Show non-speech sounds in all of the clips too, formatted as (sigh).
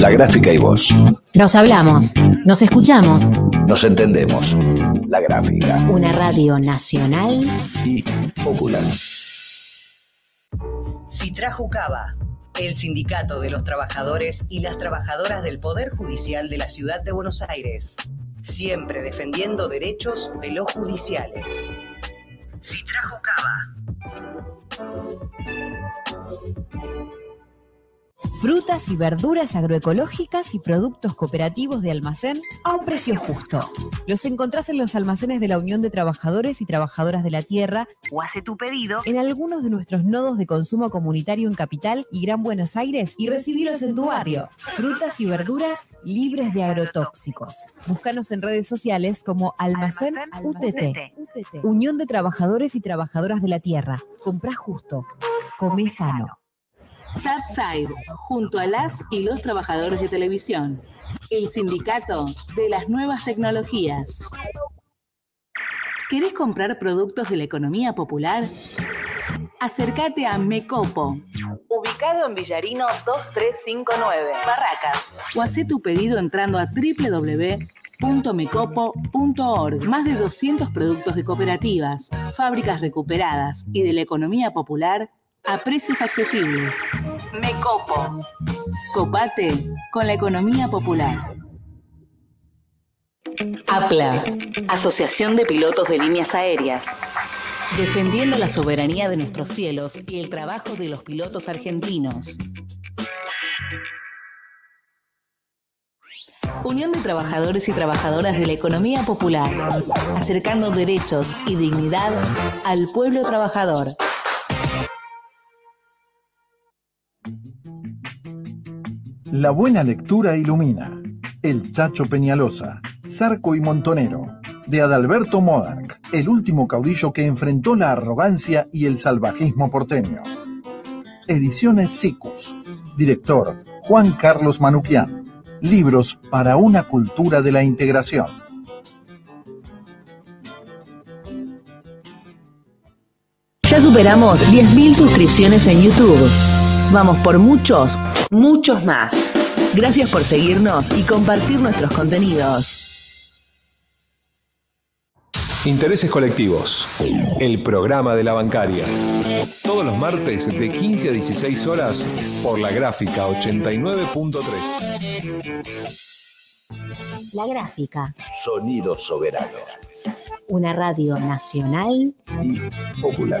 La gráfica y vos. Nos hablamos, nos escuchamos. Nos entendemos. La gráfica. Una radio nacional y popular. Citra Cava, el sindicato de los trabajadores y las trabajadoras del Poder Judicial de la Ciudad de Buenos Aires, siempre defendiendo derechos de los judiciales. Si trajo Frutas y verduras agroecológicas y productos cooperativos de almacén a un precio justo. Los encontrás en los almacenes de la Unión de Trabajadores y Trabajadoras de la Tierra o hace tu pedido en algunos de nuestros nodos de consumo comunitario en Capital y Gran Buenos Aires y recibilos en tu barrio. Frutas y verduras libres de agrotóxicos. Búscanos en redes sociales como Almacén, UTT. Unión de Trabajadores y Trabajadoras de la Tierra. Comprá justo. Come sano. SATSIDE, junto a las y los trabajadores de televisión, el sindicato de las nuevas tecnologías. ¿Querés comprar productos de la economía popular? Acércate a Mecopo, ubicado en Villarino 2359, Barracas, o haz tu pedido entrando a www.mecopo.org. Más de 200 productos de cooperativas, fábricas recuperadas y de la economía popular a precios accesibles. Me copo. Copate con la economía popular. APLA, Asociación de Pilotos de Líneas Aéreas. Defendiendo la soberanía de nuestros cielos y el trabajo de los pilotos argentinos. Unión de Trabajadores y Trabajadoras de la Economía Popular, acercando derechos y dignidad al pueblo trabajador. La buena lectura ilumina. El Chacho Peñalosa, Zarco y Montonero, de Adalberto Modarc, el último caudillo que enfrentó la arrogancia y el salvajismo porteño. Ediciones Sicus. Director Juan Carlos Manuquian. Libros para una cultura de la integración. Ya superamos 10.000 suscripciones en YouTube. Vamos por muchos, muchos más. Gracias por seguirnos y compartir nuestros contenidos. Intereses Colectivos, el programa de la bancaria. Todos los martes de 15 a 16 horas por la gráfica 89.3. La gráfica. Sonido soberano. Una radio nacional y popular.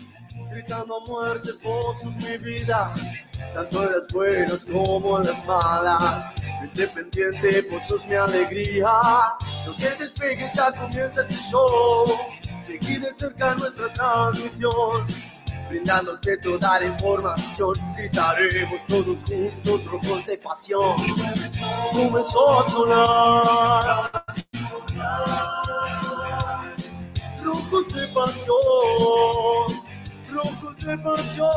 gritando a muerte por mi vida, tanto las buenas como las malas. Independiente por mi alegría, no que despegues, ya comienza este show. Seguí de cerca nuestra transmisión, brindándote toda la información. Gritaremos todos juntos, rojos de pasión. Comenzó a sonar. Rojos de pasión flujos de pasión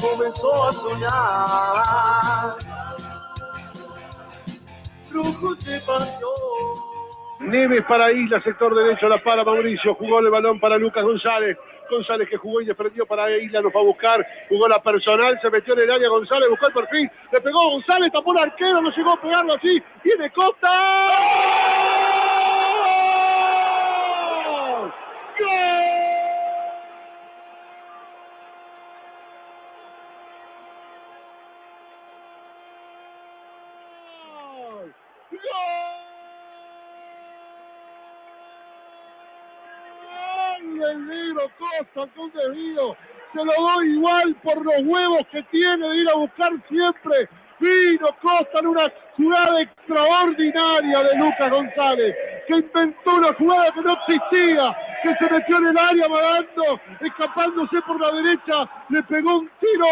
comenzó a sonar. de pasión. Neves para Isla, sector derecho, la para Mauricio, jugó el balón para Lucas González. González que jugó y desprendió para Isla, nos va a buscar, jugó la personal, se metió en el área González, buscó el perfil, le pegó González, tapó el arquero, no llegó a pegarlo así, tiene Costa. Costa un desvío! Se lo doy igual por los huevos que tiene de ir a buscar siempre Vino Costa en una jugada extraordinaria de Lucas González, que inventó una jugada que no existía, que se metió en el área volando, escapándose por la derecha, le pegó un tiro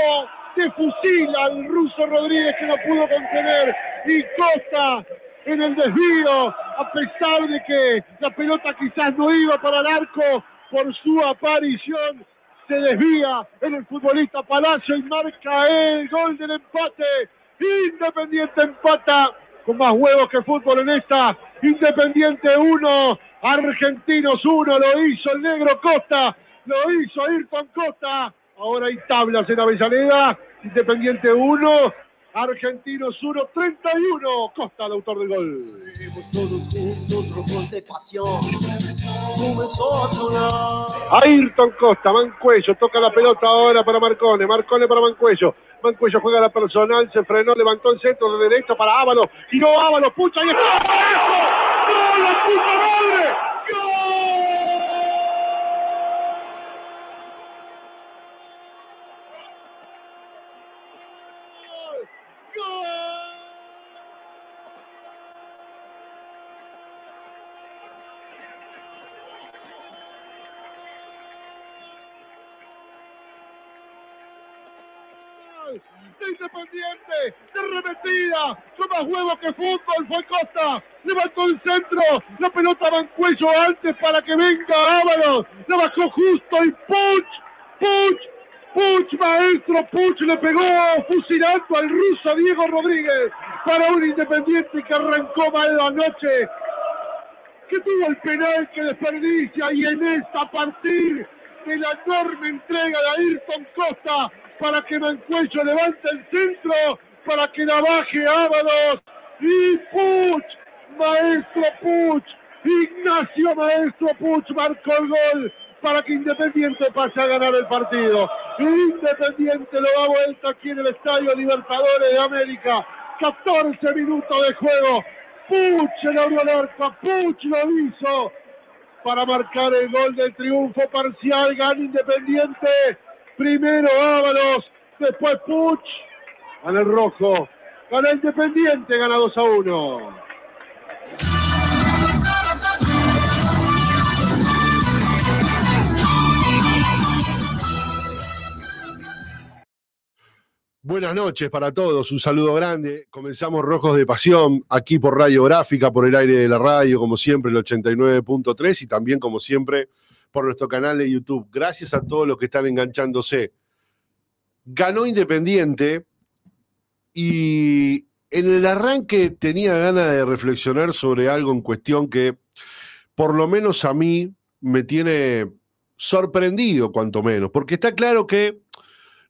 de fusil al ruso Rodríguez que no pudo contener y Costa en el desvío, a pesar de que la pelota quizás no iba para el arco por su aparición, se desvía en el futbolista Palacio y marca el gol del empate Independiente empata con más huevos que fútbol en esta. Independiente 1, Argentinos 1, lo hizo el negro Costa, lo hizo Irton Costa. Ahora hay tablas en Avellaneda, Independiente 1, Argentinos 1, 31. Costa, el autor del gol. Todos juntos, de pasión. a Ayrton Costa, Mancuello, toca la pelota ahora para Marcone. Marcone para Mancuello. Mancuello juega la personal, se frenó, levantó el centro de derecha para Ávalo. no, Ávalo, pucha y está. arremetida, fue más que fútbol, fue Costa, levantó el centro, la pelota va en cuello antes para que venga Ábalos, la bajó justo y ¡puch! ¡puch! Puch, maestro, Puch le pegó fusilando al ruso Diego Rodríguez para un independiente que arrancó mal la noche, que tuvo el penal que desperdicia y en esta partir de la enorme entrega de Ayrton Costa para que Mancuello levante el centro para que la baje Ábalos y Puch, maestro Puch, Ignacio Maestro Puch marcó el gol para que Independiente pase a ganar el partido. Independiente lo da vuelta aquí en el Estadio Libertadores de América. 14 minutos de juego. Puch le abrió Puch lo hizo para marcar el gol del triunfo parcial. Gana Independiente. Primero Ábalos, después Puch. Gana el rojo. Gana Independiente. Gana 2 a 1. Buenas noches para todos, un saludo grande. Comenzamos Rojos de Pasión aquí por Radio Gráfica, por el aire de la radio, como siempre, el 89.3 y también, como siempre, por nuestro canal de YouTube. Gracias a todos los que están enganchándose. Ganó Independiente, y en el arranque tenía ganas de reflexionar sobre algo en cuestión que por lo menos a mí me tiene sorprendido, cuanto menos, porque está claro que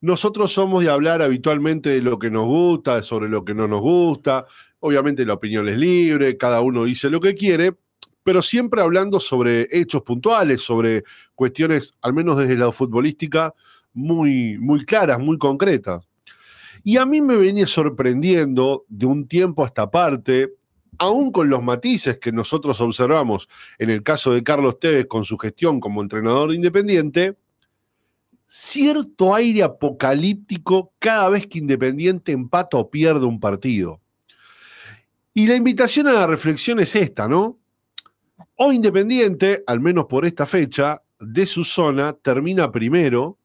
nosotros somos de hablar habitualmente de lo que nos gusta, sobre lo que no nos gusta, obviamente la opinión es libre, cada uno dice lo que quiere, pero siempre hablando sobre hechos puntuales, sobre cuestiones, al menos desde la futbolística, muy, muy claras, muy concretas. Y a mí me venía sorprendiendo de un tiempo hasta parte, aún con los matices que nosotros observamos en el caso de Carlos Tevez con su gestión como entrenador de Independiente, cierto aire apocalíptico cada vez que Independiente empata o pierde un partido. Y la invitación a la reflexión es esta, ¿no? O Independiente, al menos por esta fecha, de su zona termina primero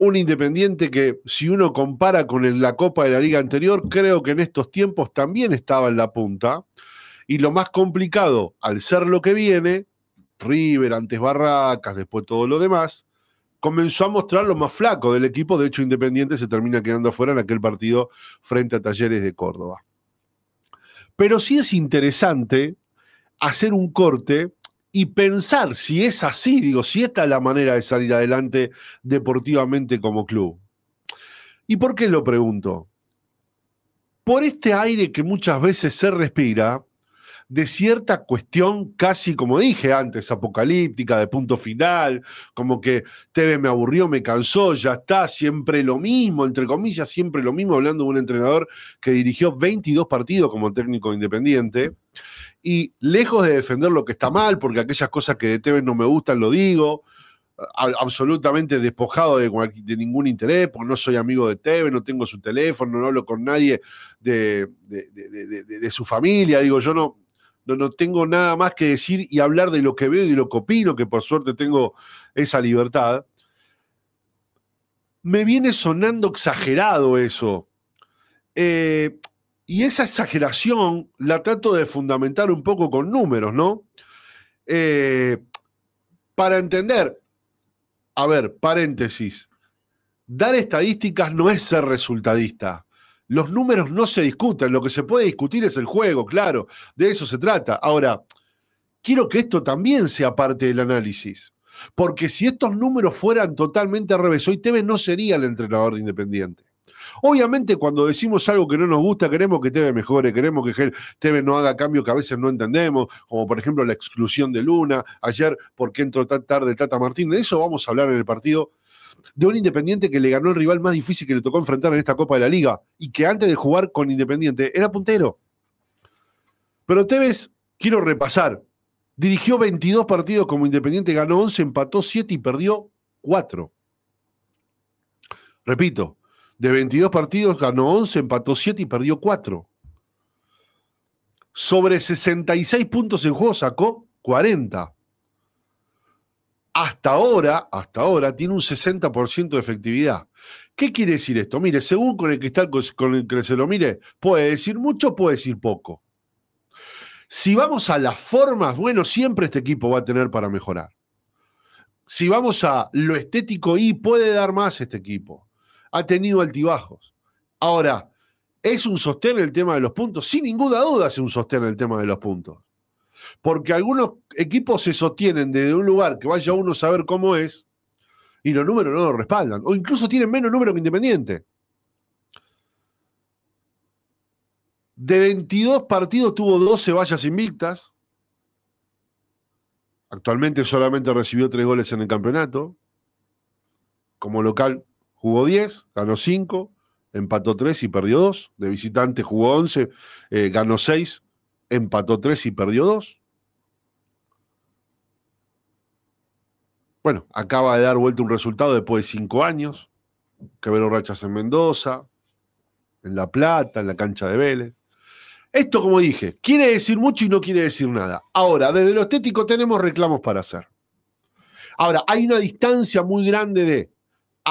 un Independiente que, si uno compara con la Copa de la Liga anterior, creo que en estos tiempos también estaba en la punta. Y lo más complicado, al ser lo que viene, River, antes Barracas, después todo lo demás, comenzó a mostrar lo más flaco del equipo. De hecho, Independiente se termina quedando afuera en aquel partido frente a Talleres de Córdoba. Pero sí es interesante hacer un corte y pensar si es así, digo, si esta es la manera de salir adelante deportivamente como club. ¿Y por qué lo pregunto? Por este aire que muchas veces se respira de cierta cuestión casi, como dije antes, apocalíptica, de punto final, como que TV me aburrió, me cansó, ya está, siempre lo mismo, entre comillas, siempre lo mismo, hablando de un entrenador que dirigió 22 partidos como técnico independiente y lejos de defender lo que está mal, porque aquellas cosas que de TV no me gustan, lo digo, absolutamente despojado de, de, ningún interés, porque no soy amigo de TV, no tengo su teléfono, no hablo con nadie de, su familia, digo, yo no, no, tengo nada más que decir y hablar de lo que veo y lo que opino, que por suerte tengo esa libertad. Me viene sonando exagerado eso. Eh, y esa exageración la trato de fundamentar un poco con números, ¿no? Eh, para entender, a ver, paréntesis, dar estadísticas no es ser resultadista. Los números no se discuten, lo que se puede discutir es el juego, claro, de eso se trata. Ahora, quiero que esto también sea parte del análisis, porque si estos números fueran totalmente al revés, hoy TV no sería el entrenador de Independiente. Obviamente cuando decimos algo que no nos gusta, queremos que Tevez mejore, queremos que Tevez no haga cambios que a veces no entendemos, como por ejemplo la exclusión de Luna, ayer por qué entró tan tarde Tata Martín, de eso vamos a hablar en el partido, de un Independiente que le ganó el rival más difícil que le tocó enfrentar en esta Copa de la Liga y que antes de jugar con Independiente era puntero. Pero Tevez, quiero repasar, dirigió 22 partidos como Independiente, ganó 11, empató 7 y perdió 4. Repito, de 22 partidos ganó 11, empató 7 y perdió 4. Sobre 66 puntos en juego sacó 40. Hasta ahora, hasta ahora tiene un 60% de efectividad. ¿Qué quiere decir esto? Mire, según con el cristal con el que se lo mire, puede decir mucho, puede decir poco. Si vamos a las formas, bueno, siempre este equipo va a tener para mejorar. Si vamos a lo estético y puede dar más este equipo ha tenido altibajos. Ahora, ¿es un sostén el tema de los puntos? Sin ninguna duda es un sostén el tema de los puntos. Porque algunos equipos se sostienen desde un lugar que vaya uno a saber cómo es y los números no lo respaldan. O incluso tienen menos número que Independiente. De 22 partidos tuvo 12 vallas invictas. Actualmente solamente recibió 3 goles en el campeonato. Como local jugó 10, ganó 5, empató 3 y perdió 2. De visitante jugó 11, eh, ganó 6, empató 3 y perdió 2. Bueno, acaba de dar vuelta un resultado después de 5 años. Quebró rachas en Mendoza, en La Plata, en la cancha de Vélez. Esto, como dije, quiere decir mucho y no quiere decir nada. Ahora, desde lo estético tenemos reclamos para hacer. Ahora, hay una distancia muy grande de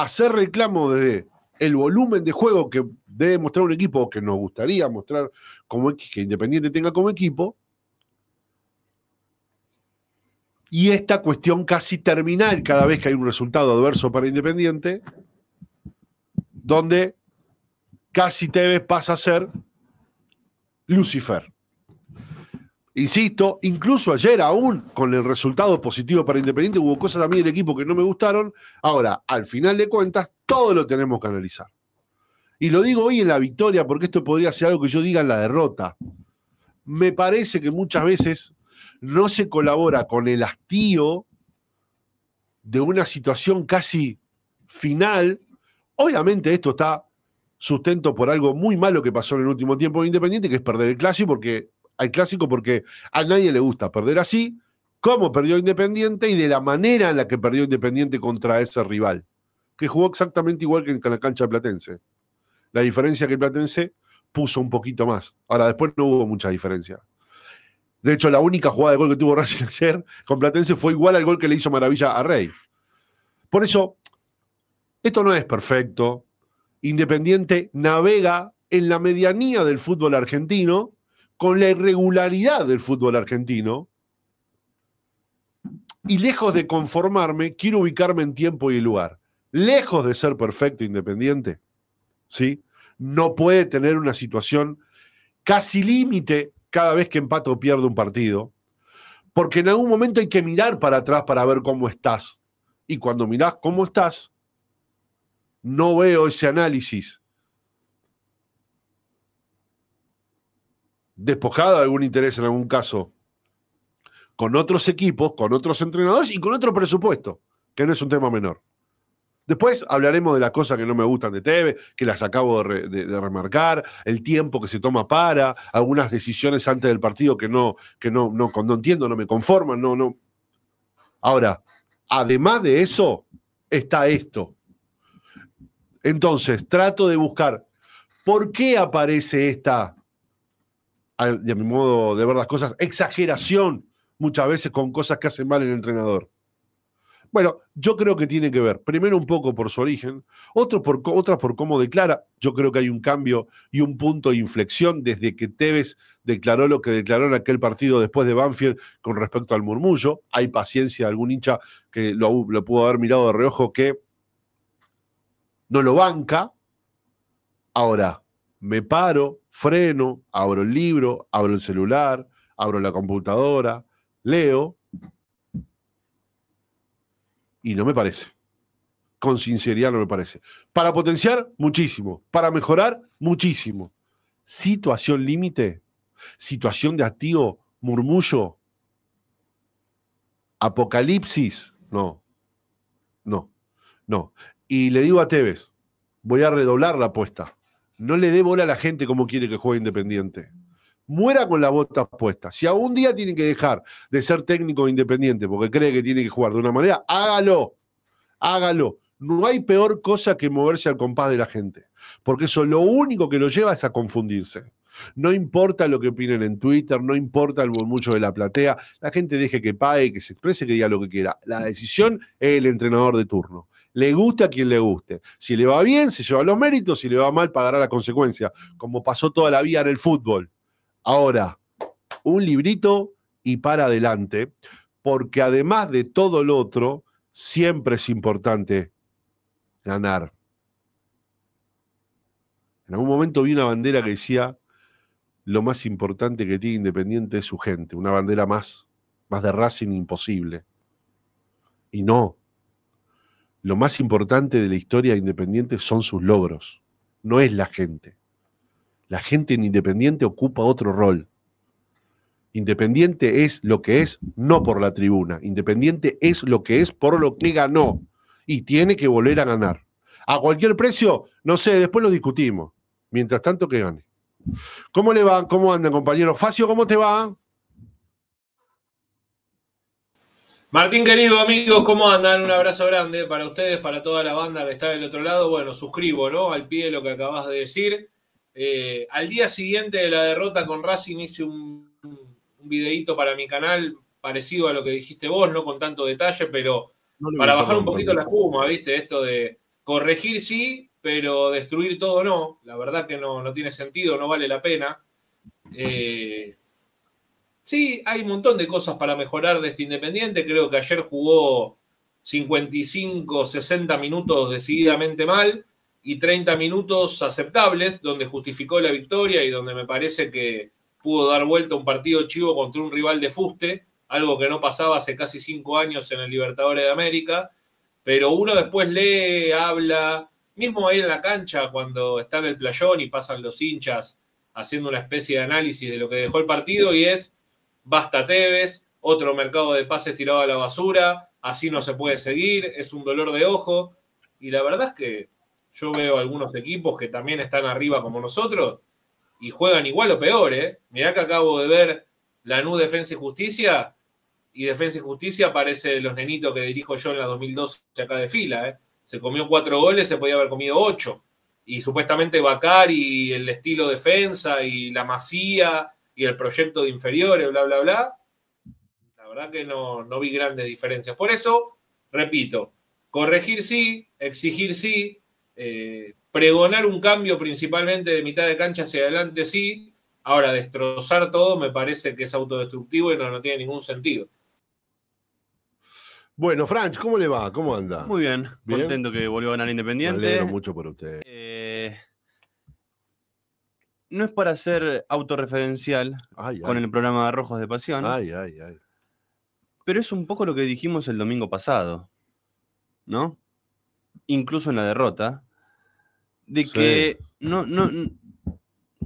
hacer reclamo desde el volumen de juego que debe mostrar un equipo que nos gustaría mostrar como que Independiente tenga como equipo. Y esta cuestión casi terminal cada vez que hay un resultado adverso para Independiente, donde casi Tevez pasa a ser Lucifer. Insisto, incluso ayer aún con el resultado positivo para Independiente hubo cosas también del equipo que no me gustaron. Ahora, al final de cuentas, todo lo tenemos que analizar. Y lo digo hoy en la victoria porque esto podría ser algo que yo diga en la derrota. Me parece que muchas veces no se colabora con el hastío de una situación casi final. Obviamente esto está sustento por algo muy malo que pasó en el último tiempo de Independiente, que es perder el clásico, porque al clásico porque a nadie le gusta perder así, como perdió Independiente y de la manera en la que perdió Independiente contra ese rival, que jugó exactamente igual que en la cancha de Platense. La diferencia que Platense puso un poquito más. Ahora, después no hubo mucha diferencia. De hecho, la única jugada de gol que tuvo (laughs) Racing ayer con Platense fue igual al gol que le hizo Maravilla a Rey. Por eso, esto no es perfecto. Independiente navega en la medianía del fútbol argentino, con la irregularidad del fútbol argentino y lejos de conformarme, quiero ubicarme en tiempo y lugar. Lejos de ser perfecto e independiente, ¿sí? No puede tener una situación casi límite cada vez que empato o pierdo un partido, porque en algún momento hay que mirar para atrás para ver cómo estás. Y cuando mirás cómo estás, no veo ese análisis despojado de algún interés en algún caso con otros equipos, con otros entrenadores y con otro presupuesto, que no es un tema menor. Después hablaremos de las cosas que no me gustan de TV, que las acabo de, remarcar, el tiempo que se toma para, algunas decisiones antes del partido que no, que no, no, entiendo, no me conforman, no, no. Ahora, además de eso, está esto. Entonces, trato de buscar por qué aparece esta de mi modo de ver las cosas, exageración muchas veces con cosas que hacen mal el entrenador. Bueno, yo creo que tiene que ver, primero un poco por su origen, otro por, por cómo declara. Yo creo que hay un cambio y un punto de inflexión desde que Tevez declaró lo que declaró en aquel partido después de Banfield con respecto al murmullo. Hay paciencia de algún hincha que lo, lo pudo haber mirado de reojo que no lo banca. Ahora, me paro, freno, abro el libro, abro el celular, abro la computadora, leo y no me parece. Con sinceridad no me parece. Para potenciar, muchísimo. Para mejorar, muchísimo. Situación límite, situación de activo, murmullo, apocalipsis, no, no, no. Y le digo a Tevez, voy a redoblar la apuesta. No le dé bola a la gente como quiere que juegue Independiente. Muera con la bota puesta. Si algún día tiene que dejar de ser técnico independiente porque cree que tiene que jugar de una manera, hágalo. Hágalo. No hay peor cosa que moverse al compás de la gente. Porque eso lo único que lo lleva es a confundirse. No importa lo que opinen en Twitter, no importa el mucho de la platea, la gente deje que pague, que se exprese, que diga lo que quiera. La decisión es el entrenador de turno. Le guste a quien le guste. Si le va bien, se lleva los méritos. Si le va mal, pagará la consecuencia. Como pasó toda la vida en el fútbol. Ahora, un librito y para adelante. Porque además de todo lo otro, siempre es importante ganar. En algún momento vi una bandera que decía, lo más importante que tiene Independiente es su gente, una bandera más, más de Racing imposible. Y no, lo más importante de la historia independiente son sus logros, no es la gente. La gente en Independiente ocupa otro rol. Independiente es lo que es, no por la tribuna. Independiente es lo que es por lo que ganó y tiene que volver a ganar. A cualquier precio, no sé, después lo discutimos. Mientras tanto, que gane. ¿Cómo le va? ¿Cómo andan, compañero? Facio, ¿cómo te va? Martín, querido amigos, ¿cómo andan? Un abrazo grande para ustedes, para toda la banda que está del otro lado. Bueno, suscribo, ¿no? Al pie de lo que acabas de decir. Eh, al día siguiente de la derrota con Racing hice un, un videíto para mi canal parecido a lo que dijiste vos, no con tanto detalle, pero para bajar un poquito la espuma, ¿viste? Esto de corregir sí, pero destruir todo no. La verdad que no, tiene sentido, no vale la pena. Eh, Sí, hay un montón de cosas para mejorar de este Independiente. Creo que ayer jugó 55, 60 minutos decididamente mal y 30 minutos aceptables, donde justificó la victoria y donde me parece que pudo dar vuelta un partido chivo contra un rival de fuste, algo que no pasaba hace casi cinco años en el Libertadores de América. Pero uno después lee, habla, mismo ahí en la cancha cuando está en el playón y pasan los hinchas haciendo una especie de análisis de lo que dejó el partido y es basta Tevez, otro mercado de pases tirado a la basura, así no se puede seguir, es un dolor de ojo. Y la verdad es que yo veo algunos equipos que también están arriba como nosotros y juegan igual o peor, ¿eh? Mirá que acabo de ver la NU Defensa y Justicia y Defensa y Justicia parece los nenitos que dirijo yo en la 2012 acá de fila, ¿eh? Se comió cuatro goles, se podía haber comido ocho. Y supuestamente Bacar y el estilo defensa y la masía y el proyecto de inferiores, bla, bla, bla, la verdad que no, vi grandes diferencias. Por eso, repito, corregir sí, exigir sí, eh, pregonar un cambio principalmente de mitad de cancha hacia adelante sí. Ahora, destrozar todo me parece que es autodestructivo y no, no tiene ningún sentido. Bueno, Franch, ¿cómo le va? ¿Cómo anda? Muy bien, contento que volvió a ganar Independiente. Me alegro mucho por usted. Eh, no es para ser autorreferencial con el programa de Rojos de Pasión. Pero es un poco lo que dijimos el domingo pasado, ¿no? Incluso en la derrota, de que no, no,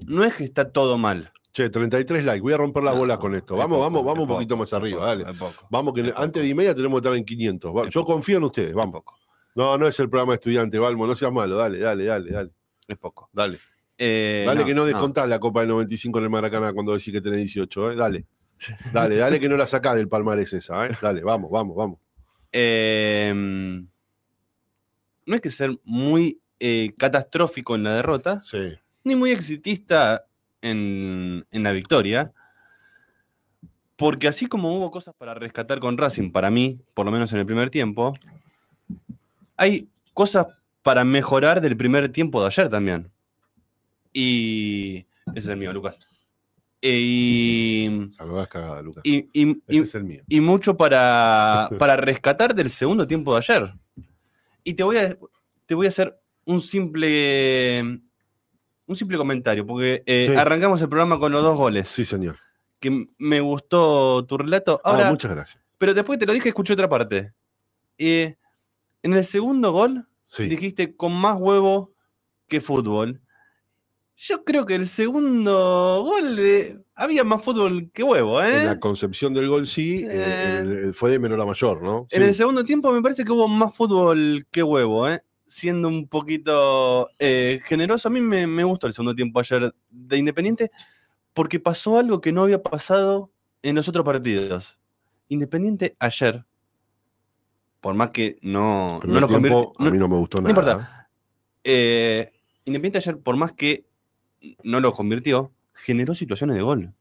no es que está todo mal. Che, 33 likes, voy a romper la bola con esto. Vamos, vamos, vamos un poquito más arriba, dale. vamos, que antes de y media tenemos que estar en 500. Yo confío en ustedes, vamos. No, no es el programa estudiante, Balmo, no seas malo, dale, dale, dale, dale. Es poco. Dale. Eh, dale que no descontás la Copa del 95 en el Maracaná cuando decís que tenés 18, eh, Dale. (laughs) Dale, dale que no la sacás del palmarés esa, eh. Dale, vamos, vamos, vamos. Em, no hay que ser muy catastrófico en la derrota, ni muy exitista en, en la victoria. Porque así como hubo cosas para rescatar con Racing, para mí, por lo menos en el primer tiempo, hay cosas para mejorar del primer tiempo de ayer también. Y ese es el mío, Lucas. Eh, y, cagada, Lucas. Y, ese es el mío. y mucho para, (laughs) para rescatar del segundo tiempo de ayer. Y te voy a, te voy a hacer un simple, un simple comentario, porque eh, arrancamos el programa con los dos goles. Sí, señor. Que me gustó tu relato. Ah, Ahora, muchas gracias. Pero después te lo dije, escuché otra parte. Eh, en el segundo gol dijiste con más huevo que fútbol. Yo creo que el segundo gol había más fútbol que huevo, ¿eh? En la concepción del gol sí, eh, fue de menor a mayor, ¿no? En el segundo tiempo me parece que hubo más fútbol que huevo, ¿eh? Siendo un poquito eh, generoso, a mí me, gustó el segundo tiempo ayer de Independiente porque pasó algo que no había pasado en los otros partidos. Independiente ayer, por más que no, lo A mí no me gustó nada. No importa. Independiente ayer, por más que no lo convirtió, generó situaciones de gol.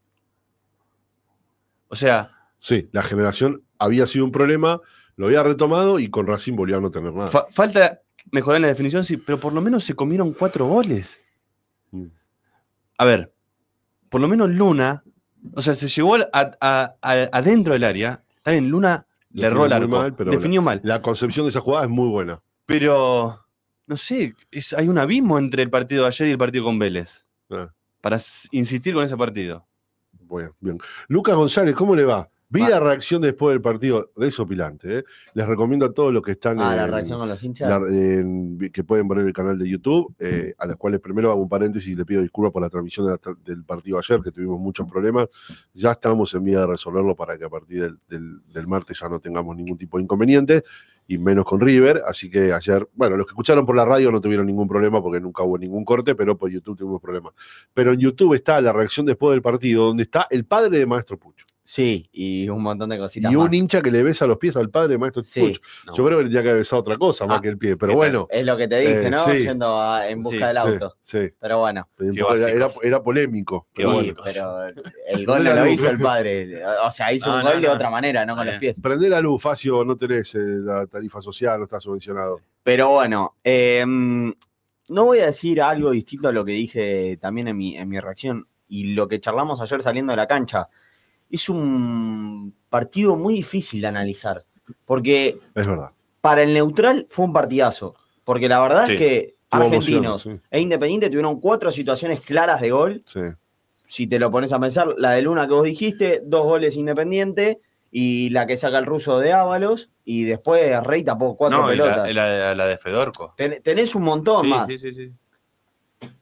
O sea. Sí, la generación había sido un problema, lo había retomado y con Racing volvió a no tener nada. falta mejorar la definición, sí, pero por lo menos se comieron cuatro goles. Mm. A ver, por lo menos Luna, o sea, se llegó adentro del área. También Luna le erró arco, pero definió mal. La concepción de esa jugada es muy buena. Pero, no sé, hay un abismo entre el partido de ayer y el partido con Vélez. Ah. Para insistir con ese partido. Bueno, bien. Lucas González, ¿cómo le va? Vi la reacción después del partido, desopilante. ¿eh? Les recomiendo a todos los que están. Ah, la reacción con los hinchas. que pueden ver el canal de YouTube, eh, mm. a las cuales primero hago un paréntesis y le pido disculpas por la transmisión del partido ayer, que tuvimos muchos problemas. Ya estamos en vía de resolverlo para que a partir del, del martes ya no tengamos ningún tipo de inconveniente y menos con River. Así que ayer, bueno, los que escucharon por la radio no tuvieron ningún problema porque nunca hubo ningún corte, pero por YouTube tuvimos problemas. Pero en YouTube está la reacción después del partido, donde está el padre de Maestro Pucho. Sí, y un montón de cositas. Y un hincha que le besa los pies al padre, maestro sí, Yo creo que le tenía que besar otra cosa más ah, que el pie, pero bueno. Es lo que te dije, eh, ¿no? Sí, Yendo en busca del auto. Sí. Pero bueno. Era, era, polémico. Qué bueno. pero eh, (laughs) el gol no lo hizo el padre. O sea, hizo un gol de otra manera, no con los eh. pies. Prender la luz, Facio, no tenés la tarifa social, no estás subvencionado. Pero bueno, em, no voy a decir algo distinto a lo que dije también en mi, en mi reacción y lo que charlamos ayer saliendo de la cancha es un partido muy difícil de analizar. Porque es verdad. para el neutral fue un partidazo. Porque la verdad es que Argentinos e Independiente tuvieron cuatro situaciones claras de gol. Si te lo pones a pensar, la de Luna que vos dijiste, dos goles Independiente y la que saca el ruso de Ábalos y después Rey tapó cuatro no, pelotas. la, de Fedorco. tenés un montón más.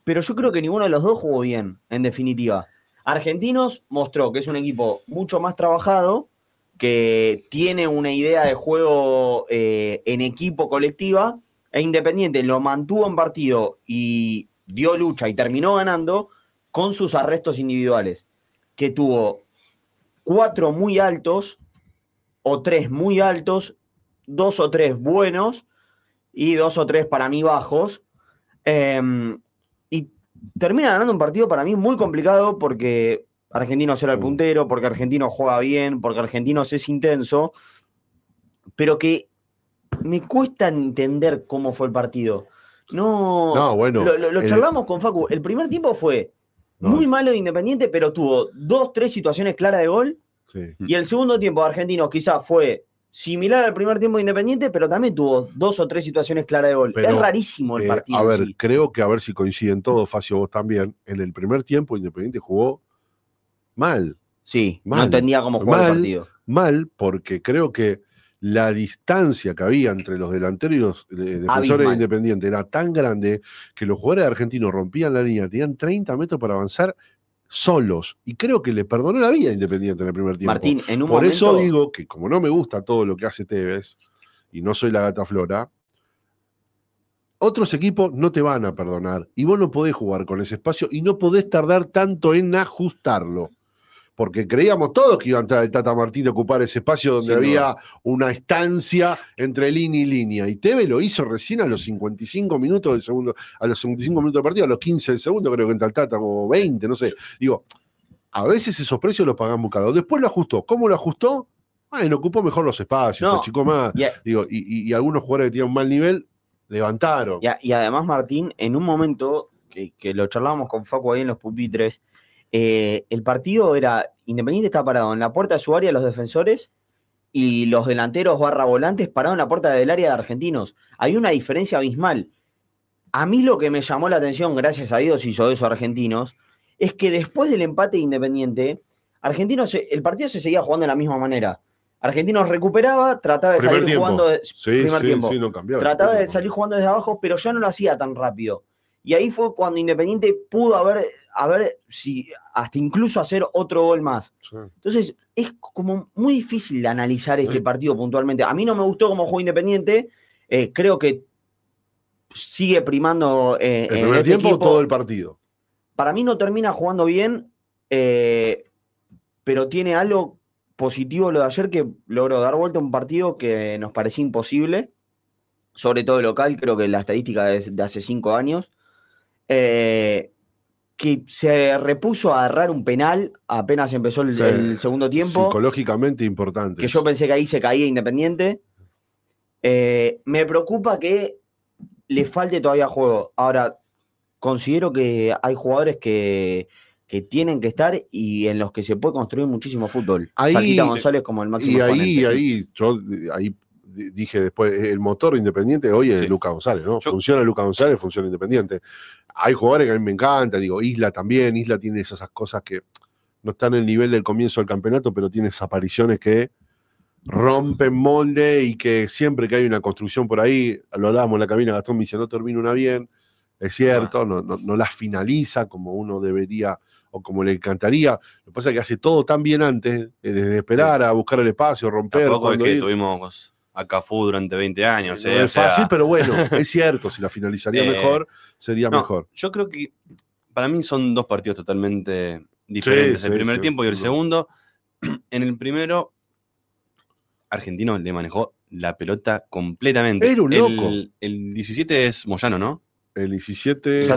Pero yo creo que ninguno de los dos jugó bien, en definitiva. Argentinos mostró que es un equipo mucho más trabajado, que tiene una idea de juego eh, en equipo colectiva, e Independiente lo mantuvo en partido y dio lucha y terminó ganando con sus arrestos individuales, que tuvo cuatro muy altos o tres muy altos, dos o tres buenos y dos o tres para mí bajos. Em, termina ganando un partido para mí muy complicado porque argentino será el mm. puntero, porque argentino juega bien, porque argentino es intenso, pero que me cuesta entender cómo fue el partido. No, bueno. Lo, charlamos con Facu. El primer tiempo fue muy malo de Independiente, pero tuvo dos, tres situaciones claras de gol. Y el segundo tiempo de quizás fue similar al primer tiempo de Independiente, pero también tuvo dos o tres situaciones claras de gol. es rarísimo el eh, partido. A ver, creo que a ver si coinciden todos, Facio, vos también. En el primer tiempo Independiente jugó mal. Sí, mal, no entendía cómo jugar el partido. Mal, porque creo que la distancia que había entre los delanteros y los defensores de Independiente era tan grande que los jugadores argentinos rompían la línea, tenían 30 metros para avanzar solos. Y creo que le perdonó la vida a Independiente en el primer tiempo. Por eso digo que como no me gusta todo lo que hace Tevez, y no soy la gata flora, otros equipos no te van a perdonar. Y vos no podés jugar con ese espacio y no podés tardar tanto en ajustarlo porque creíamos todos que iba a entrar el Tata Martín a ocupar ese espacio donde había una estancia entre línea y línea. Y Teve lo hizo recién a los 55 minutos del segundo, a los 55 minutos de partido, a los 15 del segundo, creo que entra el Tata, o 20, no sé. Digo, a veces esos precios los pagan buscados Después lo ajustó. ¿Cómo lo ajustó? Bueno, ah, ocupó mejor los espacios, no. chico más. Digo, y, algunos jugadores que tenían un mal nivel levantaron. Y, además, Martín, en un momento que, que lo charlábamos con Facu ahí en los pupitres, eh, el partido era, Independiente estaba parado en la puerta de su área los defensores y los delanteros barra volantes pararon la puerta del área de argentinos. Hay una diferencia abismal. A mí lo que me llamó la atención, gracias a Dios hizo eso argentinos, es que después del empate Independiente, Argentinos, el partido se seguía jugando de la misma manera. Argentinos recuperaba, trataba de salir jugando trataba de salir jugando desde abajo, pero ya no lo hacía tan rápido. Y ahí fue cuando Independiente pudo haber, si hasta incluso hacer otro gol más. Entonces, es como muy difícil analizar ese partido puntualmente. A mí no me gustó como jugó Independiente. Eh, creo que sigue primando eh, el en este tiempo equipo. todo el partido. Para mí no termina jugando bien, eh, pero tiene algo positivo lo de ayer que logró dar vuelta a un partido que nos parecía imposible, sobre todo local, creo que la estadística de hace cinco años. Eh, que se repuso a agarrar un penal apenas empezó el, segundo tiempo. Psicológicamente importante. Que yo pensé que ahí se caía Independiente. Eh, me preocupa que le falte todavía juego. Ahora, considero que hay jugadores que, tienen que estar y en los que se puede construir muchísimo fútbol. Ahí, González como el máximo. Y ahí, ahí, yo ahí dije después, eh, el motor independiente hoy es Lucas Luca González, ¿no? funciona Luca González, funciona independiente. Hay jugadores que a mí me encanta digo, Isla también, Isla tiene esas cosas que no están en el nivel del comienzo del campeonato, pero tiene esas apariciones que rompen molde y que siempre que hay una construcción por ahí, lo hablábamos en la cabina, Gastón me dice, no termina una bien, es cierto, no, no, las finaliza como uno debería o como le encantaría. Lo que pasa es que hace todo tan bien antes, eh, desde esperar a buscar el espacio, romper. Tampoco que tuvimos a Cafú durante 20 años. es eh, fácil, pero bueno, (laughs) es cierto, si la finalizaría eh, mejor, sería mejor. Yo creo que para mí son dos partidos totalmente diferentes, el primer tiempo y el segundo. (clears throat) En el primero, Argentino le manejó la pelota completamente. Era un loco. El, 17 es Moyano, ¿no? El 17 era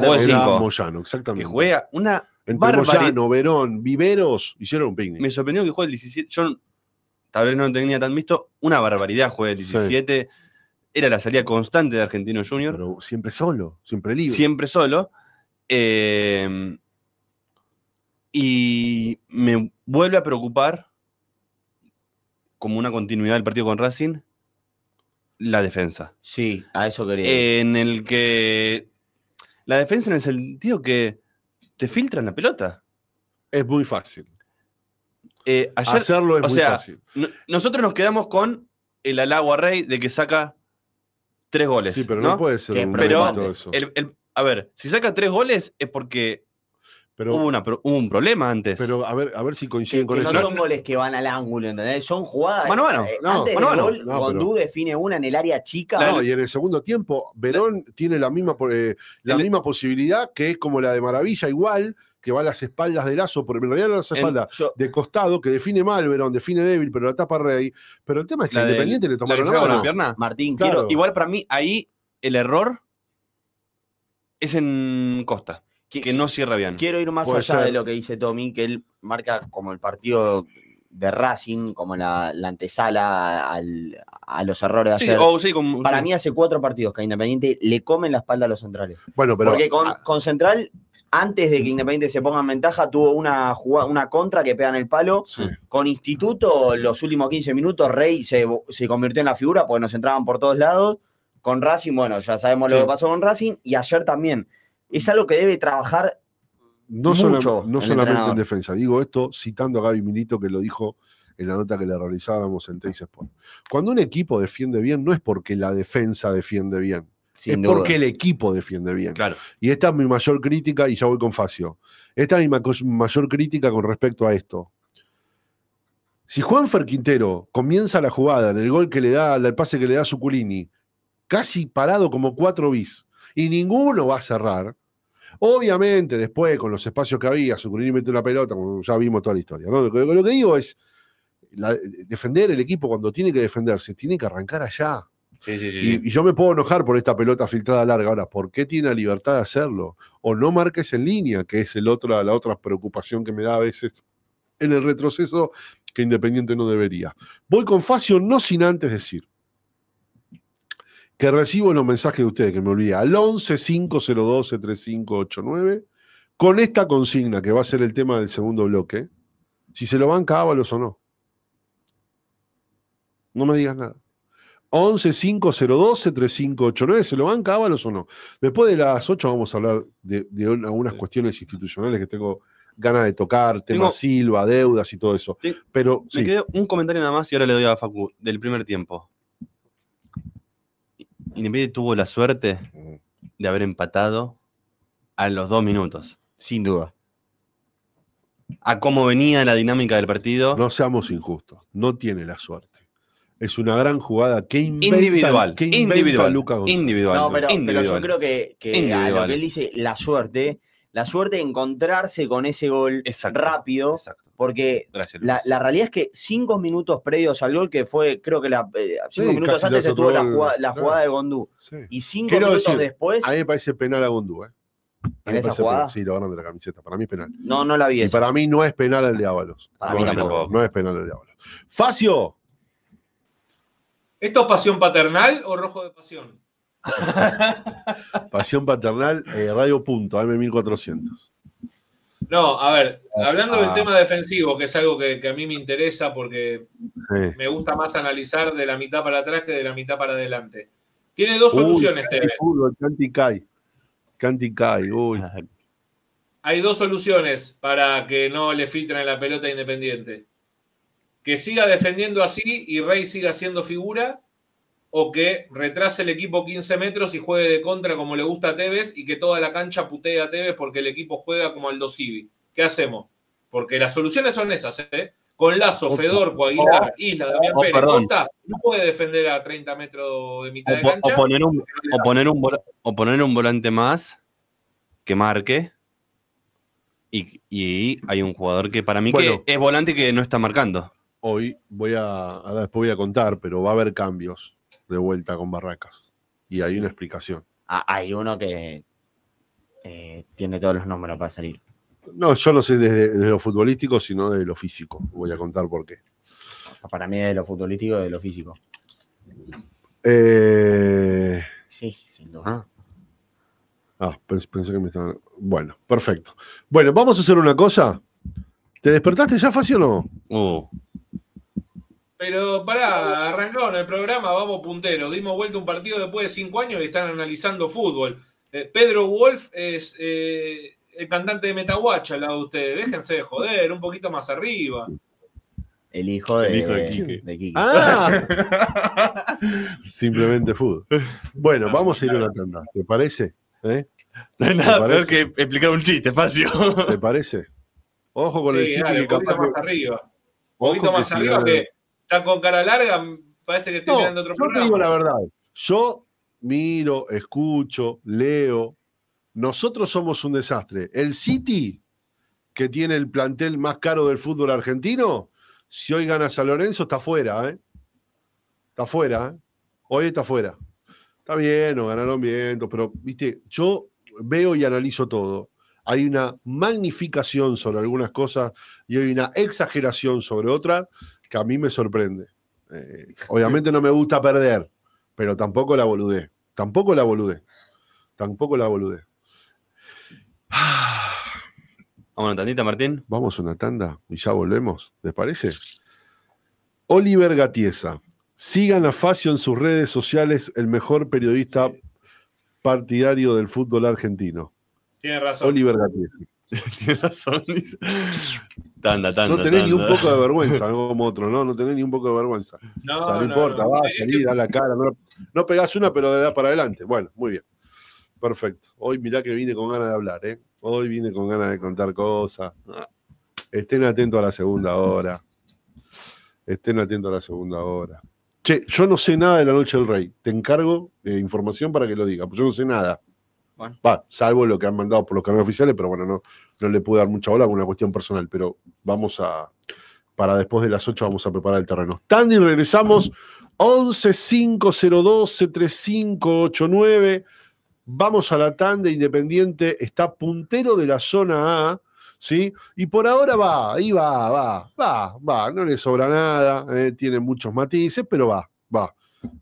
Moyano, exactamente. Que juega una... Entre Moyano, Verón, Viveros, hicieron un picnic. Me sorprendió que juegue el 17. Yo tal vez no lo tenía tan visto, una barbaridad jueves 17. Era la salida constante de Argentino Junior. Pero siempre solo, siempre libre. Siempre solo. Em, y me vuelve a preocupar, como una continuidad del partido con Racing, la defensa. Sí, a eso quería. en el que. La defensa en el sentido que te filtran la pelota. Es muy fácil. Eh, Hacerlo es o muy fácil. Nosotros nos quedamos con el halago a Rey de que saca tres goles. Sí, pero no, puede ser un pero eso. a ver, si saca tres goles es porque hubo, una, un problema antes. Pero a ver, a ver si coinciden que, No son goles que van al ángulo, ¿entendés? Son jugadas. Bueno, bueno, eh, antes Gondú define una en el área chica. y en el segundo tiempo, Verón tiene la misma, eh, la misma posibilidad que es como la de Maravilla, igual que va a las espaldas de Lazo, porque en realidad no las espalda, de costado, que define mal Verón, define débil, pero la tapa Rey. Pero el tema es que Independiente le tomaron la, pierna. Martín, quiero, igual para mí ahí el error es en Costa. Que, no cierra bien. Quiero ir más allá de lo que dice Tommy, que él marca como el partido de Racing, como la, antesala a los errores de oh, sí, Para mí hace cuatro partidos que a Independiente le comen la espalda a los centrales. Bueno, pero, Porque con, Central, antes de que Independiente se ponga en ventaja, tuvo una, una contra que pega en el palo. Con Instituto, los últimos 15 minutos, Rey se, se convirtió en la figura porque nos entraban por todos lados. Con Racing, bueno, ya sabemos lo que pasó con Racing. Y ayer también. Es algo que debe trabajar no, solo, no solamente en defensa. Digo esto citando a Gaby Milito, que lo dijo en la nota que le realizábamos en Teis Cuando un equipo defiende bien, no es porque la defensa defiende bien. es porque el equipo defiende bien. Y esta es mi mayor crítica, y ya voy con Facio. Esta es mi mayor crítica con respecto a esto. Si Juan Ferquintero comienza la jugada en el gol que le da, el pase que le da Suculini, casi parado como cuatro bis, y ninguno va a cerrar, Obviamente, después, con los espacios que había, y mete una pelota, ya vimos toda la historia. Lo, que, digo es, defender el equipo cuando tiene que defenderse, tiene que arrancar allá. Y, yo me puedo enojar por esta pelota filtrada larga. Ahora, ¿por qué tiene la libertad de hacerlo? O no marques en línea, que es el otro, la otra preocupación que me da a veces en el retroceso que Independiente no debería. Voy con Facio, no sin antes decir que recibo los mensajes de ustedes, que me olvida al 11 3589, con esta consigna, que va a ser el tema del segundo bloque, si se lo banca Ábalos o no. No me digas nada. 11 3589, ¿se lo banca Ábalos o no? Después de las 8 vamos a hablar de, algunas cuestiones institucionales que tengo ganas de tocar, tema Silva, deudas y todo eso. Pero, me quedó un comentario nada más y ahora le doy a Facu del primer tiempo. Independiente tuvo la suerte de haber empatado a los dos minutos. Sin duda. A cómo venía la dinámica del partido. No seamos injustos. No tiene la suerte. Es una gran jugada. que individual. individual. Individual. No, pero, yo creo que, que a lo que él dice, la suerte la suerte de encontrarse con ese gol rápido. Porque la, realidad es que cinco minutos previos al gol, que fue, creo que la, eh, cinco minutos antes se tuvo la jugada, de Gondú. Y cinco minutos después. A mí me parece penal a Gondú, ¿eh? ¿En esa jugada? Sí, lo ganan de la camiseta. Para mí es penal. No, no la vi. Y para mí no es penal el de Ábalos. Para mí No es penal el de Ábalos. Facio. ¿Esto es pasión paternal o rojo de pasión? (laughs) Pasión paternal, eh, radio punto, AM1400. No, a ver, ah, hablando del ah. tema defensivo, que es algo que, a mí me interesa porque me gusta más analizar de la mitad para atrás que de la mitad para adelante. Tiene dos soluciones, (laughs) Hay dos soluciones para que no le filtren la pelota independiente. Que siga defendiendo así y Rey siga siendo figura, o que retrase el equipo 15 metros y juegue de contra como le gusta a Tevez y que toda la cancha putee a Tevez porque el equipo juega como Aldo Civi. ¿Qué hacemos? Porque las soluciones son esas, ¿eh? Con Lazo, Fedor, Coaguilar Isla, Damián Pérez, no puede defender a 30 metros de mitad de cancha. O poner, un, o, poner un, volante más que marque. Y, y, hay un jugador que para mí es volante que no está marcando. Hoy voy a, después voy a contar, pero va a haber cambios de vuelta con Barracas. Y hay una explicación. Ah, hay uno que eh, tiene todos los números para salir. No, yo no sé desde, lo futbolístico, sino de lo físico. Voy a contar por qué. Para mí de lo futbolístico, de lo físico. Eh, sí, sin duda. Ah, ah pensé, que me estaban... Bueno, perfecto. Bueno, vamos a hacer una cosa. ¿Te despertaste ya, fácil o no? Pero pará, en el programa, vamos puntero Dimos vuelta un partido después de cinco años y están analizando fútbol. Eh, Pedro Wolf es eh, el cantante de Metahuacha al lado de ustedes. Déjense de joder, un poquito más arriba. El hijo de, el ah. (laughs) Simplemente fútbol. Bueno, vamos a ir a la tanda. ¿Te parece? ¿Eh? No hay nada que explicar un chiste, fácil. ¿Te parece? Ojo con el chiste. Un poquito más arriba. Un poquito más arriba que con cara larga, parece que estoy otro yo programa. digo la verdad. Yo miro, escucho, leo. Nosotros somos un desastre. El City, que tiene el plantel más caro del fútbol argentino, si hoy gana San Lorenzo, está fuera, ¿eh? Está fuera, ¿eh? Hoy está fuera. Está bien, o ganaron bien, pero, viste, yo veo y analizo todo. Hay una magnificación sobre algunas cosas y hay una exageración sobre otras que a mí me sorprende. Eh, obviamente no me gusta perder, pero tampoco la boludé. Tampoco la boludé. Tampoco la boludé. (sighs) Vamos a una tandita, Martín. Vamos a una tanda y ya volvemos. ¿Les parece? Oliver Gatiesa. Sigan a Facio en sus redes sociales, el mejor periodista partidario del fútbol argentino. Tiene razón. Oliver Gatiesa. (laughs) Tiene razón. Dice. Tanda, tanda. No tenés ni un poco de vergüenza, (laughs) algo como otro, ¿no? No tenés ni un poco de vergüenza. No, importa, va, salí, da la cara. No, pegás una, pero de da para adelante. Bueno, muy bien. Perfecto. Hoy mirá que vine con ganas de hablar, ¿eh? Hoy vine con ganas de contar cosas. Ah. Estén atentos a la segunda hora. Estén atentos a la segunda hora. Che, yo no sé nada de la Noche del Rey. Te encargo de eh, información para que lo diga, pues yo no sé nada. Va, salvo lo que han mandado por los canales oficiales, pero bueno, no, no le pude dar mucha bola con una cuestión personal, pero vamos a. Para después de las 8 vamos a preparar el terreno. Tandy, regresamos. 11 ocho 9 Vamos a la Tandy independiente. Está puntero de la zona A. ¿Sí? Y por ahora va, ahí va, va, va, va, no le sobra nada, eh, tiene muchos matices, pero va, va.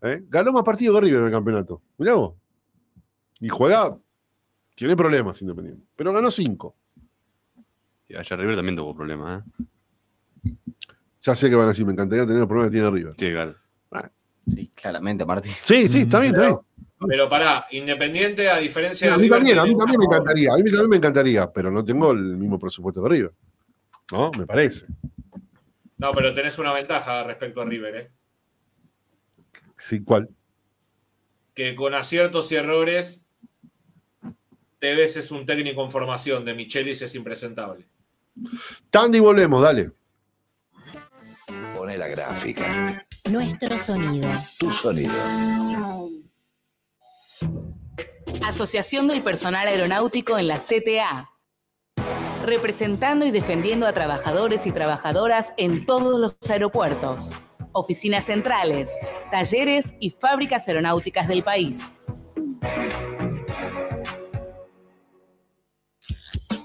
¿eh? Ganó más partidos que River en el campeonato. Mirá Y juega tiene problemas Independiente, pero ganó 5. Y allá River también tuvo problemas, ¿eh? Ya sé que van a decir, me encantaría tener los problemas que tiene River. Sí, claro. Ah. Sí, claramente, Martín. Sí, sí, está bien, está bien. Pero pará, Independiente, a diferencia de. River, a mí también, me encantaría, a mí también me encantaría, pero no tengo el mismo presupuesto que River. ¿No? Me parece. No, pero tenés una ventaja respecto a River, ¿eh? Sí, ¿cuál? Que con aciertos y errores Tevez es un técnico en formación, de Michelis es impresentable. Tandy, volvemos, dale. Pone la gráfica. Nuestro sonido. Tu sonido. Asociación del Personal Aeronáutico en la CTA. Representando y defendiendo a trabajadores y trabajadoras en todos los aeropuertos, oficinas centrales, talleres y fábricas aeronáuticas del país.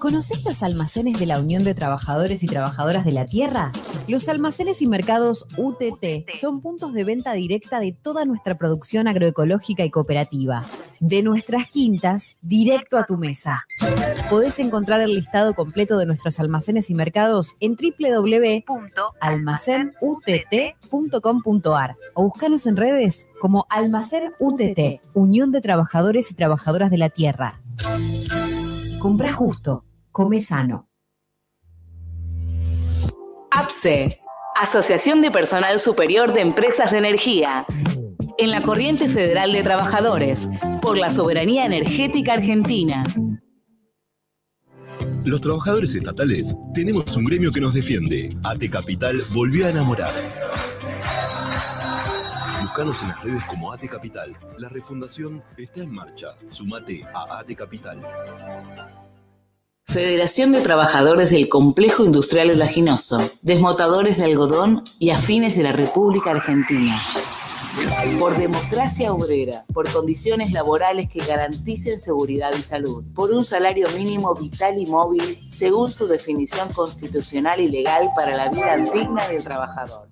¿Conocés los almacenes de la Unión de Trabajadores y Trabajadoras de la Tierra? Los almacenes y mercados UTT son puntos de venta directa de toda nuestra producción agroecológica y cooperativa. De nuestras quintas, directo a tu mesa. Podés encontrar el listado completo de nuestros almacenes y mercados en www.almacenutt.com.ar o buscanos en redes como Almacén UTT, Unión de Trabajadores y Trabajadoras de la Tierra. Compra justo. Come sano. APSE, Asociación de Personal Superior de Empresas de Energía. En la Corriente Federal de Trabajadores, por la soberanía energética argentina. Los trabajadores estatales tenemos un gremio que nos defiende. AT Capital volvió a enamorar. Buscanos en las redes como AT Capital. La refundación está en marcha. Sumate a AT Capital. Federación de Trabajadores del Complejo Industrial Olaginoso, Desmotadores de Algodón y Afines de la República Argentina. Por democracia obrera, por condiciones laborales que garanticen seguridad y salud, por un salario mínimo vital y móvil según su definición constitucional y legal para la vida digna del trabajador.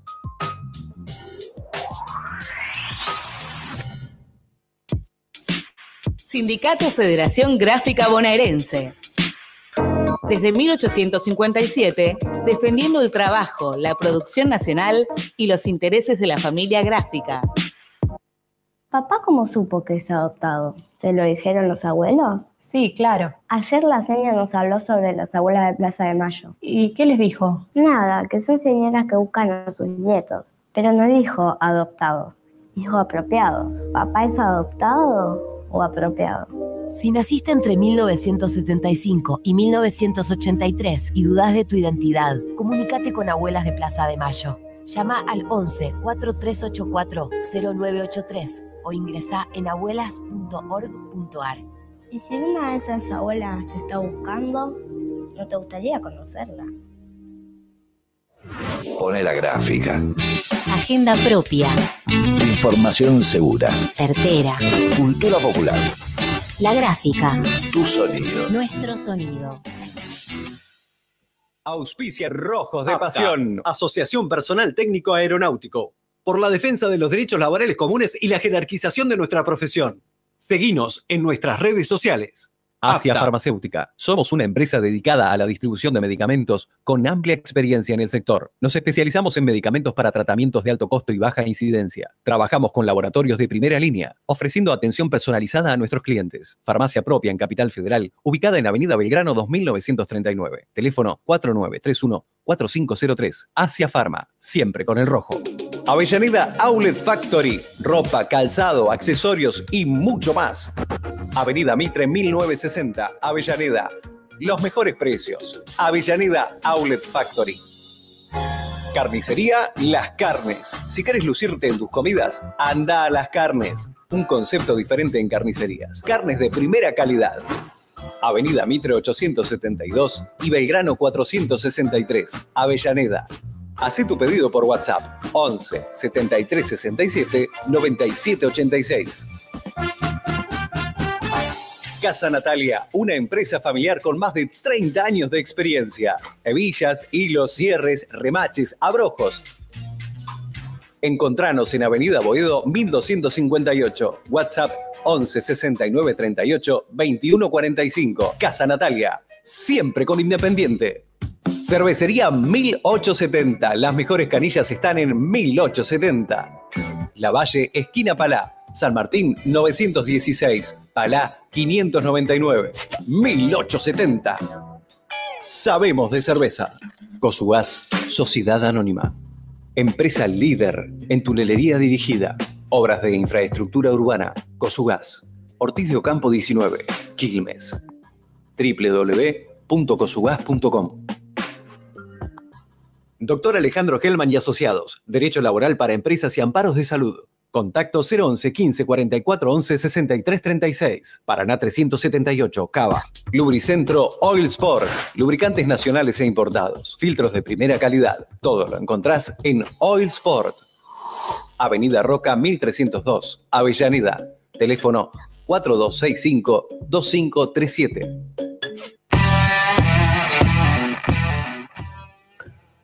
Sindicato Federación Gráfica Bonaerense desde 1857, defendiendo el trabajo, la producción nacional y los intereses de la familia gráfica. ¿Papá cómo supo que es adoptado? ¿Se lo dijeron los abuelos? Sí, claro. Ayer la señora nos habló sobre las abuelas de Plaza de Mayo. ¿Y qué les dijo? Nada, que son señoras que buscan a sus nietos. Pero no dijo adoptados, dijo apropiados. ¿Papá es adoptado? apropiado. Si naciste entre 1975 y 1983 y dudas de tu identidad, comunícate con Abuelas de Plaza de Mayo. Llama al 11 4384 0983 o ingresa en abuelas.org.ar. Y si una de esas abuelas te está buscando, ¿no te gustaría conocerla? Pone la gráfica. Agenda propia. Información segura. Certera. Cultura popular. La gráfica. Tu sonido. Nuestro sonido. Auspicia Rojos de Pasión. Asociación Personal Técnico Aeronáutico. Por la defensa de los derechos laborales comunes y la jerarquización de nuestra profesión. Seguinos en nuestras redes sociales. Asia Farmacéutica. Somos una empresa dedicada a la distribución de medicamentos con amplia experiencia en el sector. Nos especializamos en medicamentos para tratamientos de alto costo y baja incidencia. Trabajamos con laboratorios de primera línea, ofreciendo atención personalizada a nuestros clientes. Farmacia propia en Capital Federal, ubicada en Avenida Belgrano 2939. Teléfono 4931 4503. Asia Farma, siempre con el rojo. Avellaneda Outlet Factory, ropa, calzado, accesorios y mucho más. Avenida Mitre 1960, Avellaneda. Los mejores precios. Avellaneda Outlet Factory. Carnicería Las Carnes. Si quieres lucirte en tus comidas, anda a Las Carnes. Un concepto diferente en carnicerías. Carnes de primera calidad. Avenida Mitre 872 y Belgrano 463, Avellaneda. Hacé tu pedido por WhatsApp 11 73 67 97 86. Casa Natalia, una empresa familiar con más de 30 años de experiencia. Hebillas, hilos, cierres, remaches, abrojos. Encontranos en Avenida Boedo 1258, WhatsApp 11 69 38 21 45. Casa Natalia, siempre con Independiente. Cervecería 1870. Las mejores canillas están en 1870. La Valle, esquina Palá. San Martín 916, Palá 599, 1870. Sabemos de cerveza. Cosugas, Sociedad Anónima. Empresa líder en tunelería dirigida. Obras de infraestructura urbana. Cosugas. Ortiz de Ocampo 19, Quilmes. www.cosugas.com Doctor Alejandro Gelman y Asociados. Derecho laboral para empresas y amparos de salud. Contacto 011 15 44 11 63 36. Paraná 378, Cava. Lubricentro Oil Sport. Lubricantes nacionales e importados. Filtros de primera calidad. Todo lo encontrás en Oil Sport. Avenida Roca 1302, Avellaneda. Teléfono 4265 2537.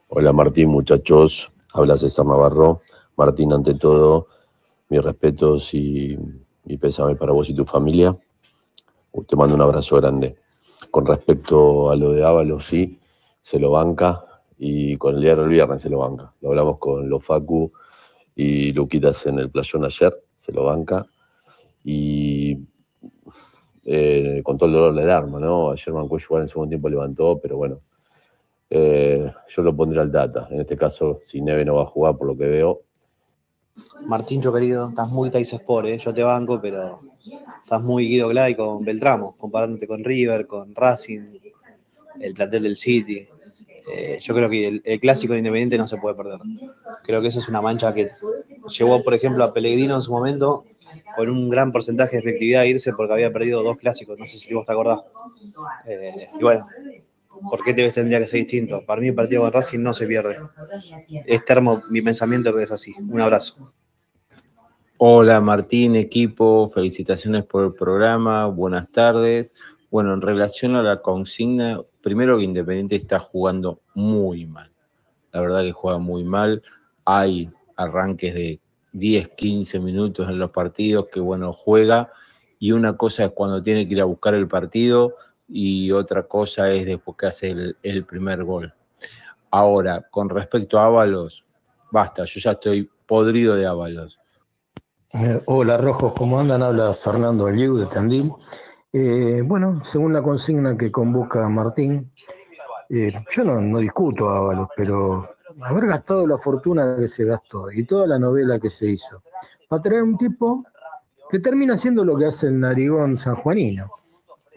Hola Martín, muchachos. Habla César Navarro. Martín, ante todo, mis respetos y, mi pésame para vos y tu familia. Uh, te mando un abrazo grande. Con respecto a lo de Ábalos, sí, se lo banca y con el diario del viernes se lo banca. Lo hablamos con los Facu y Luquitas en el playón ayer, se lo banca. Y eh, con todo el dolor del arma, ¿no? Ayer Mancuello igual en el segundo tiempo levantó, pero bueno, eh, yo lo pondré al data. En este caso, si Neve no va a jugar por lo que veo, Martín, yo querido, estás muy y Sport, eh, yo te banco, pero estás muy Guido Glay con Beltramo, comparándote con River, con Racing, el plantel del City. Eh, yo creo que el, clásico del Independiente no se puede perder. Creo que eso es una mancha que llevó, por ejemplo, a Pellegrino en su momento con un gran porcentaje de efectividad a irse porque había perdido dos clásicos. No sé si vos te acordás. Eh, y bueno, ¿Por qué ves tendría que ser distinto? Para mí el partido con Racing no se pierde. Es termo mi pensamiento, que es así. Un abrazo. Hola Martín, equipo, felicitaciones por el programa, buenas tardes. Bueno, en relación a la consigna, primero que Independiente está jugando muy mal. La verdad que juega muy mal. Hay arranques de 10, 15 minutos en los partidos que, bueno, juega. Y una cosa es cuando tiene que ir a buscar el partido y otra cosa es después que hace el, primer gol. Ahora, con respecto a Ábalos, basta, yo ya estoy podrido de Ábalos. Eh, hola Rojos, ¿cómo andan? Habla Fernando Aliu de Tandil. Eh, bueno, según la consigna que convoca Martín, eh, yo no, discuto a Ábalos, pero haber gastado la fortuna que se gastó y toda la novela que se hizo, para traer un tipo que termina haciendo lo que hace el narigón sanjuanino.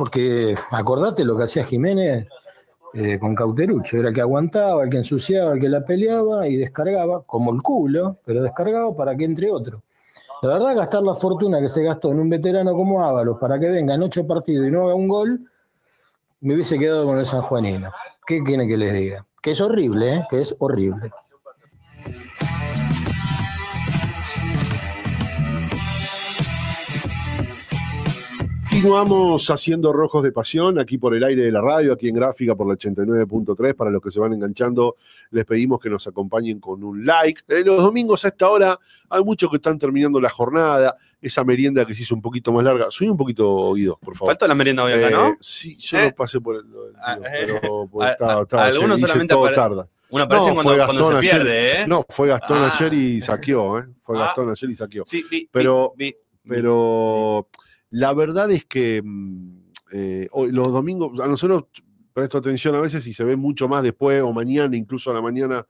Porque acordate lo que hacía Jiménez eh, con Cauterucho, era que aguantaba, el que ensuciaba, el que la peleaba y descargaba, como el culo, pero descargaba para que entre otro. La verdad, gastar la fortuna que se gastó en un veterano como Ábalos para que venga en ocho partidos y no haga un gol, me hubiese quedado con el San Juanino. ¿Qué tiene que les diga? Que es horrible, ¿eh? que es horrible. Continuamos haciendo Rojos de Pasión aquí por el aire de la radio, aquí en Gráfica por la 89.3. Para los que se van enganchando, les pedimos que nos acompañen con un like. Eh, los domingos a esta hora hay muchos que están terminando la jornada, esa merienda que se hizo un poquito más larga. Soy un poquito, oídos, por favor. Falta la merienda hoy acá, ¿no? Eh, sí, yo ¿Eh? pasé por el. pero algunos solamente todo tarda. Una no, cuando, se pierde, ¿eh? No, fue Gastón ah. ayer y saqueó, ¿eh? Fue ah. Gastón ayer y saqueó. Sí, vi, pero. pero la verdad es que mm, eh, los domingos, a nosotros presto atención a veces y se ve mucho más después o mañana, incluso a la mañana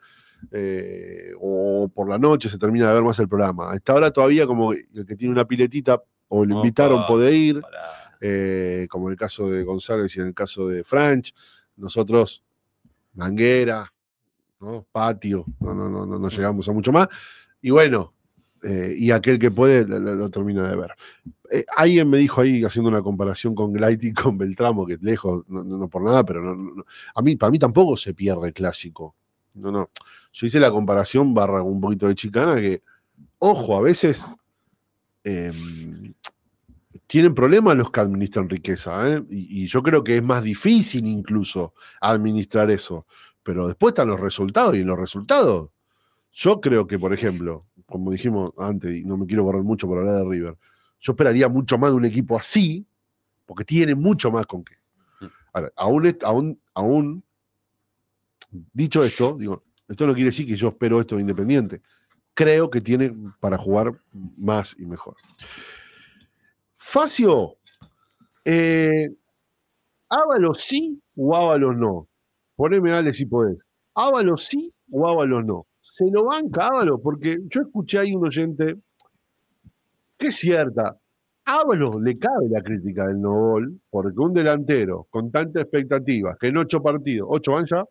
eh, o por la noche se termina de ver más el programa. A esta hora todavía como el que tiene una piletita o lo invitaron puede ir, eh, como en el caso de González y en el caso de Franch, nosotros, Manguera, Patio, no, no, no, no llegamos a mucho más. Y bueno, eh, y aquel que puede lo, termina de ver. Eh, alguien me dijo ahí, haciendo una comparación con Glight y con Beltramo, que lejos, no, por nada, pero a mí, para mí tampoco se pierde el clásico. No, no. Yo hice la comparación barra un poquito de chicana que, ojo, a veces em, tienen problemas los que administran riqueza, ¿eh? y, y, yo creo que es más difícil incluso administrar eso. Pero después están los resultados, y en los resultados, yo creo que, por ejemplo, como dijimos antes, y no me quiero borrar mucho por hablar de River, yo esperaría mucho más de un equipo así, porque tiene mucho más con qué. Mm. Ahora, aún, aún, aún dicho esto, digo, esto no quiere decir que yo espero esto Independiente. Creo que tiene para jugar más y mejor. Facio, eh, sí o Ábalos no? Poneme Ale si podés. ¿Ábalos sí o Ábalos no? se lo banca Ábalos, porque yo escuché ahí un oyente que es cierta. Ábalos le cabe la crítica del no gol, porque un delantero con tantas expectativas, que en ocho partidos, ocho van ya,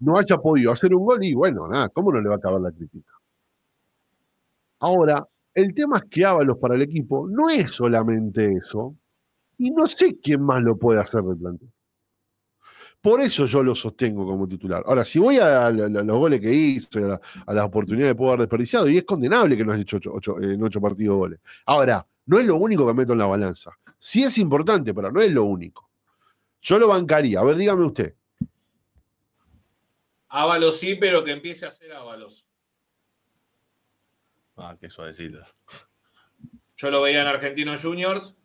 no haya podido hacer un gol y bueno, nada, ¿cómo no le va a acabar la crítica? Ahora, el tema es que Ábalos para el equipo no es solamente eso, y no sé quién más lo puede hacer replantear. Por eso yo lo sostengo como titular. Ahora, si voy a, los goles que hizo, a, a, las oportunidades que puedo desperdiciado, y es condenable que no haya hecho ocho, en eh, ocho partidos goles. Ahora, no es lo único que meto en la balanza. Sí es importante, pero no es lo único. Yo lo bancaría. A ver, dígame usted. Ábalos sí, pero que empiece a hacer Ábalos. Ah, qué suavecito. Yo lo veía en Argentinos Juniors,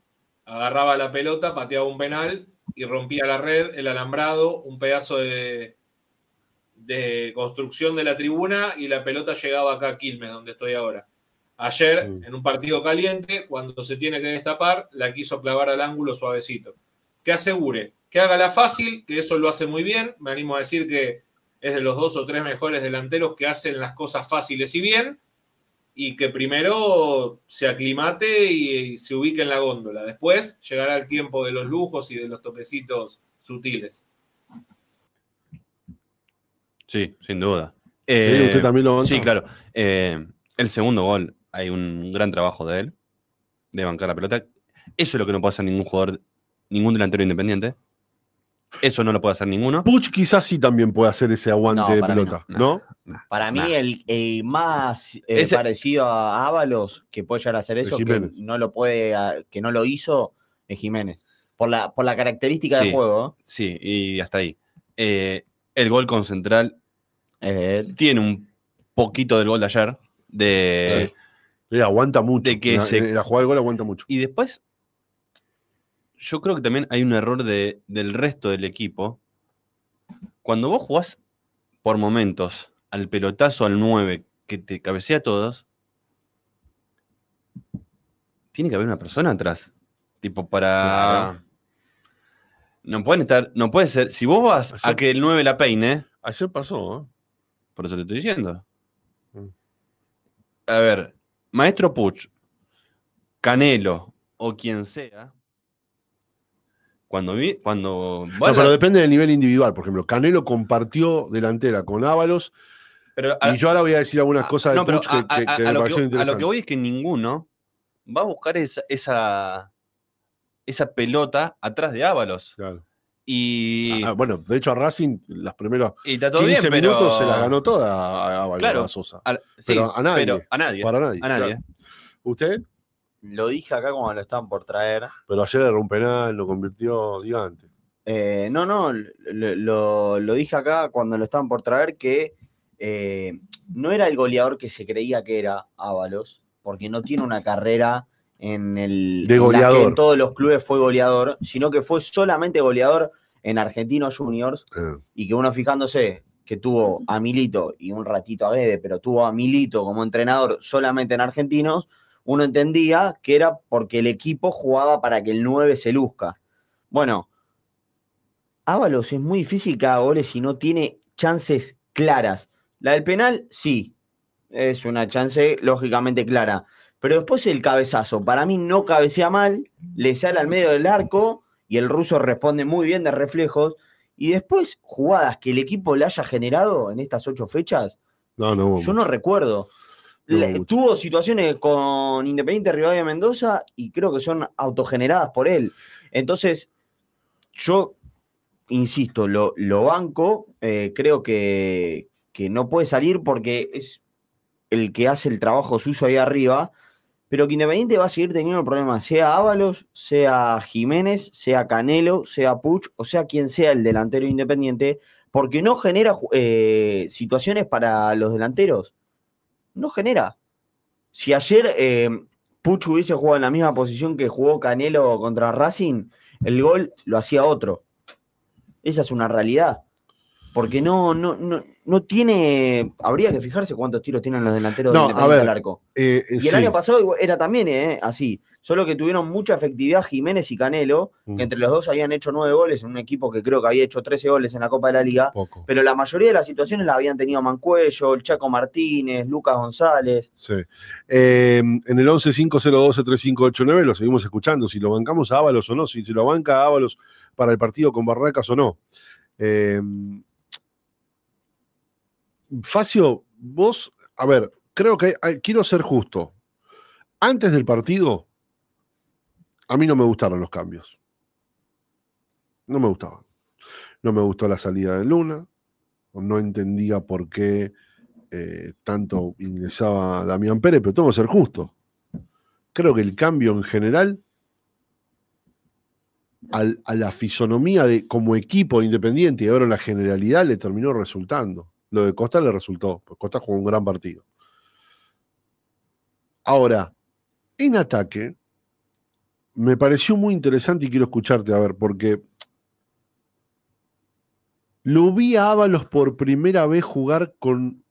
agarraba la pelota, pateaba un penal y rompía la red, el alambrado, un pedazo de, de construcción de la tribuna y la pelota llegaba acá a Quilmes, donde estoy ahora. Ayer, mm. en un partido caliente, cuando se tiene que destapar, la quiso clavar al ángulo suavecito. Que asegure, que haga la fácil, que eso lo hace muy bien. Me animo a decir que es de los dos o tres mejores delanteros que hacen las cosas fáciles y bien y que primero se aclimate y, se ubique en la góndola. Después llegará el tiempo de los lujos y de los toquecitos sutiles. Sí, sin duda. sí, eh, usted también lo Sí, claro. Eh, el segundo gol, hay un gran trabajo de él, de bancar la pelota. Eso es lo que no pasa en ningún jugador, ningún delantero independiente. Eso no lo puede hacer ninguno. Puch quizás sí también puede hacer ese aguante de pelota, ¿no? para mí el, más eh, parecido a Ábalos que puede llegar a hacer eso, que no lo puede, que no lo hizo, es Jiménez. Por la, por la característica del juego. ¿eh? Sí, y hasta ahí. Eh, el gol con Central tiene un poquito del gol de ayer. De, Aguanta mucho. que se... la jugada del gol aguanta mucho. Y después yo creo que también hay un error del resto del equipo. Cuando vos jugás por momentos al pelotazo al 9 que te cabecea a todos, tiene que haber una persona atrás. Tipo, para. No pueden estar. No puede ser. Si vos vas a que el 9 la peine. Ayer pasó, ¿eh? Por eso te estoy diciendo. Mm. A ver, Maestro Puch, Canelo o quien sea cuando, cuando pero depende del nivel individual. Por ejemplo, Canelo compartió delantera con Ábalos. Pero y yo ahora voy a decir algunas ah, cosas de a, que, me A lo que voy es que ninguno va a buscar esa, esa, esa pelota atrás de Ábalos. Y. Ah, ah, bueno, de hecho a Racing las primeras 15 minutos se las ganó toda a Ábalos a pero a nadie. a nadie. A nadie. ¿Usted? lo dije acá cuando lo estaban por traer. Pero ayer era un penal, lo convirtió gigante. Eh, no, no, lo, dije acá cuando lo estaban por traer que eh, no era el goleador que se creía que era Ábalos, porque no tiene una carrera en el de goleador. que en todos los clubes fue goleador, sino que fue solamente goleador en Argentinos Juniors ah. y que uno fijándose que tuvo a Milito y un ratito a Gede, pero tuvo a Milito como entrenador solamente en Argentinos, uno entendía que era porque el equipo jugaba para que el 9 se luzca. Bueno, Ábalos es muy difícil que haga goles si no tiene chances claras. La del penal, sí, es una chance lógicamente clara. Pero después el cabezazo, para mí no cabecea mal, le sale al medio del arco y el ruso responde muy bien de reflejos. Y después, jugadas que el equipo le haya generado en estas ocho fechas, no, no yo no recuerdo tuvo situaciones con Independiente Rivadavia Mendoza y creo que son autogeneradas por él. Entonces, yo insisto, lo, banco, eh, creo que, que, no puede salir porque es el que hace el trabajo suyo ahí arriba, pero que Independiente va a seguir teniendo problemas, sea Ábalos, sea Jiménez, sea Canelo, sea Puch, o sea quien sea el delantero Independiente, porque no genera eh, situaciones para los delanteros no genera. Si ayer eh, Puchu hubiese jugado en la misma posición que jugó Canelo contra Racing, el gol lo hacía otro. Esa es una realidad. Porque no, no, no, no tiene. Habría que fijarse cuántos tiros tienen los delanteros del arco. Eh, eh, y el año pasado era también eh, así. Solo que tuvieron mucha efectividad Jiménez y Canelo, que mm. entre los dos habían hecho nueve goles en un equipo que creo que había hecho 13 goles en la Copa de la Liga. Pero la mayoría de las situaciones las habían tenido Mancuello, el Chaco Martínez, Lucas González. Sí. Em, en el 11 8 3589 lo seguimos escuchando, si lo bancamos a Ábalos o no, si, se lo banca Ábalos para el partido con Barracas o no. Em, Facio, vos, a ver, creo que quiero ser justo. Antes del partido, a mí no me gustaron los cambios. No me gustaban. No me gustó la salida de Luna. No entendía por qué eh, tanto ingresaba Damián Pérez, pero tengo que ser justo. Creo que el cambio en general a la fisonomía de como equipo independiente y ahora la generalidad le terminó resultando. Lo de Costa le resultó, Costa jugó un gran partido. Ahora, en ataque, me pareció muy interesante y quiero escucharte, a ver, porque lo vi a Ábalos por primera vez jugar con,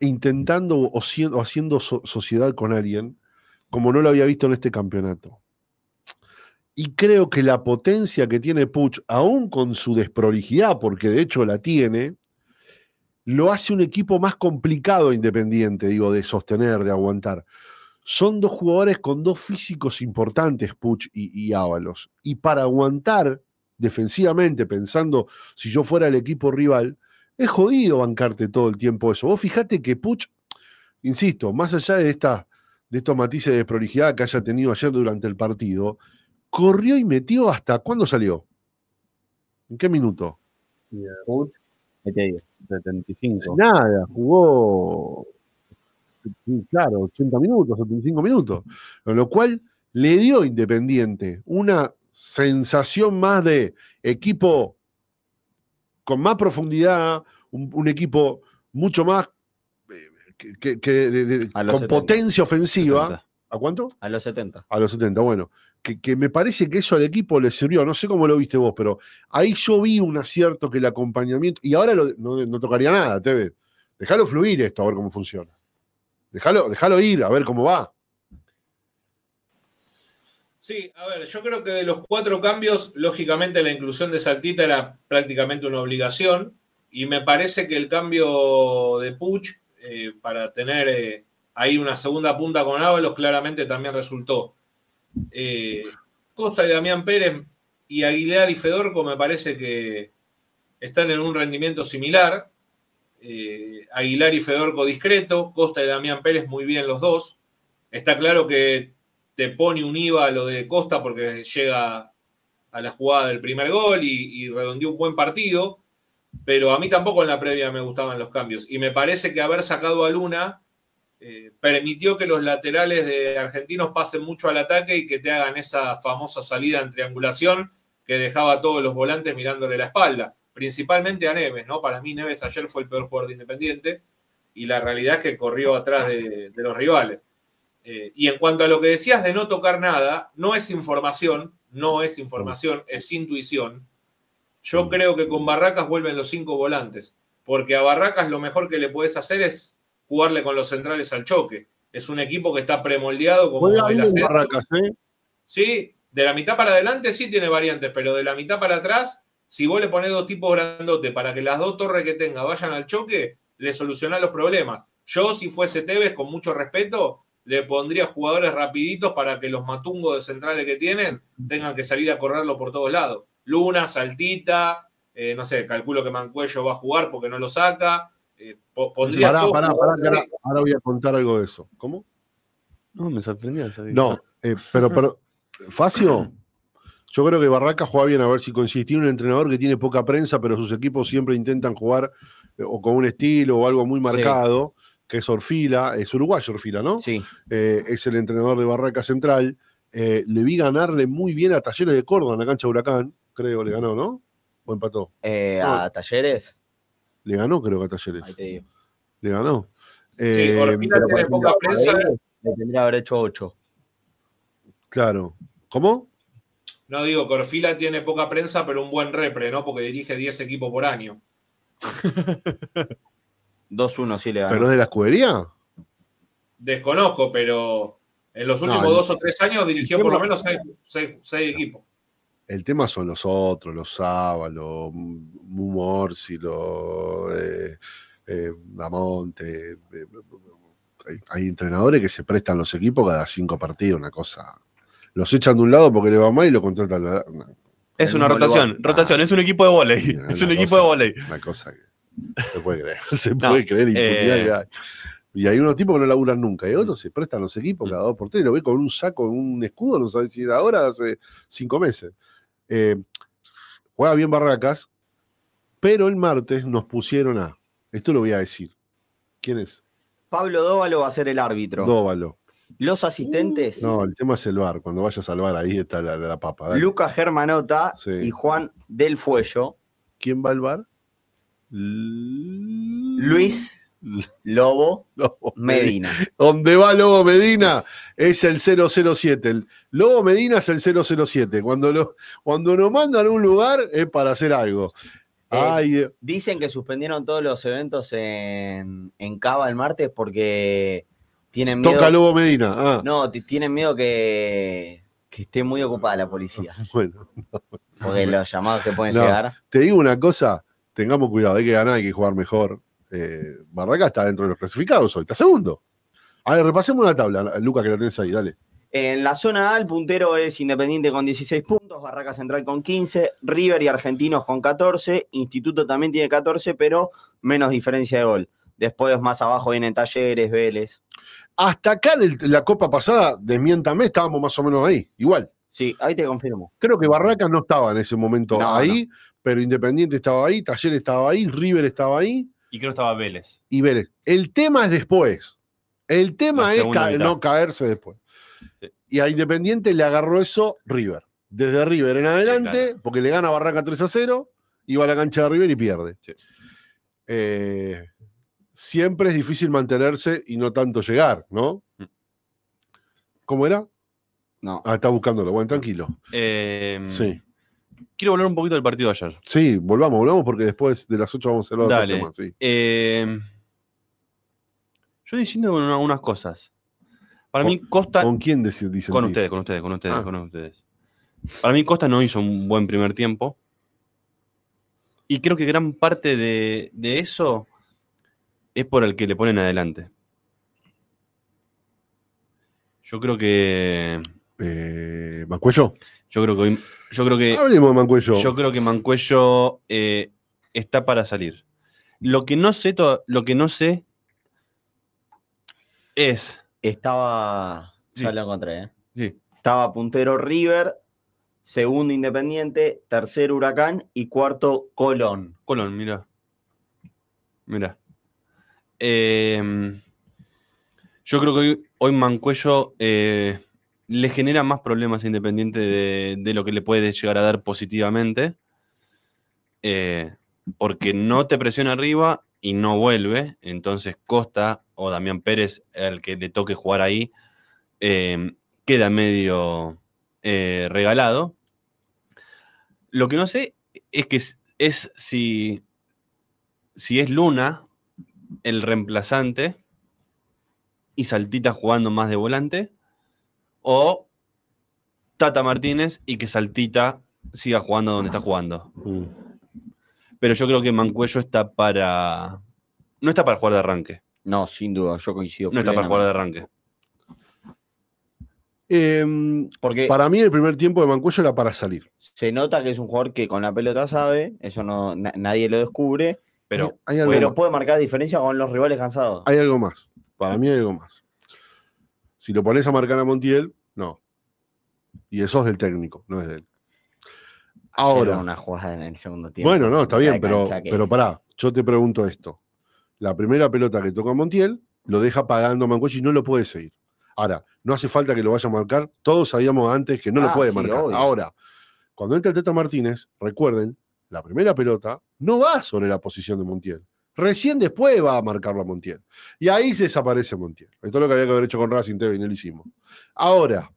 intentando o, haciendo sociedad con alguien, como no lo había visto en este campeonato. Y creo que la potencia que tiene Puch, aún con su desprolijidad, porque de hecho la tiene, lo hace un equipo más complicado e Independiente, digo, de sostener, de aguantar. Son dos jugadores con dos físicos importantes, Puch y, Ábalos. Y para aguantar defensivamente, pensando si yo fuera el equipo rival, es jodido bancarte todo el tiempo eso. Vos fijate que Puch, insisto, más allá de, esta, de estos matices de prolijidad que haya tenido ayer durante el partido, corrió y metió hasta. ¿Cuándo salió? ¿En qué minuto? 75. Nada, jugó, claro, 80 minutos, 75 minutos. Con lo cual le dio Independiente una sensación más de equipo con más profundidad, un, equipo mucho más eh, que, con potencia ofensiva. ¿A cuánto? A los 70. A los 70, bueno que, me parece que eso al equipo le sirvió. No sé cómo lo viste vos, pero ahí yo vi un acierto que el acompañamiento. Y ahora no, tocaría nada, TV. Déjalo fluir esto, a ver cómo funciona. Déjalo, déjalo ir, a ver cómo va. Sí, a ver, yo creo que de los cuatro cambios, lógicamente la inclusión de Saltita era prácticamente una obligación. Y me parece que el cambio de Puch eh, para tener eh, ahí una segunda punta con Ábalos claramente también resultó. Eh, Costa y Damián Pérez y Aguilar y Fedorco me parece que están en un rendimiento similar. Eh, Aguilar y Fedorco discreto, Costa y Damián Pérez muy bien los dos. Está claro que te pone un IVA lo de Costa porque llega a la jugada del primer gol y, y redondeó un buen partido, pero a mí tampoco en la previa me gustaban los cambios. Y me parece que haber sacado a Luna eh, permitió que los laterales de argentinos pasen mucho al ataque y que te hagan esa famosa salida en triangulación que dejaba a todos los volantes mirándole la espalda, principalmente a Neves, ¿no? Para mí Neves ayer fue el peor jugador de Independiente y la realidad es que corrió atrás de, los rivales. Eh, y en cuanto a lo que decías de no tocar nada, no es información, no es información, es intuición. Yo mm. creo que con Barracas vuelven los cinco volantes, porque a Barracas lo mejor que le puedes hacer es jugarle con los centrales al choque. Es un equipo que está premoldeado como el Barracas, ¿eh? Sí, de la mitad para adelante sí tiene variantes, pero de la mitad para atrás, si vos le pones dos tipos grandote para que las dos torres que tenga vayan al choque, le solucionás los problemas. Yo, si fuese Tevez, con mucho respeto, le pondría jugadores rapiditos para que los matungos de centrales que tienen tengan que salir a correrlo por todos lados. Luna, Saltita, eh, no sé, calculo que Mancuello va a jugar porque no lo saca. Eh, pará, pará, pará, ahora, voy a contar algo de eso. ¿Cómo? No, me sorprendió. No, eh, pero, pero, Facio, yo creo que Barraca juega bien a ver si en un entrenador que tiene poca prensa, pero sus equipos siempre intentan jugar eh, o con un estilo o algo muy marcado, que es Orfila, es Uruguay Orfila, ¿no? Sí. es el entrenador de Barraca Central. le vi ganarle muy bien a Talleres de Córdoba en la cancha de Huracán, creo, le ganó, ¿no? ¿O empató? ¿A Talleres? Le ganó, creo, a Talleres. Le ganó. sí, Corfila eh, tiene poca prensa. Le tendría haber hecho 8. Claro. ¿Cómo? No digo Corfila tiene poca prensa, pero un buen repre, ¿no? Porque dirige 10 equipos por año. (laughs) Dos, 1 sí le ganó. ¿Pero de la escudería? Desconozco, pero en los últimos dos o tres años dirigió por lo menos seis equipos. El tema son los otros, los Sábalos, Mumor, mm, eh, eh, Damonte. Eh, hay, entrenadores que se prestan los equipos cada cinco partidos, una cosa. Los echan de un lado porque le va mal y lo contratan. es una rotación, rotación, es un equipo de volei. (laughs) Es, un equipo de volei. Una cosa que se puede creer, (laughs) se puede creer. Eh, y hay unos tipos que no laburan nunca, y otros se prestan los equipos mm. cada dos por tres, lo ve con un saco, un escudo, no sabes si es ahora hace cinco meses. Eh, juega bien Barracas, pero el martes nos pusieron a. Esto lo voy a decir. ¿Quién es? Pablo Dóvalo va a ser el árbitro. Dóvalo. Los asistentes. No, el tema es el bar. Cuando vaya a salvar ahí está la, la papa. Lucas Germanota y Juan del Fuello. ¿Quién va al bar? Luis Lobo, Medina. Donde ¿Dónde va Lobo Medina? Es el 007. Lobo Medina es el 007. Cuando, cuando nos mandan a un lugar es para hacer algo. Eh, eh. dicen que suspendieron todos los eventos en, Cava el martes porque tienen miedo. Toca Lobo Medina. Ah. No, tienen miedo que, que, esté muy ocupada la policía. (laughs) porque los llamados que pueden llegar. Te digo una cosa, tengamos cuidado, hay que ganar, hay que jugar mejor. Eh, Barraca está dentro de los clasificados hoy, está segundo. A ver, repasemos una tabla, Luca, que la tenés ahí, dale. En la zona A, el puntero es Independiente con 16 puntos, Barraca Central con 15, River y Argentinos con 14, Instituto también tiene 14, pero menos diferencia de gol. Después, más abajo, vienen Talleres, Vélez. Hasta acá en la Copa pasada, desmiéntame, estábamos más o menos ahí, igual. Sí, ahí te confirmo. Creo que Barraca no estaba en ese momento ahí, pero Independiente estaba ahí, Talleres estaba ahí, River estaba ahí. Y creo estaba Vélez. Y Vélez. El tema es después. El tema es no caerse después. Y a Independiente le agarró eso River. Desde River en adelante, porque le gana Barraca 3 a 0, iba a la cancha de River y pierde. Eh, siempre es difícil mantenerse y no tanto llegar, ¿no? Mm. ¿Cómo era? No. Ah, está buscándolo. Bueno, tranquilo. Eh, sí quiero volver un poquito del partido de ayer. Sí, volvamos, volvamos porque después de las 8 vamos a hablar de tema. Em, yo diciendo unas cosas. Para mí Costa... ¿Con quién dicen? Con ustedes, con ustedes, con ustedes, ah. con ustedes. Para mí Costa no hizo un buen primer tiempo. Y creo que gran parte de, eso es por el que le ponen adelante. Yo creo que... Eh, yo creo que yo creo que Mancuello. Yo creo que Mancuello eh, está para salir. Lo que no sé, lo que no sé es. Estaba. Sí. Ya lo encontré, ¿eh? Sí. Estaba puntero River, segundo Independiente, tercer Huracán y cuarto Colón. Colón, mira. Mira. Em, yo creo que hoy, Mancuello eh, le genera más problemas independiente de, lo que le puede llegar a dar positivamente, eh, porque no te presiona arriba y no vuelve, entonces Costa o Damián Pérez, el que le toque jugar ahí, eh, queda medio eh, regalado. Lo que no sé es que si, si es Luna el reemplazante y Saltita jugando más de volante o Tata Martínez y que Saltita siga jugando donde está jugando. Mm. Pero yo creo que Mancuello está para. No está para jugar de arranque. No, sin duda, yo coincido. No está para jugar de arranque. Em, Porque para mí el primer tiempo de Mancuello era para salir. Se nota que es un jugador que con la pelota sabe, eso no nadie lo descubre, pero, pero puede marcar diferencia con los rivales cansados. Hay algo más. Para mí hay algo más. Si lo pones a marcar a Montiel, no. Y eso es del técnico, no es de él. Ahora. una jugada en el segundo tiempo. Bueno, no, está bien, pero, pero pará, yo te pregunto esto. La primera pelota que toca Montiel lo deja pagando Mancochi y no lo puede seguir. Ahora, no hace falta que lo vaya a marcar. Todos sabíamos antes que no lo ah, puede marcar. Ahora, cuando entra el Teta Martínez, recuerden, la primera pelota no va sobre la posición de Montiel. Recién después va a marcarlo a Montiel. Y ahí se desaparece Montiel. Esto es lo que había que haber hecho con Racing TV y no lo hicimos. Ahora,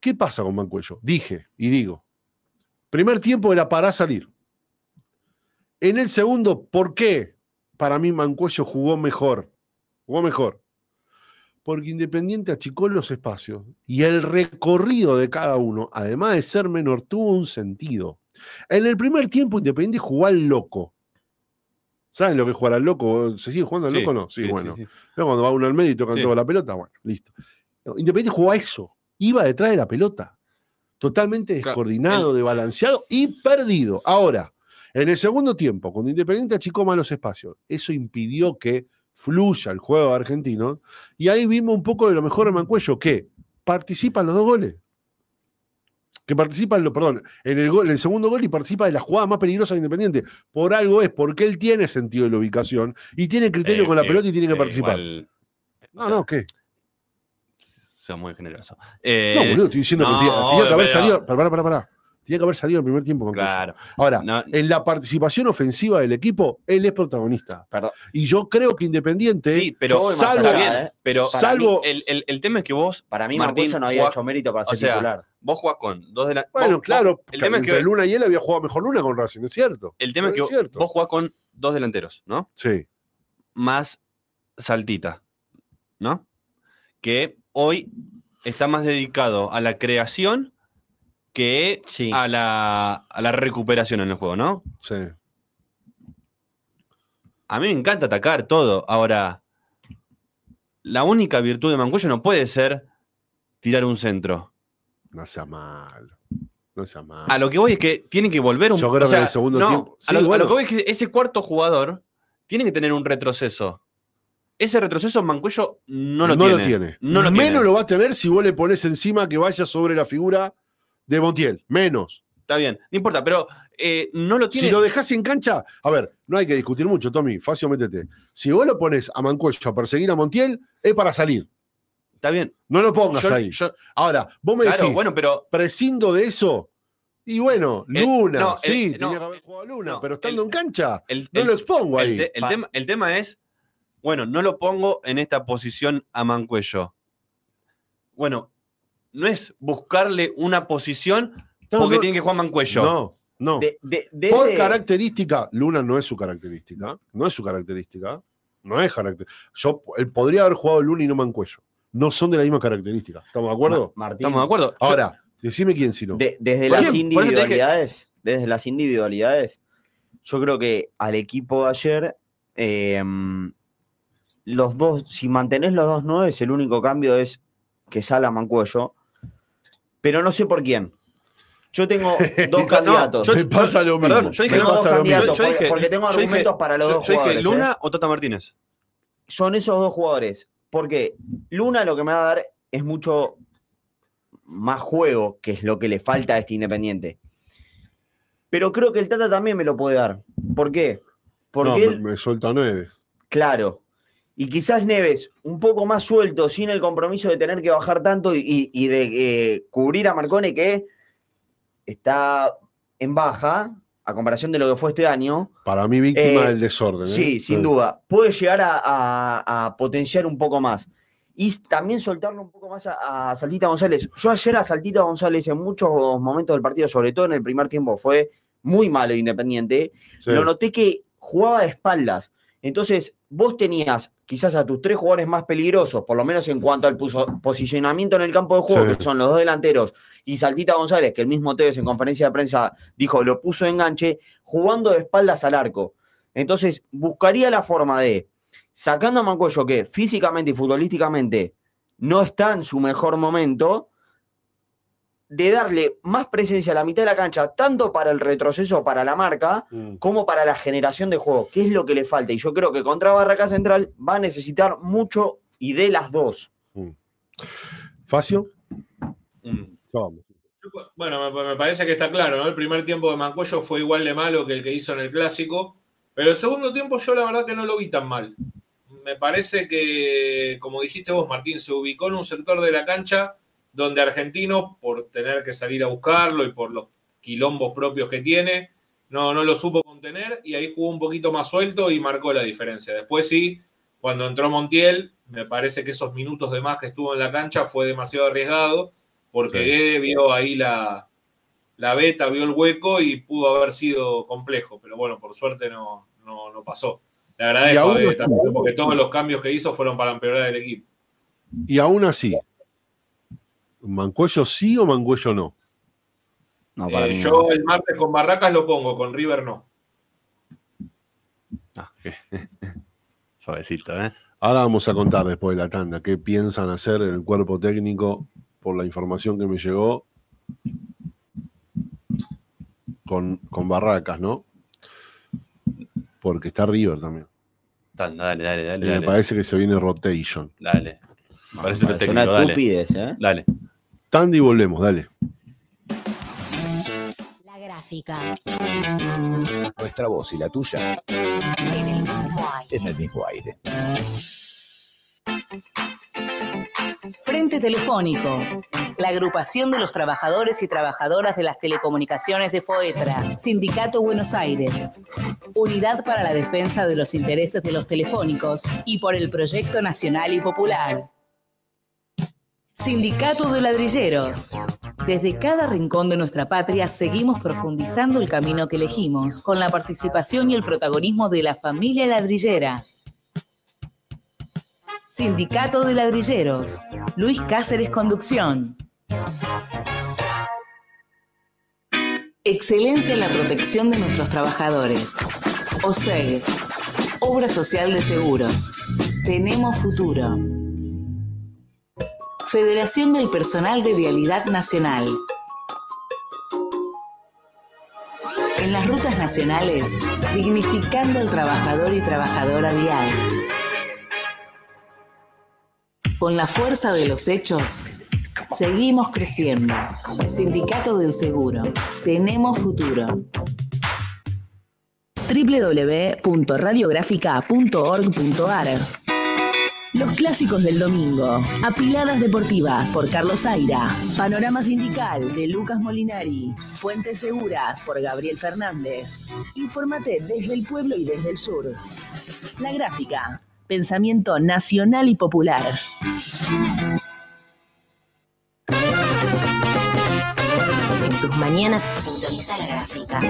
¿qué pasa con Mancuello? Dije y digo. Primer tiempo era para salir. En el segundo, ¿por qué? Para mí Mancuello jugó mejor. Jugó mejor. Porque Independiente achicó los espacios y el recorrido de cada uno, además de ser menor, tuvo un sentido. En el primer tiempo Independiente jugó al loco ¿Saben lo que es jugar al loco? ¿Se sigue jugando al loco no? Sí, bueno. cuando va uno al medio y tocan toda la pelota, bueno, listo. Independiente jugó a eso. Iba detrás de la pelota. Totalmente descoordinado, desbalanceado y perdido. Ahora, en el segundo tiempo, cuando Independiente achicó malos los espacios, eso impidió que fluya el juego argentino. Y ahí vimos un poco de lo mejor de Mancuello, que participan los dos goles que participa en lo, perdón, en el, el, segundo gol y participa de la jugada más peligrosa de Independiente. Por algo es, porque él tiene sentido de la ubicación y tiene criterio eh, con la eh, pelota y tiene que eh, participar. no, no, ¿qué? Sea muy generoso. no, boludo, estoy diciendo que tiene que haber salido. Pará, pará, pará. Tiene que haber salido el primer tiempo Claro. Ahora, en la participación ofensiva del equipo, él es protagonista. Y yo creo que Independiente. Sí, pero salvo. ¿eh? pero el, tema es que vos. Para mí, Martín no había hecho mérito para ser o sea, Vos jugás con dos delanteros... Bueno, claro. el tema que. Luna y él había jugado mejor Luna con Racing, es cierto. El tema es que vos jugás con dos delanteros, ¿no? Sí. Más Saltita, ¿no? Que hoy está más dedicado a la creación que a, la, recuperación en el juego, ¿no? Sí. A mí me encanta atacar todo. Ahora, la única virtud de Mancuello no puede ser tirar un centro. No sea mal. No sea mal. A lo que voy es que tiene que volver un segundo no, a, lo, que voy es que ese cuarto jugador tiene que tener un retroceso. Ese retroceso Mancuello no lo no tiene. Lo tiene. Menos lo va a tener si vos le pones encima que vaya sobre la figura de Montiel, menos. Está bien, no importa, pero eh, no lo tiene. Si lo dejas en cancha, a ver, no hay que discutir mucho, Tommy, fácil, métete. Si vos lo pones a Mancuello a perseguir a Montiel, es para salir. Está bien. No lo pongas ahí. Ahora, vos me decís, bueno, pero, prescindo de eso, y bueno, Luna, sí, eh, que haber jugado Luna, pero estando en cancha, no lo expongo ahí. tema, el, tema, es, bueno, no lo pongo en esta posición a Mancuello. Bueno, no es buscarle una posición porque tiene que jugar Mancuello. No, no. Por característica, Luna no es su característica. No es su característica. No es característica. Yo, él podría haber jugado Luna y no Mancuello. No son de la misma característica. ¿Estamos de acuerdo? Estamos de acuerdo. Ahora, decime quién si no. desde las individualidades, desde las individualidades, yo creo que al equipo de ayer. Em, los dos, si mantenés los dos nueve, el único cambio es que sale Mancuello, pero no sé por quién. Yo tengo dos candidatos. dije, porque, tengo argumentos para los dos jugadores. Dije ¿eh? Luna o Tata Martínez. Son esos dos jugadores. Porque Luna lo que me va a dar es mucho más juego, que es lo que le falta a este Independiente. Pero creo que el Tata también me lo puede dar. ¿Por qué? Porque me, me, suelta nueve. Claro. Y quizás Neves, un poco más suelto, sin el compromiso de tener que bajar tanto y, de eh, cubrir a Marcone, que está en baja, a comparación de lo que fue este año. Para mí, víctima eh, del desorden. ¿eh? Sí, sin duda. Puede llegar a, potenciar un poco más. Y también soltarlo un poco más a, Saltita González. Yo ayer a Saltita González, en muchos momentos del partido, sobre todo en el primer tiempo, fue muy malo Independiente. Lo noté que jugaba de espaldas. Entonces, vos tenías quizás a tus tres jugadores más peligrosos, por lo menos en cuanto al posicionamiento en el campo de juego, que son los dos delanteros y Saltita González, que el mismo Tevez en conferencia de prensa dijo, lo puso enganche, jugando de espaldas al arco. Entonces, buscaría la forma de, sacando a Mancuello, que físicamente y futbolísticamente no está en su mejor momento, de darle más presencia a la mitad de la cancha, tanto para el retroceso para la marca, mm. como para la generación de juego, que es lo que le falta. Y yo creo que contra Barraca Central va a necesitar mucho y de las dos. Mm. ¿Facio? Mm. Bueno, me, me, parece que está claro, ¿no? El primer tiempo de Mancuello fue igual de malo que el que hizo en el clásico, pero el segundo tiempo yo la verdad que no lo vi tan mal. Me parece que, como dijiste vos, Martín, se ubicó en un sector de la cancha donde Argentino, por tener que salir a buscarlo y por los quilombos propios que tiene, no, no lo supo contener y ahí jugó un poquito más suelto y marcó la diferencia. Después sí, cuando entró Montiel, me parece que esos minutos de más que estuvo en la cancha fue demasiado arriesgado porque vio ahí la, beta, vio el hueco y pudo haber sido complejo, pero bueno, por suerte no, no, no pasó. Le agradezco a eh, porque todos los cambios que hizo fueron para empeorar el equipo. Y aún así, ¿Mancuello sí o Mancuello no? Eh, yo el martes con Barracas lo pongo, con River no. Ah, (laughs) Suavecito, ¿eh? Ahora vamos a contar después de la tanda qué piensan hacer en el cuerpo técnico por la información que me llegó con, Barracas, ¿no? Porque está River también. dale, dale, dale. me parece que se viene rotation. Dale. Parece, parece una Estupidez, ¿eh? Dale. Tandy y volvemos, dale. La gráfica. Nuestra voz y la tuya. En el mismo aire. En el mismo aire. Frente Telefónico, la agrupación de los trabajadores y trabajadoras de las telecomunicaciones de FOETRA, Sindicato Buenos Aires, Unidad para la Defensa de los Intereses de los Telefónicos y por el Proyecto Nacional y Popular. Sindicato de Ladrilleros. Desde cada rincón de nuestra patria seguimos profundizando el camino que elegimos, con la participación y el protagonismo de la familia ladrillera. Sindicato de Ladrilleros. Luis Cáceres Conducción. Excelencia en la protección de nuestros trabajadores. OSEG. Obra Social de Seguros. Tenemos futuro. Federación del Personal de Vialidad Nacional. En las rutas nacionales, dignificando al trabajador y trabajadora vial. Con la fuerza de los hechos, seguimos creciendo. Sindicato del Seguro, tenemos futuro www.radiografica.org.ar los clásicos del domingo. Apiladas deportivas por Carlos Aira. Panorama sindical de Lucas Molinari. Fuentes seguras por Gabriel Fernández. Infórmate desde el pueblo y desde el sur. La gráfica. Pensamiento nacional y popular. En tus mañanas sintoniza la gráfica.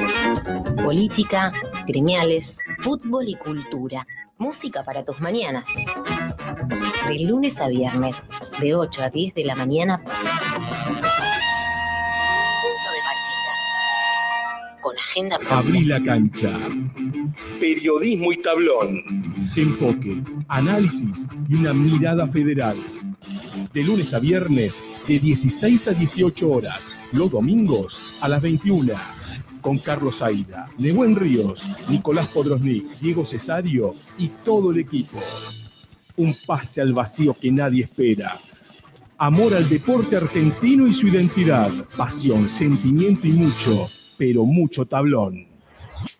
Política, gremiales, fútbol y cultura. Música para tus mañanas. De lunes a viernes, de 8 a 10 de la mañana. Punto de partida. Con agenda abrí la cancha. Periodismo y tablón. Enfoque, análisis y una mirada federal. De lunes a viernes, de 16 a 18 horas. Los domingos, a las 21 con Carlos Aida, Nebuen Ríos, Nicolás Podrosnik, Diego Cesario y todo el equipo un pase al vacío que nadie espera. Amor al deporte argentino y su identidad, pasión, sentimiento y mucho, pero mucho tablón.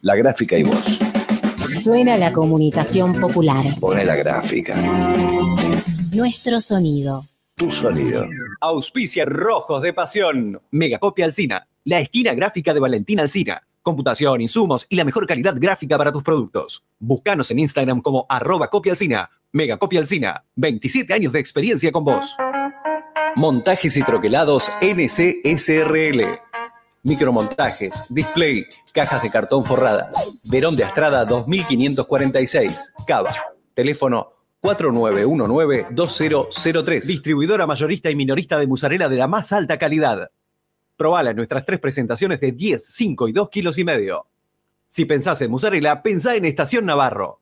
La gráfica y voz. Suena la comunicación popular. Pone la gráfica. Nuestro sonido. Tu sonido. Auspicia Rojos de Pasión. Megacopia Alcina. La esquina gráfica de Valentín Alcina. Computación, insumos y la mejor calidad gráfica para tus productos. Búscanos en Instagram como arroba Megacopia Alcina, 27 años de experiencia con vos. Montajes y troquelados NCSRL. Micromontajes, display, cajas de cartón forradas. Verón de Astrada 2546, Cava. Teléfono 4919-2003. Distribuidora mayorista y minorista de musarela de la más alta calidad. Probala en nuestras tres presentaciones de 10, 5 y 2 kilos y medio. Si pensás en musarela, pensá en Estación Navarro.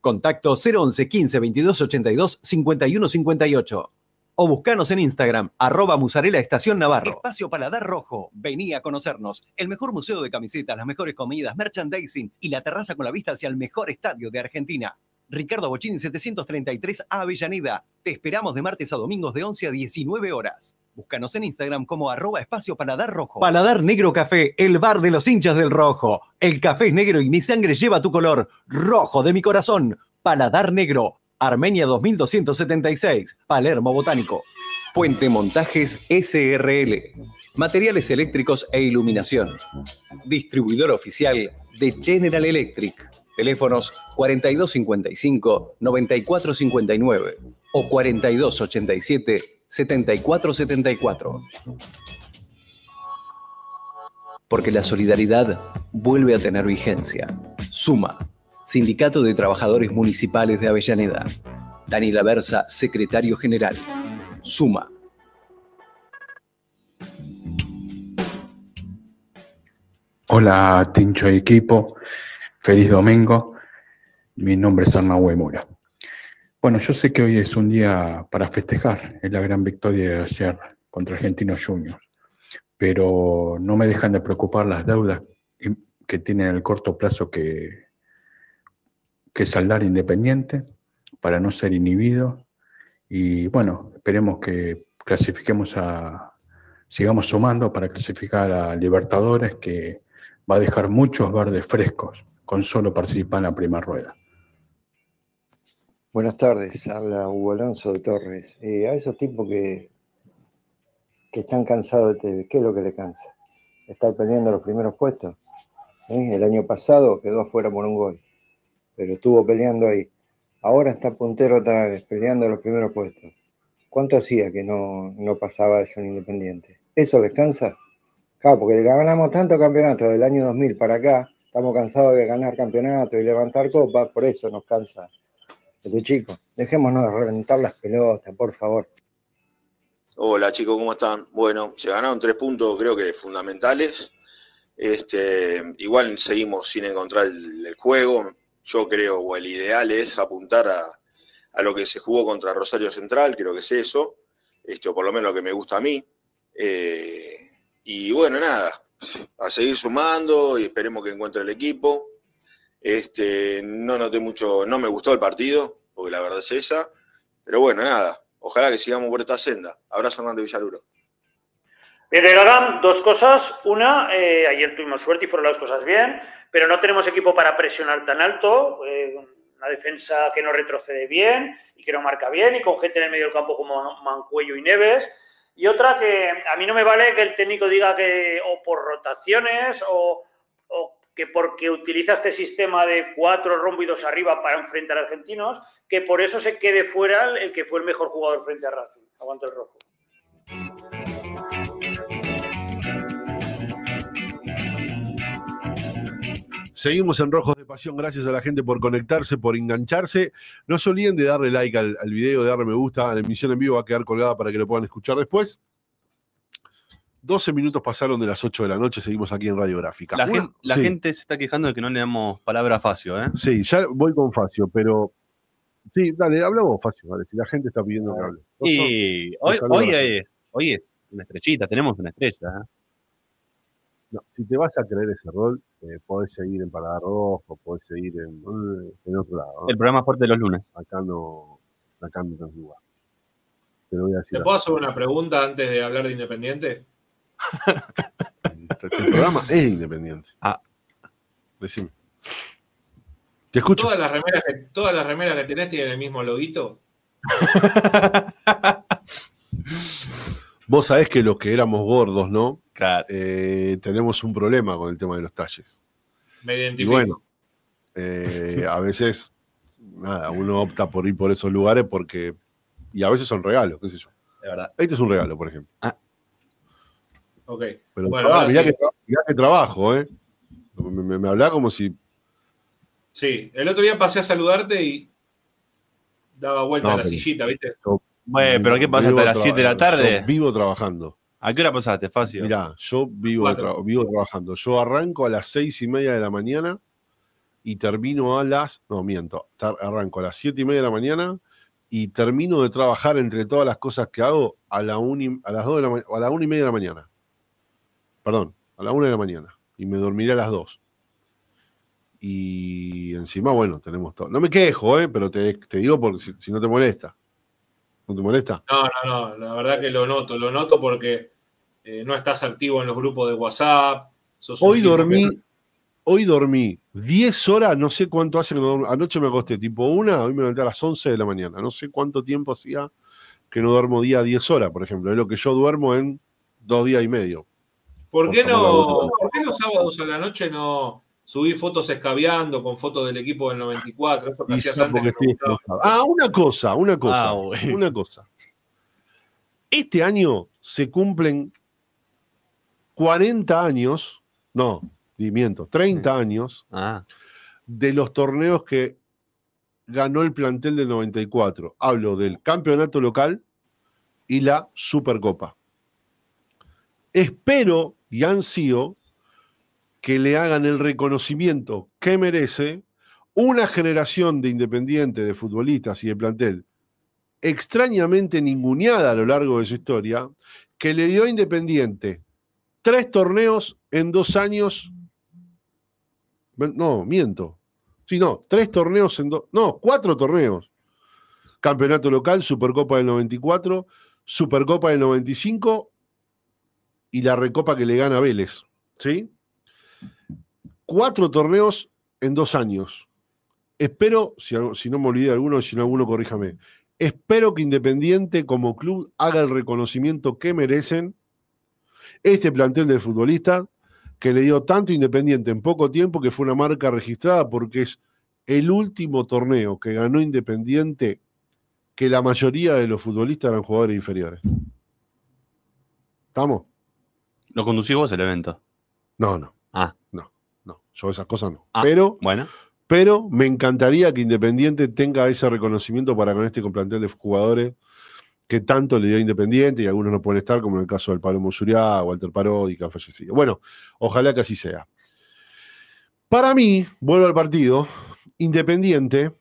Contacto 011 15 22 82 51 58. O buscanos en Instagram, arroba musarela estación navarro. Espacio Paladar Rojo. Vení a conocernos. El mejor museo de camisetas, las mejores comidas, merchandising y la terraza con la vista hacia el mejor estadio de Argentina. Ricardo Bochini 733 Avellaneda. Te esperamos de martes a domingos de 11 a 19 horas. Búscanos en Instagram como arroba espacio paladar rojo. Paladar Negro Café, el bar de los hinchas del rojo. El café es negro y mi sangre lleva tu color. Rojo de mi corazón. Paladar Negro, Armenia 2276, Palermo Botánico. Puente Montajes SRL. Materiales eléctricos e iluminación. Distribuidor oficial de General Electric. Teléfonos 4255-9459 o 4287 7474. Porque la solidaridad vuelve a tener vigencia. Suma, Sindicato de Trabajadores Municipales de Avellaneda. Daniela Versa secretario general. Suma. Hola, Tincho equipo. Feliz domingo. Mi nombre es Arna Mura. Bueno, yo sé que hoy es un día para festejar, es la gran victoria de ayer contra Argentinos Juniors, pero no me dejan de preocupar las deudas que tienen en el corto plazo que, que saldar Independiente para no ser inhibido y bueno, esperemos que clasifiquemos a, sigamos sumando para clasificar a Libertadores que va a dejar muchos verdes frescos con solo participar en la primera rueda. Buenas tardes, habla Hugo Alonso de Torres. Eh, a esos tipos que, que están cansados de TV, ¿qué es lo que le cansa? Estar peleando los primeros puestos. Eh, el año pasado quedó afuera por un gol, pero estuvo peleando ahí. Ahora está puntero otra vez, peleando los primeros puestos. ¿Cuánto hacía que no, pasaba eso en Independiente? ¿Eso les cansa? Claro, porque ganamos tanto campeonato del año 2000 para acá, estamos cansados de ganar campeonato y levantar copas, por eso nos cansa tu este, pues, chico, dejémonos de reventar las pelotas, por favor. Hola chicos, ¿cómo están? Bueno, se ganaron tres puntos creo que fundamentales. Este, igual seguimos sin encontrar el, juego. Yo creo, o el ideal es apuntar a, a, lo que se jugó contra Rosario Central, creo que es eso, Esto, o por lo menos lo que me gusta a mí. Eh, y bueno, nada, a seguir sumando y esperemos que encuentre el equipo. Este, no noté mucho, no me gustó el partido, porque la verdad es esa. Pero bueno, nada, ojalá que sigamos por esta senda. Abrazo, Hernández Villaluro. bien Gagam, dos cosas. Una, eh, ayer tuvimos suerte y fueron las cosas bien, pero no tenemos equipo para presionar tan alto. Eh, una defensa que no retrocede bien y que no marca bien y con gente en el medio del campo como Mancuello y Neves. Y otra que a mí no me vale que el técnico diga que o por rotaciones o que porque utiliza este sistema de cuatro rombidos arriba para enfrentar a argentinos, que por eso se quede fuera el que fue el mejor jugador frente a Racing. Aguanto el rojo. Seguimos en Rojos de Pasión, gracias a la gente por conectarse, por engancharse. No se olviden de darle like al, video, de darle me gusta a la emisión en vivo, va a quedar colgada para que lo puedan escuchar después. 12 minutos pasaron de las 8 de la noche, seguimos aquí en Radiográfica. La, la gente se está quejando de que no le damos palabra a Facio, ¿eh? Sí, ya voy con Facio, pero. Sí, dale, hablamos Facio, dale, si la gente está pidiendo que hable. Sí, hoy, es, una estrechita, tenemos una estrella. ¿eh? si te vas a creer ese rol, eh, podés seguir en Parada Rojo, podés seguir en, eh, en otro lado. El programa fuerte de los lunes. Acá no, acá no lugar. Te voy a decir. ¿Te puedo hacer una pregunta antes de hablar de Independiente? El programa es independiente. Ah. Decime. Te escucho. Todas las remeras que, todas tenés tienen el mismo loguito. Vos sabés que los que éramos gordos, ¿no? Claro. Eh, tenemos un problema con el tema de los talles. Me identifico. bueno, eh, a veces, nada, uno opta por ir por esos lugares porque. Y a veces son regalos, qué sé yo. De verdad. Este es un regalo, por ejemplo. Ah. Ok. Pero bueno, mirá, que, trabajo, ¿eh? Me, hablaba como si. Sí, el otro día pasé a saludarte y daba vuelta a la sillita, ¿viste? bueno, pero ¿qué pasa hasta las 7 de la tarde? vivo trabajando. ¿A qué hora pasaste, fácil Mirá, yo vivo, vivo trabajando. Yo arranco a las seis y media de la mañana y termino a las. No, miento. Arranco a las siete y media de la mañana y termino de trabajar entre todas las cosas que hago a, la a las 2 a la una y media de la mañana perdón, a la una de la mañana y me dormiré a las dos. Y encima, bueno, tenemos todo. No me quejo, ¿eh? pero te, digo porque si, no te molesta. ¿No te molesta? No, no, no, la verdad que lo noto, lo noto porque eh, no estás activo en los grupos de WhatsApp. Hoy dormí, hoy dormí 10 horas, no sé cuánto hace que no duermo. Anoche me acosté tipo una, hoy me levanté a las 11 de la mañana. No sé cuánto tiempo hacía que no duermo día 10 horas, por ejemplo. Es lo que yo duermo en dos días y medio. ¿Por qué, no, ¿Por qué los sábados a la noche no subí fotos escabeando con fotos del equipo del 94? Eso ah, una cosa, una cosa, ah, una cosa. Este año se cumplen 40 años, no, miento, 30 años ah. de los torneos que ganó el plantel del 94. Hablo del campeonato local y la Supercopa. Espero y sido que le hagan el reconocimiento que merece una generación de independientes, de futbolistas y de plantel extrañamente ninguneada a lo largo de su historia, que le dio a Independiente tres torneos en dos años. No, miento. Sí, no, tres torneos en dos. No, cuatro torneos. Campeonato local, Supercopa del 94, Supercopa del 95 y la recopa que le gana a Vélez. ¿Sí? Cuatro torneos en dos años. Espero, si, no me olvidé de alguno, si no alguno, corríjame. Espero que Independiente como club haga el reconocimiento que merecen este plantel de futbolista que le dio tanto Independiente en poco tiempo que fue una marca registrada porque es el último torneo que ganó Independiente que la mayoría de los futbolistas eran jugadores inferiores. ¿Estamos? ¿Lo conducís vos el evento? No, no. Ah. No, no. Yo esas cosas no. Ah, pero, bueno. pero me encantaría que Independiente tenga ese reconocimiento para con este plantel de jugadores que tanto le dio Independiente y algunos no pueden estar, como en el caso del Pablo Monsuriá, Walter Parodi, que han fallecido. Bueno, ojalá que así sea. Para mí, vuelvo al partido, Independiente,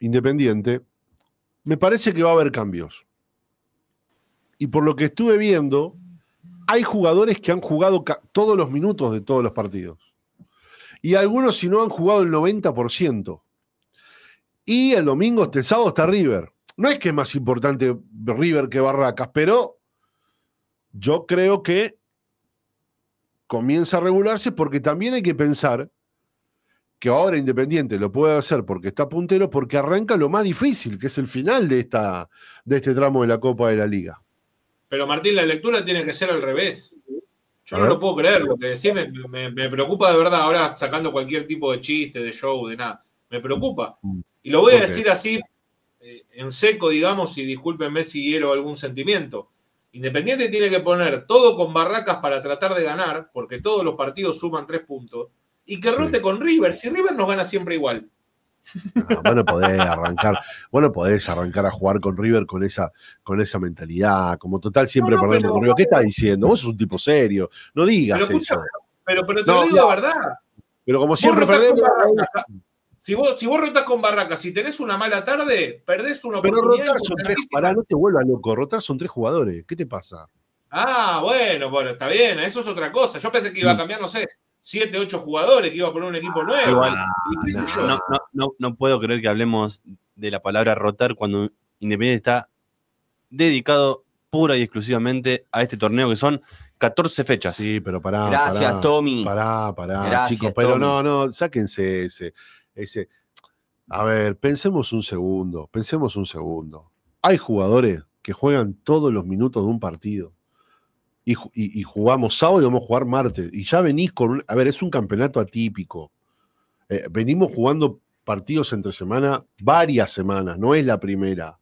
Independiente, me parece que va a haber cambios. Y por lo que estuve viendo, hay jugadores que han jugado todos los minutos de todos los partidos. Y algunos, si no, han jugado el 90%. Y el domingo, este sábado, está River. No es que es más importante River que Barracas, pero yo creo que comienza a regularse porque también hay que pensar que ahora Independiente lo puede hacer porque está puntero, porque arranca lo más difícil, que es el final de, esta, de este tramo de la Copa de la Liga. Pero Martín, la lectura tiene que ser al revés. Yo no lo puedo creer, lo que decís me, preocupa de verdad, ahora sacando cualquier tipo de chiste, de show, de nada. Me preocupa. Mm. Y lo voy a decir así, eh, en seco, digamos, y discúlpenme si hielo algún sentimiento. Independiente tiene que poner todo con barracas para tratar de ganar, porque todos los partidos suman tres puntos, y que rote con River. Si River nos gana siempre igual, Ah, bueno, podés arrancar, bueno, podés arrancar a jugar con River con esa, con esa mentalidad, como total siempre perdemos con River. ¿Qué estás diciendo? Vos sos un tipo serio, no digas eso. pero, pero te lo digo la verdad. Pero como siempre perdemos. Si vos, si vos rotás con Barracas, si tenés una mala tarde, perdés una pero oportunidad. rotar son tres, pará, no te vuelvas loco, rotar son tres jugadores, ¿qué te pasa? Ah, bueno, bueno, está bien, eso es otra cosa. Yo pensé que iba a cambiar, no sé, 7, 8 jugadores que iba a poner un equipo nuevo. no, no, no, puedo creer que hablemos de la palabra rotar cuando Independiente está dedicado pura y exclusivamente a este torneo que son 14 fechas. Sí, pero pará. Gracias, Tommy. Pará, pará, chicos. Pero no, no, sáquense ese, ese. A ver, pensemos un segundo, pensemos un segundo. Hay jugadores que juegan todos los minutos de un partido y, jugamos sábado y vamos a jugar martes. Y ya venís con... A ver, es un campeonato atípico. Eh, venimos jugando partidos entre semana varias semanas, no es la primera.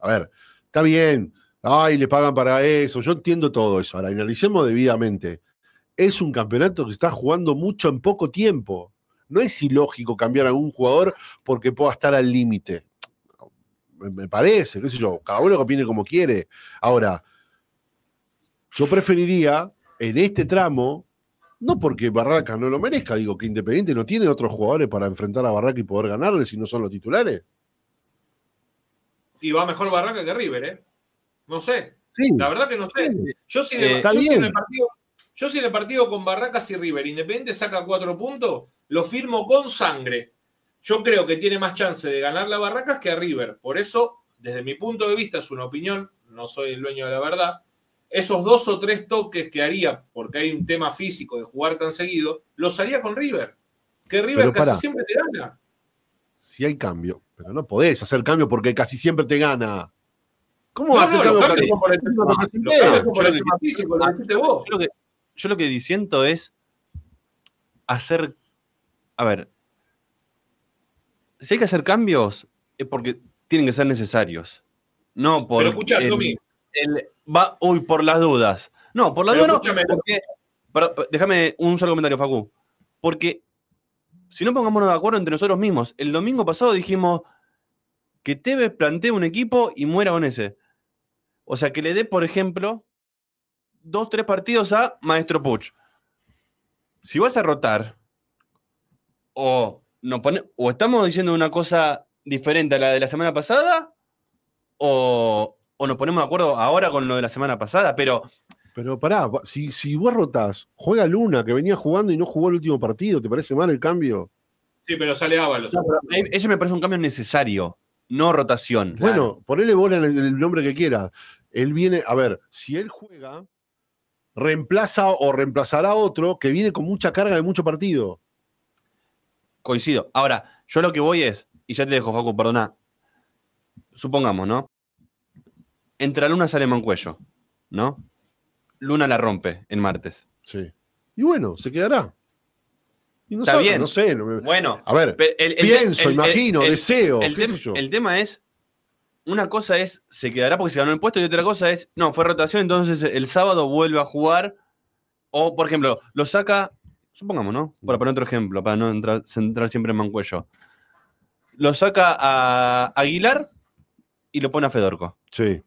A ver, está bien, ay, le pagan para eso, yo entiendo todo eso. Ahora, analicemos debidamente. Es un campeonato que está jugando mucho en poco tiempo. No es ilógico cambiar a un jugador porque pueda estar al límite. Me parece, qué sé yo, cada uno que opine como quiere. Ahora, yo preferiría en este tramo, no porque Barracas no lo merezca, digo que Independiente no tiene otros jugadores para enfrentar a Barracas y poder ganarle si no son los titulares. Y va mejor Barraca que River, ¿eh? No sé. La verdad que no sé. Yo si, eh, en el partido, yo si en partido con Barracas y River Independiente saca cuatro puntos, lo firmo con sangre. Yo creo que tiene más chance de ganar la Barracas que a River. Por eso, desde mi punto de vista, es una opinión, no soy el dueño de la verdad, esos dos o tres toques que haría, porque hay un tema físico de jugar tan seguido, los haría con River. Que River casi siempre te gana. Si hay cambio, pero no podés hacer cambio porque casi siempre te gana. ¿Cómo a hacer cambio? Yo lo, que, disiento es hacer. A ver. Si hay que hacer cambios, es porque tienen que ser necesarios. No por. Pero escuchá, Tommy. El, va, uy, por las dudas. No, por las dudas no, porque, déjame un solo comentario, Facu. Porque si no pongámonos de acuerdo entre nosotros mismos, el domingo pasado dijimos que Tevez plantee un equipo y muera con ese. O sea, que le dé, por ejemplo, dos, tres partidos a Maestro Puch. Si vas a rotar, o, o estamos diciendo una cosa diferente a la de la semana pasada, o, o nos ponemos de acuerdo ahora con lo de la semana pasada, pero. Pero pará, si, vos rotas juega Luna, que venía jugando y no jugó el último partido, ¿te parece mal el cambio? Sí, pero sale Ábalos. ella ese me parece un cambio necesario, no rotación. Bueno, por él bola en el, nombre que quiera Él viene, a ver, si él juega, reemplaza o reemplazará a otro que viene con mucha carga de mucho partido. Coincido. Ahora, yo lo que voy es, y ya te dejo, Facu, perdona. Supongamos, ¿no? entra luna sale Mancuello, ¿no? Luna la rompe en martes. Sí. Y bueno, se quedará. no Está bien. no sé. Bueno, a ver, pienso, imagino, deseo. El, el tema es, una cosa es, se quedará porque se ganó el puesto y otra cosa es, no, fue rotación, entonces el sábado vuelve a jugar. O, por ejemplo, lo saca, supongamos, ¿no? Para poner otro ejemplo, para no entrar, centrar siempre en Mancuello. Lo saca a Aguilar y lo pone a Fedorco. Sí.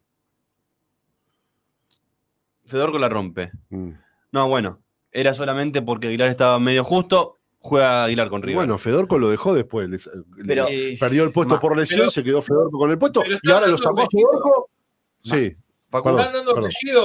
Fedorco la rompe. Mm. No, bueno, era solamente porque Aguilar estaba medio justo. Juega Aguilar con River. Bueno, Fedorco lo dejó después. Eh, perdió el puesto por lesión, se quedó Fedorco con el puesto y ahora lo sacó Fedorco. Sí. Están dando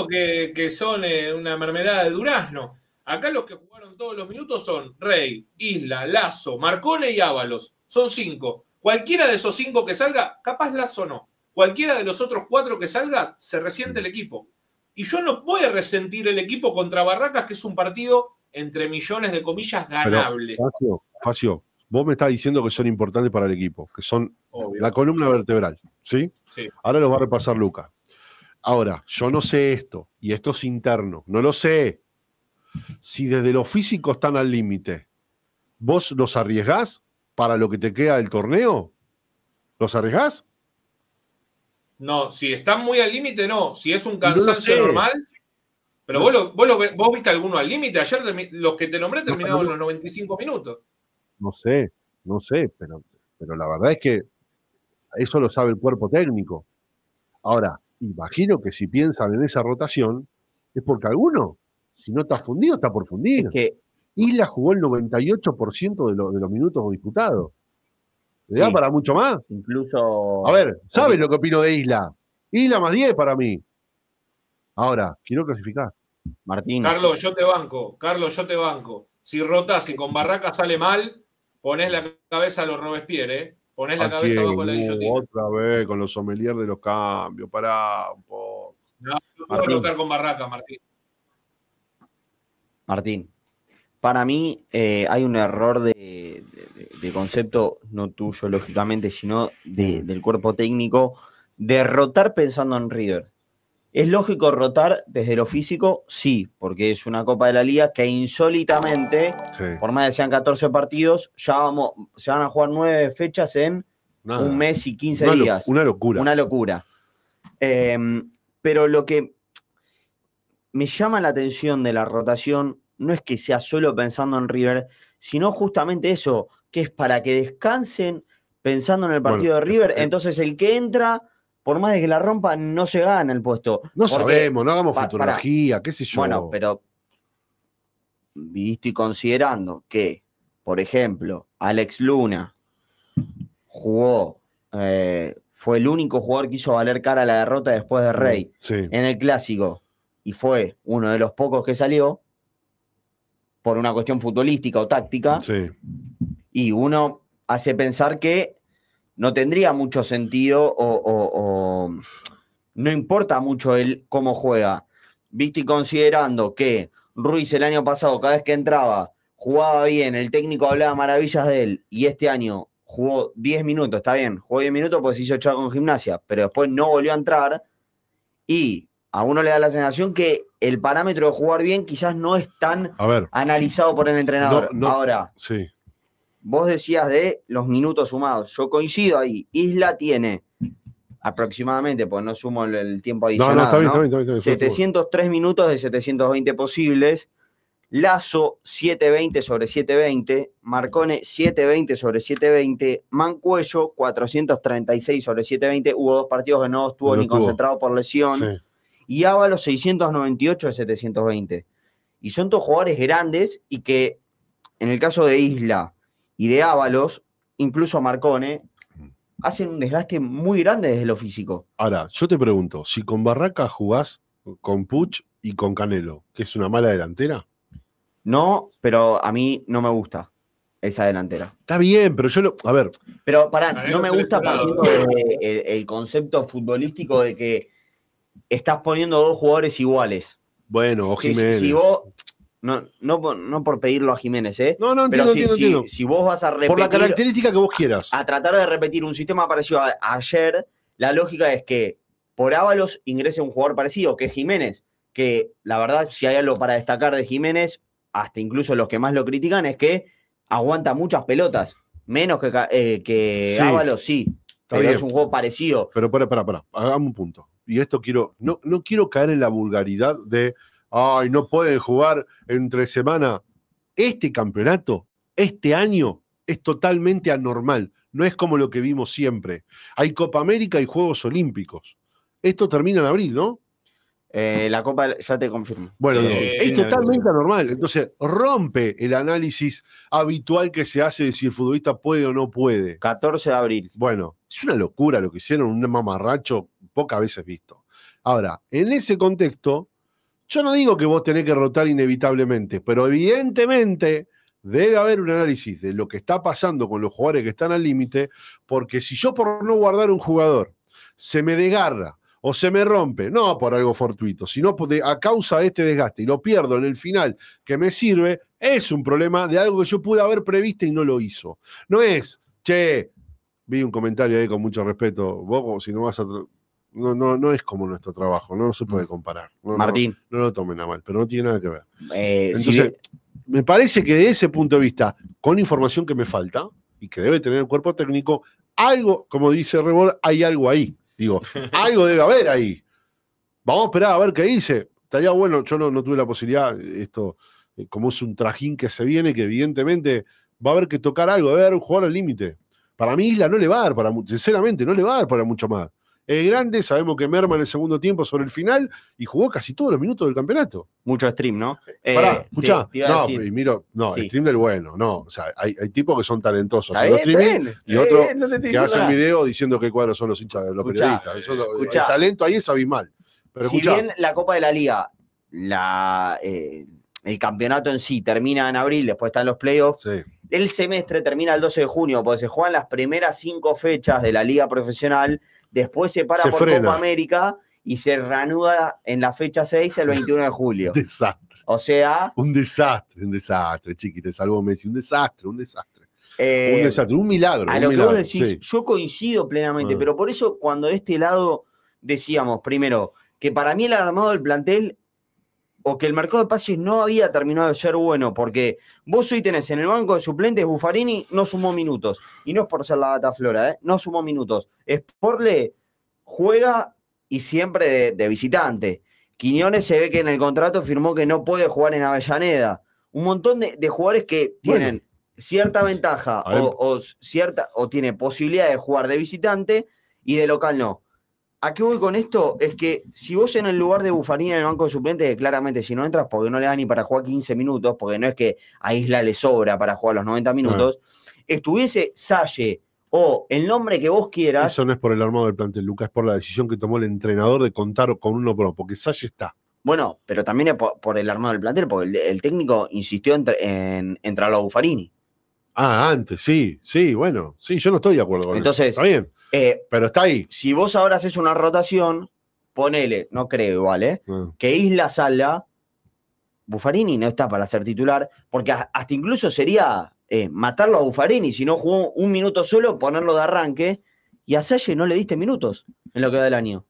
que, son eh, una mermelada de durazno. Acá los que jugaron todos los minutos son Rey, Isla, Lazo, Marcone y Ábalos. Son cinco. Cualquiera de esos cinco que salga, capaz Lazo no. Cualquiera de los otros cuatro que salga, se resiente el mm. equipo. Y yo no voy a resentir el equipo contra Barracas, que es un partido entre millones de comillas ganable. Facio, Facio, vos me estás diciendo que son importantes para el equipo, que son la columna vertebral, ¿sí? Ahora los va a repasar Luca. Ahora, yo no sé esto, y esto es interno, no lo sé. Si desde lo físico están al límite, ¿vos los arriesgás para lo que te queda del torneo? ¿Los arriesgás? No, si están muy al límite, no. Si es un cansancio normal. Pero vos, lo, viste alguno al límite. Ayer los que te nombré terminaron los 95 minutos. No sé, no sé, pero, pero la verdad es que eso lo sabe el cuerpo técnico. Ahora, imagino que si piensan en esa rotación, es porque alguno, si no está fundido, está por fundir. que... Isla jugó el 98% de, de los minutos disputados. Le para mucho más. Incluso. A ver, ¿sabes lo que opino de Isla? Isla más 10 para mí. Ahora, quiero clasificar. Martín. Carlos, yo te banco. Carlos, yo te banco. Si rotas y con Barraca sale mal, pones la cabeza a los Robespierre, ¿eh? Ponés la ah, cabeza abajo bajo la guillotina. otra vez con los sommeliers de los cambios. Pará un poco. No, no puedo rotar con Barraca, Martín. Martín. Para mí eh, hay un error de, concepto, no tuyo lógicamente, sino del cuerpo técnico, de rotar pensando en River. ¿Es lógico rotar desde lo físico? Sí, porque es una Copa de la Liga que insólitamente, por más de sean 14 partidos, ya vamos, se van a jugar nueve fechas en un mes y 15 días. una locura. Una locura. Em, pero lo que me llama la atención de la rotación no es que sea solo pensando en River, sino justamente eso, que es para que descansen pensando en el partido de River. Eh, entonces el que entra, por más de que la rompa, no se gana el puesto. No sabemos, no hagamos fotografía futurología, qué sé yo. Bueno, pero viste y considerando que, por ejemplo, Alex Luna jugó, eh, fue el único jugador que hizo valer cara a la derrota después de mm, Rey en el clásico y fue uno de los pocos que salió, por una cuestión futbolística o táctica. Y uno hace pensar que no tendría mucho sentido o, no importa mucho el cómo juega. Viste y considerando que Ruiz el año pasado, cada vez que entraba, jugaba bien, el técnico hablaba maravillas de él, y este año jugó 10 minutos, está bien, jugó 10 minutos porque se hizo echar con gimnasia, pero después no volvió a entrar, y a uno le da la sensación que el parámetro de jugar bien quizás no es tan analizado por el entrenador. Ahora, sí. vos decías de los minutos sumados. Yo coincido ahí. Isla tiene aproximadamente, pues no sumo el, tiempo adicional. No, 703 minutos de 720 posibles. Lazo 720 sobre 720, Marcone 720 sobre 720, Mancuello 436 sobre 720. Hubo dos partidos que no estuvo ni concentrado por lesión. Sí y Ábalos 698 de 720. Y son dos jugadores grandes y que en el caso de Isla y de Ábalos, incluso Marcone, hacen un desgaste muy grande desde lo físico. Ahora, yo te pregunto, si con Barraca jugás con Puch y con Canelo, que es una mala delantera. No, pero a mí no me gusta esa delantera. Está bien, pero yo lo. A ver. Pero pará, no me gusta partiendo eh, el, concepto futbolístico de que estás poniendo dos jugadores iguales. Bueno, o Jiménez. Si, vos, no, no, por pedirlo a Jiménez, ¿eh? No, no, entiendo, Pero si, si, vos vas a repetir. Por la característica que vos quieras. A tratar de repetir un sistema parecido a, ayer, la lógica es que por Ábalos ingrese un jugador parecido, que es Jiménez. Que la verdad, si hay algo para destacar de Jiménez, hasta incluso los que más lo critican, es que aguanta muchas pelotas. Menos que, eh, Ábalos, sí. pero es un juego parecido. Pero para, para, para, hagamos un punto y esto quiero, no, no quiero caer en la vulgaridad de, ay, no pueden jugar entre semana. Este campeonato, este año, es totalmente anormal. No es como lo que vimos siempre. Hay Copa América y Juegos Olímpicos. Esto termina en abril, ¿no? Eh, la Copa, ya te confirmo. Bueno, es totalmente anormal. Entonces, rompe el análisis habitual que se hace de si el futbolista puede o no puede. 14 de abril. Bueno, es una locura lo que hicieron, un mamarracho pocas veces visto. Ahora, en ese contexto, yo no digo que vos tenés que rotar inevitablemente, pero evidentemente debe haber un análisis de lo que está pasando con los jugadores que están al límite, porque si yo por no guardar un jugador se me desgarra o se me rompe, no por algo fortuito, sino a causa de este desgaste y lo pierdo en el final que me sirve, es un problema de algo que yo pude haber previsto y no lo hizo. No es, che, vi un comentario ahí con mucho respeto, vos si no vas a no, no, no es como nuestro trabajo, no se puede mm. comparar. Martín. No, lo tomen a mal, pero no tiene nada que ver. Eh, Entonces, me parece que de ese punto de vista, con información que me falta y que debe tener el cuerpo técnico, algo, como dice Rebord, hay algo ahí. Digo, (laughs) algo debe haber ahí. Vamos a esperar a ver qué dice. Estaría bueno, yo no, tuve la posibilidad, esto, eh, como es un trajín que se viene, que evidentemente va a haber que tocar algo, va a haber un jugador al límite. Para mí Isla no le va a dar, para, sinceramente, no le va a dar para mucho más es eh, grande. Sabemos que merma en el segundo tiempo sobre el final y jugó casi todos los minutos del campeonato. Mucho stream, ¿no? Eh, eh, pará, escuchá. no, no, stream del bueno, no. O sea, hay, hay tipos que son talentosos. los y otro que hacen video diciendo qué cuadros son los hinchas de los periodistas. el talento ahí es abismal. si bien la Copa de la Liga, la, el campeonato en sí termina en abril, después están los playoffs. El semestre termina el 12 de junio, porque se juegan las primeras cinco fechas de la liga profesional después se para por Copa América y se reanuda en la fecha 6 el 21 de julio. (laughs) desastre. O sea. Un desastre, un desastre, chiqui, te salvo Messi, un desastre, un desastre. Eh, un desastre, un milagro. A lo que vos decís, yo coincido plenamente, ah. pero por eso cuando de este lado decíamos, primero, que para mí el armado del plantel o que el mercado de pases no había terminado de ser bueno, porque vos hoy tenés en el banco de suplentes Buffarini no sumó minutos, y no es por ser la data flora, ¿eh? no sumó minutos. Sportle juega y siempre de, visitante. Quiñones se ve que en el contrato firmó que no puede jugar en Avellaneda. Un montón de, jugadores que tienen cierta ventaja o, cierta, o tiene posibilidad de jugar de visitante y de local no. ¿A qué voy con esto? Es que si vos en el lugar de Buffarini en el banco de suplentes, claramente si no entras porque no le da ni para jugar 15 minutos, porque no es que a Isla le sobra para jugar los 90 minutos, estuviese Salle o el nombre que vos quieras. Eso no es por el armado del plantel, Lucas, es por la decisión que tomó el entrenador de contar con uno pro, porque Salle está. Bueno, pero también es por, el armado del plantel, porque el, técnico insistió en, entrar a Bufarini. Ah, antes, sí, sí, bueno, sí, yo no estoy de acuerdo con Entonces, Está bien. Eh, Pero está ahí. Si vos ahora haces una rotación, ponele, no creo ¿vale? ¿eh? Que Isla Sala, Buffarini no está para ser titular, porque hasta incluso sería eh, matarlo a Buffarini, si no jugó un minuto solo, ponerlo de arranque, y a Selle no le diste minutos en lo que va del año.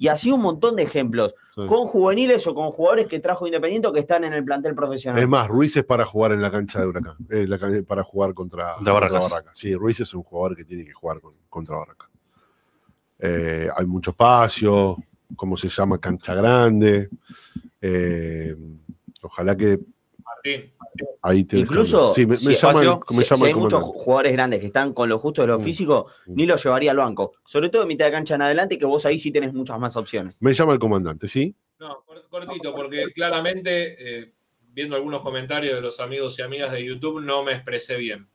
Y así un montón de ejemplos, con juveniles o con jugadores que trajo Independiente o que están en el plantel profesional. Es más, Ruiz es para jugar en la cancha de Huracán, para jugar contra, contra, Sí, Ruiz es un jugador que tiene que jugar contra Barracas. Eh, hay mucho espacio, ¿cómo se llama? Cancha grande. Eh, ojalá que. Martín. Incluso, si, hay muchos jugadores grandes que están con lo justo de lo mm. físico, mm. ni los llevaría al banco. Sobre todo en mitad de cancha en adelante, que vos ahí sí tenés muchas más opciones. Me llama el comandante, ¿sí? No, cortito, porque claramente, eh, viendo algunos comentarios de los amigos y amigas de YouTube, no me expresé bien.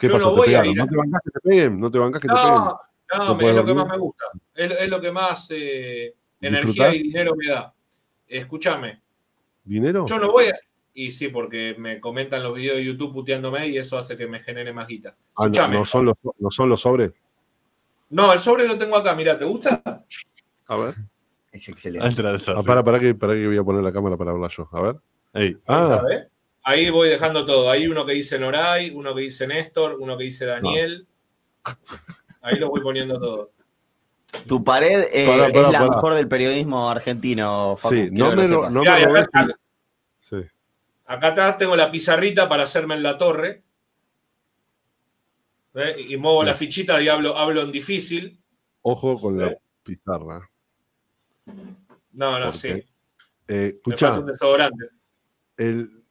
Yo No voy a No te bancas que te peguen, no te bancas que te peguen. No, es lo que más me gusta. Es, lo que más energía y dinero me da. Escúchame. ¿Dinero? Yo no voy a. Y sí, porque me comentan los videos de YouTube puteándome y eso hace que me genere más guita. Ah, no, son los, ¿No son los sobres? No, el sobre lo tengo acá, mira, ¿te gusta? A ver. Es excelente. para, ah, para, que, para que voy a poner la cámara para hablar yo. A ver. Ah. Ahí voy dejando todo. Hay uno que dice Noray, uno que dice Néstor, uno que dice Daniel. Ahí lo voy poniendo todo. Tu pared eh, es la mejor del periodismo argentino. sí, no me lo, acá, atrás tengo la pizarrita para hacerme en la torre. Y muevo la fichita y hablo, en difícil. Ojo con la pizarra. No, no, sí. Eh, escucha. El,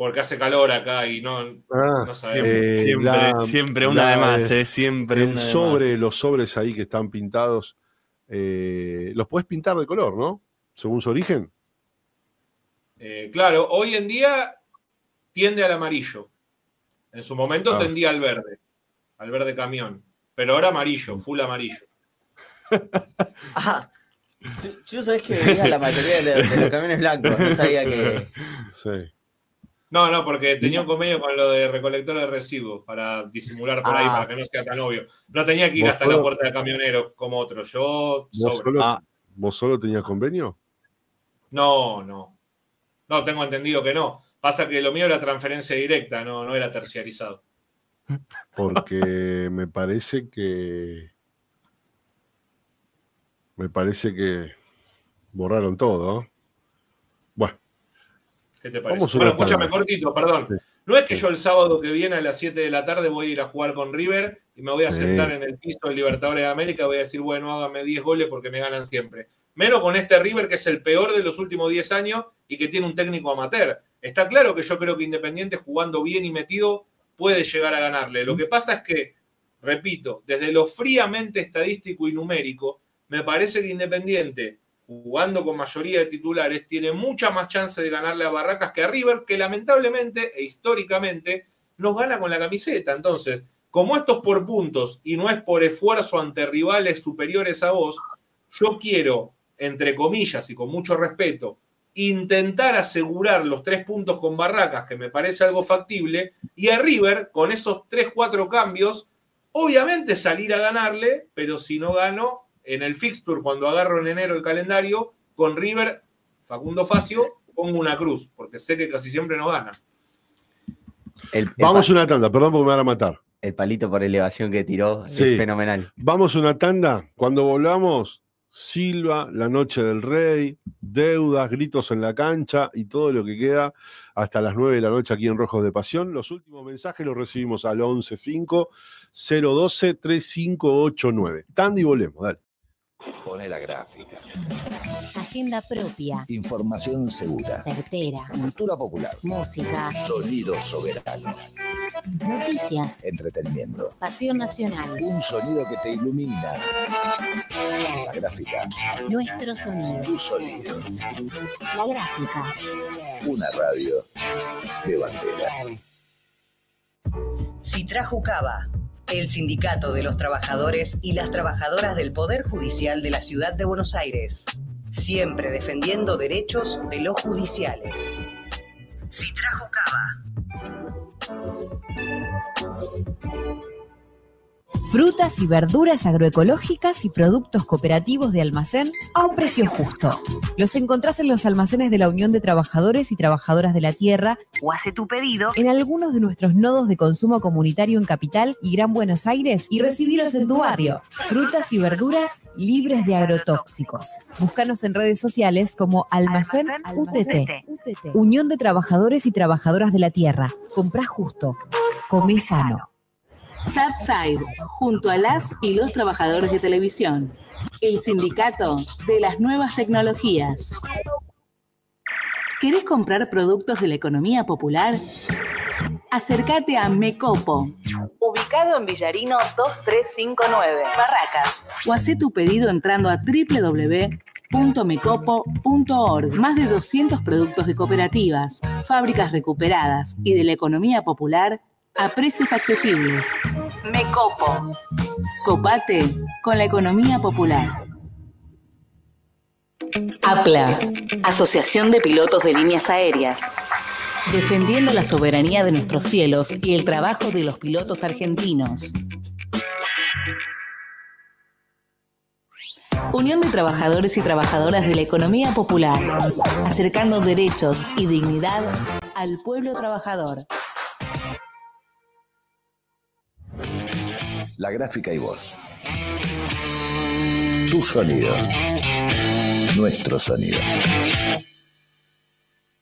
porque hace calor acá y no, ah, sabemos. Eh, siempre, una además más, eh, eh, siempre sobre, Los sobres ahí que están pintados, los puedes pintar de color, ¿no? Según su origen. claro, hoy en día tiende al amarillo. En su momento ah. tendía al verde, al verde camión. Pero ahora amarillo, full amarillo. (laughs) ah. Yo, que veía la (laughs) mayoría de, los camiones blancos, no sabía que. No, no, porque tenía un convenio con lo de recolector de residuos para disimular por ahí, ah. para que no sea tan obvio. No tenía que ir hasta la puerta de camionero como otro. Yo ¿Vos solo, ah. ¿Vos solo tenías convenio? No, no. No, tengo entendido que no. Pasa que lo mío era transferencia directa, no, no era terciarizado. Porque me parece que. Me parece que borraron todo. ¿no? ¿Qué te parece? Bueno, escúchame cortito, perdón. No es que yo el sábado que viene a las 7 de la tarde voy a ir a jugar con River y me voy a sentar en el piso del Libertadores de América y voy a decir, bueno, hágame 10 goles porque me ganan siempre. Menos con este River que es el peor de los últimos 10 años y que tiene un técnico amateur. Está claro que yo creo que Independiente jugando bien y metido puede llegar a ganarle. Lo que pasa es que, repito, desde lo fríamente estadístico y numérico, me parece que Independiente jugando con mayoría de titulares, tiene mucha más chance de ganarle a Barracas que a River, que lamentablemente e históricamente nos gana con la camiseta. Entonces, como esto es por puntos y no es por esfuerzo ante rivales superiores a vos, yo quiero, entre comillas y con mucho respeto, intentar asegurar los tres puntos con Barracas, que me parece algo factible, y a River, con esos tres, cuatro cambios, obviamente salir a ganarle, pero si no gano, en el fixture, cuando agarro en enero el calendario, con River, Facundo Facio, pongo una cruz, porque sé que casi siempre nos gana. Vamos una tanda, perdón porque me van a matar. El palito por elevación que tiró es fenomenal. Vamos una tanda. Cuando volvamos, Silva, La Noche del Rey, deudas, gritos en la cancha y todo lo que queda hasta las 9 de la noche aquí en Rojos de Pasión. Los últimos mensajes los recibimos al 115 012 3589. Tanda y volvemos, dale. Pone la gráfica. Agenda propia. Información segura. Certera. Cultura popular. Música. Sonido soberano. Noticias. Entretenimiento. Pasión nacional. Un sonido que te ilumina. La gráfica. Nuestro sonido. Tu sonido. La gráfica. Una radio de bandera. cava, el Sindicato de los Trabajadores y las Trabajadoras del Poder Judicial de la Ciudad de Buenos Aires, siempre defendiendo derechos de los judiciales. Si trajo Frutas y verduras agroecológicas y productos cooperativos de almacén a un precio justo. Los encontrás en los almacenes de la Unión de Trabajadores y Trabajadoras de la Tierra o hace tu pedido en algunos de nuestros nodos de consumo comunitario en Capital y Gran Buenos Aires y recibilos en tu barrio. Frutas y verduras libres de agrotóxicos. Búscanos en redes sociales como Almacén, UTT. Unión de Trabajadores y Trabajadoras de la Tierra. Comprá justo. Comé sano. SATSIDE, junto a las y los trabajadores de televisión, el sindicato de las nuevas tecnologías. ¿Querés comprar productos de la economía popular? Acércate a Mecopo, ubicado en Villarino 2359, Barracas, o haz tu pedido entrando a www.mecopo.org. Más de 200 productos de cooperativas, fábricas recuperadas y de la economía popular a precios accesibles. Me copo. Copate con la economía popular. APLA, Asociación de Pilotos de Líneas Aéreas. Defendiendo la soberanía de nuestros cielos y el trabajo de los pilotos argentinos. Unión de Trabajadores y Trabajadoras de la Economía Popular, acercando derechos y dignidad al pueblo trabajador. la gráfica y voz. Tu sonido. Nuestro sonido.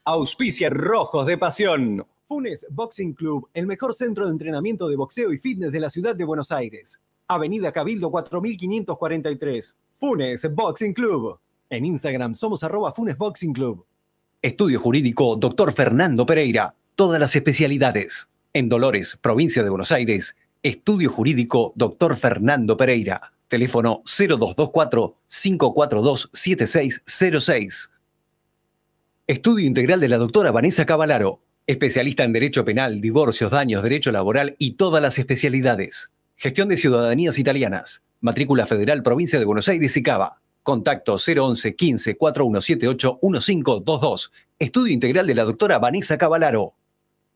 Auspicia Rojos de Pasión. Funes Boxing Club, el mejor centro de entrenamiento de boxeo y fitness de la ciudad de Buenos Aires. Avenida Cabildo 4543. Funes Boxing Club. En Instagram somos arroba Funes Boxing Club. Estudio Jurídico Dr. Fernando Pereira. Todas las especialidades. En Dolores, provincia de Buenos Aires, Estudio Jurídico Dr. Fernando Pereira. Teléfono 0224-542-7606. Estudio integral de la doctora Vanessa Cavalaro, especialista en Derecho Penal, Divorcios, Daños, Derecho Laboral y todas las especialidades. Gestión de Ciudadanías Italianas. Matrícula Federal Provincia de Buenos Aires y Cava. Contacto 011 15 4178 1522. Estudio integral de la doctora Vanessa Cavalaro.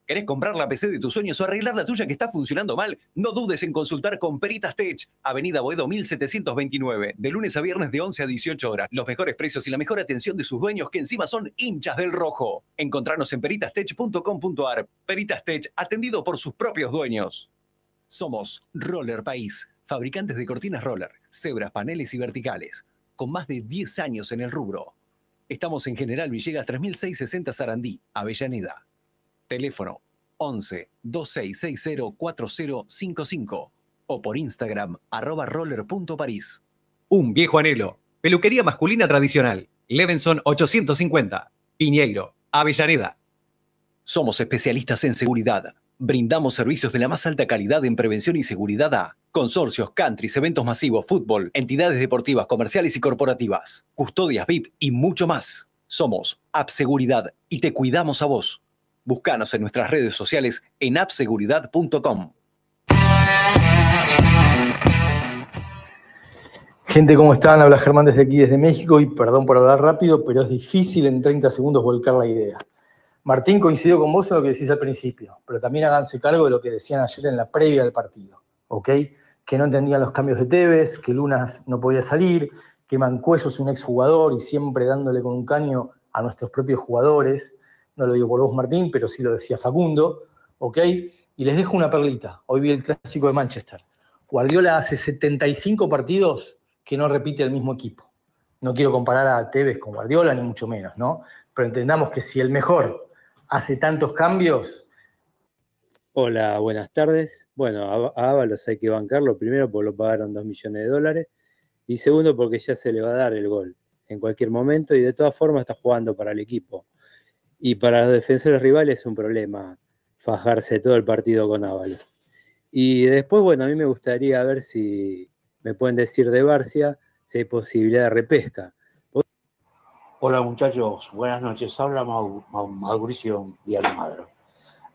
¿Querés comprar la PC de tus sueños o arreglar la tuya que está funcionando mal? No dudes en consultar con Peritas Tech, Avenida Boedo 1729, de lunes a viernes de 11 a 18 horas. Los mejores precios y la mejor atención de sus dueños que encima son hinchas del rojo. Encontrarnos en peritastech.com.ar. Peritas Tech, atendido por sus propios dueños. Somos Roller País, fabricantes de cortinas roller, cebras, paneles y verticales, con más de 10 años en el rubro. Estamos en General Villegas 3660 Sarandí, Avellaneda. Teléfono 11 2660 4055 o por Instagram arroba parís Un viejo anhelo. Peluquería masculina tradicional. Levenson 850. Piñeiro, Avellaneda. Somos especialistas en seguridad. Brindamos servicios de la más alta calidad en prevención y seguridad a consorcios, countries, eventos masivos, fútbol, entidades deportivas, comerciales y corporativas, custodias VIP y mucho más. Somos App Seguridad y te cuidamos a vos. Búscanos en nuestras redes sociales en appseguridad.com. Gente, ¿cómo están? Habla Germán desde aquí, desde México, y perdón por hablar rápido, pero es difícil en 30 segundos volcar la idea. Martín, coincidió con vos en lo que decís al principio, pero también háganse cargo de lo que decían ayer en la previa del partido, ¿ok? Que no entendían los cambios de Tevez, que Lunas no podía salir, que Mancueso es un exjugador y siempre dándole con un caño a nuestros propios jugadores no lo digo por vos Martín, pero sí lo decía Facundo, ¿ok? Y les dejo una perlita, hoy vi el clásico de Manchester. Guardiola hace 75 partidos que no repite el mismo equipo. No quiero comparar a Tevez con Guardiola, ni mucho menos, ¿no? Pero entendamos que si el mejor hace tantos cambios... Hola, buenas tardes. Bueno, a Ábalos hay que bancarlo, primero porque lo pagaron 2 millones de dólares y segundo porque ya se le va a dar el gol en cualquier momento y de todas formas está jugando para el equipo. Y para los defensores rivales es un problema fajarse todo el partido con Ábalos. Y después, bueno, a mí me gustaría ver si me pueden decir de Barcia si hay posibilidad de repesca. Hola muchachos, buenas noches. Habla Mauricio y Madro.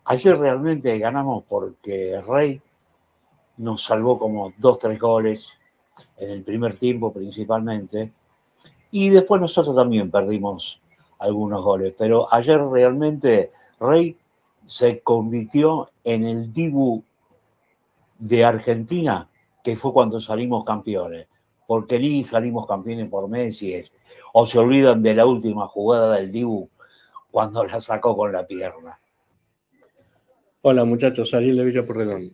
Ayer realmente ganamos porque Rey nos salvó como dos, tres goles en el primer tiempo principalmente. Y después nosotros también perdimos algunos goles. Pero ayer realmente Rey se convirtió en el Dibu de Argentina, que fue cuando salimos campeones. Porque ni salimos campeones por Messi. O se olvidan de la última jugada del Dibu cuando la sacó con la pierna. Hola muchachos, salir de Villa Porredón.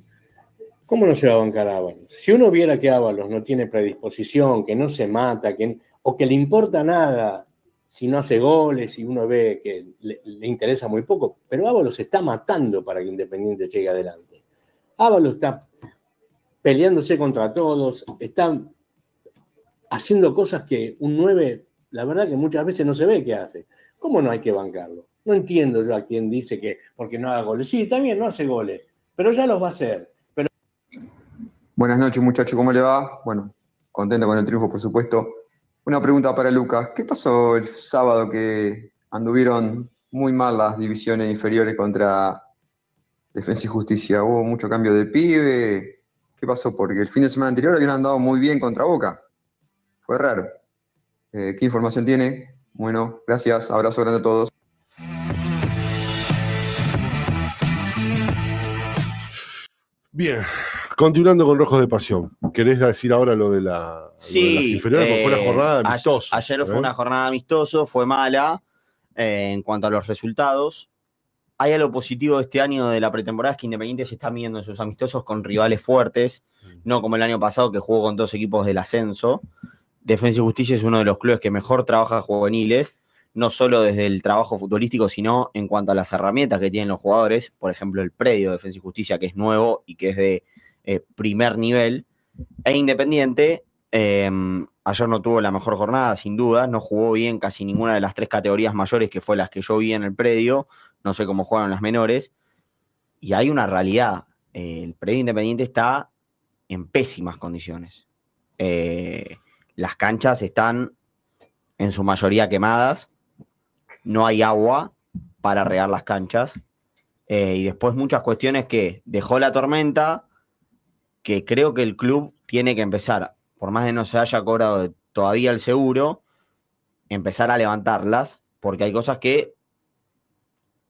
¿Cómo no se va a bancar Ábalos? Si uno viera que Ábalos no tiene predisposición, que no se mata, que, o que le importa nada si no hace goles, y uno ve que le, interesa muy poco, pero Ábalos está matando para que Independiente llegue adelante. Ábalos está peleándose contra todos, está haciendo cosas que un 9, la verdad que muchas veces no se ve que hace. ¿Cómo no hay que bancarlo? No entiendo yo a quien dice que porque no haga goles. Sí, también no hace goles, pero ya los va a hacer. Buenas noches, muchachos, ¿cómo le va? Bueno, contento con el triunfo, por supuesto. Una pregunta para Lucas. ¿Qué pasó el sábado que anduvieron muy mal las divisiones inferiores contra Defensa y Justicia? ¿Hubo mucho cambio de pibe? ¿Qué pasó? Porque el fin de semana anterior habían andado muy bien contra Boca. Fue raro. Eh, ¿Qué información tiene? Bueno, gracias. Abrazo grande a todos. Bien, Continuando con Rojos de Pasión, ¿querés decir ahora lo de, la, sí, fue eh, jornada Ayer, fue ¿eh? una jornada amistosa, fue mala eh, en cuanto a los resultados. Hay algo positivo de este año de la pretemporada, es que Independiente se está midiendo en sus amistosos con rivales fuertes, mm. no como el año pasado que jugó con dos equipos del ascenso. Defensa y Justicia es uno de los clubes que mejor trabaja juveniles, no solo desde el trabajo futbolístico, sino en cuanto a las herramientas que tienen los jugadores, por ejemplo el predio de Defensa y Justicia, que es nuevo y que es de eh, primer nivel. E Independiente, em, ayer no tuvo la mejor jornada, sin duda, no jugó bien casi ninguna de las tres categorías mayores que fue las que yo vi en el predio, no sé cómo jugaron las menores. Y hay una realidad, el predio Independiente está en pésimas condiciones. Eh, las canchas están en su mayoría quemadas, no hay agua para regar las canchas. Eh, y después muchas cuestiones que dejó la tormenta, que creo que el club tiene que empezar, por más de no se haya cobrado todavía el seguro, empezar a levantarlas, porque hay cosas que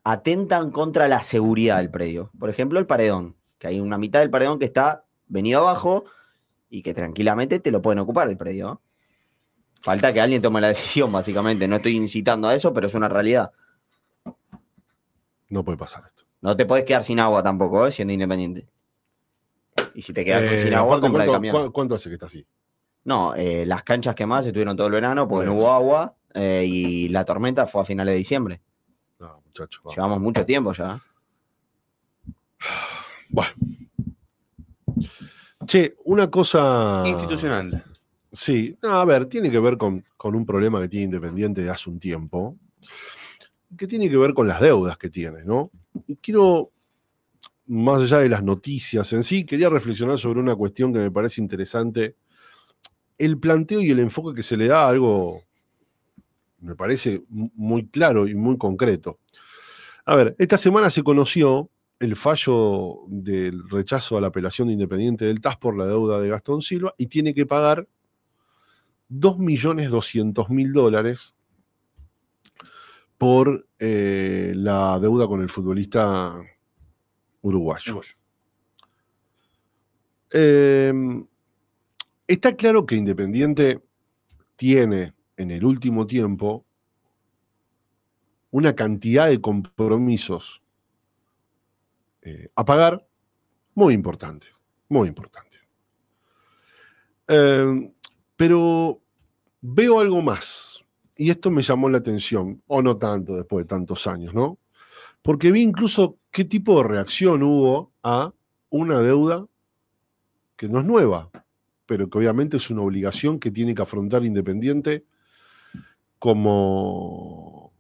atentan contra la seguridad del predio. Por ejemplo, el paredón, que hay una mitad del paredón que está venido abajo y que tranquilamente te lo pueden ocupar el predio. Falta que alguien tome la decisión, básicamente. No estoy incitando a eso, pero es una realidad. No puede pasar esto. No te puedes quedar sin agua tampoco, ¿eh? siendo independiente. Y si te quedas sin agua, compra el ¿Cuánto hace que está así? No, eh, las canchas quemadas estuvieron todo el verano porque no, hubo agua eh, y la tormenta fue a finales de diciembre. No, muchachos. Llevamos mucho tiempo ya. (sighs) Bueno. Che, una cosa. Institucional. Sí, a ver, tiene que ver con, con un problema que tiene Independiente de hace un tiempo, que tiene que ver con las deudas que tiene, ¿no? Y quiero más allá de las noticias en sí, quería reflexionar sobre una cuestión que me parece interesante. El planteo y el enfoque que se le da a algo, me parece muy claro y muy concreto. A ver, esta semana se conoció el fallo del rechazo a la apelación de independiente del TAS por la deuda de Gastón Silva y tiene que pagar 2.200.000 dólares por eh, la deuda con el futbolista uruguayos. Em, está claro que Independiente tiene en el último tiempo una cantidad de compromisos eh, a pagar muy importante, muy importante. Em, pero veo algo más, y esto me llamó la atención, o no tanto después de tantos años, ¿no? Porque vi incluso ¿Qué tipo de reacción hubo a una deuda que no es nueva, pero que obviamente es una obligación que tiene que afrontar Independiente como,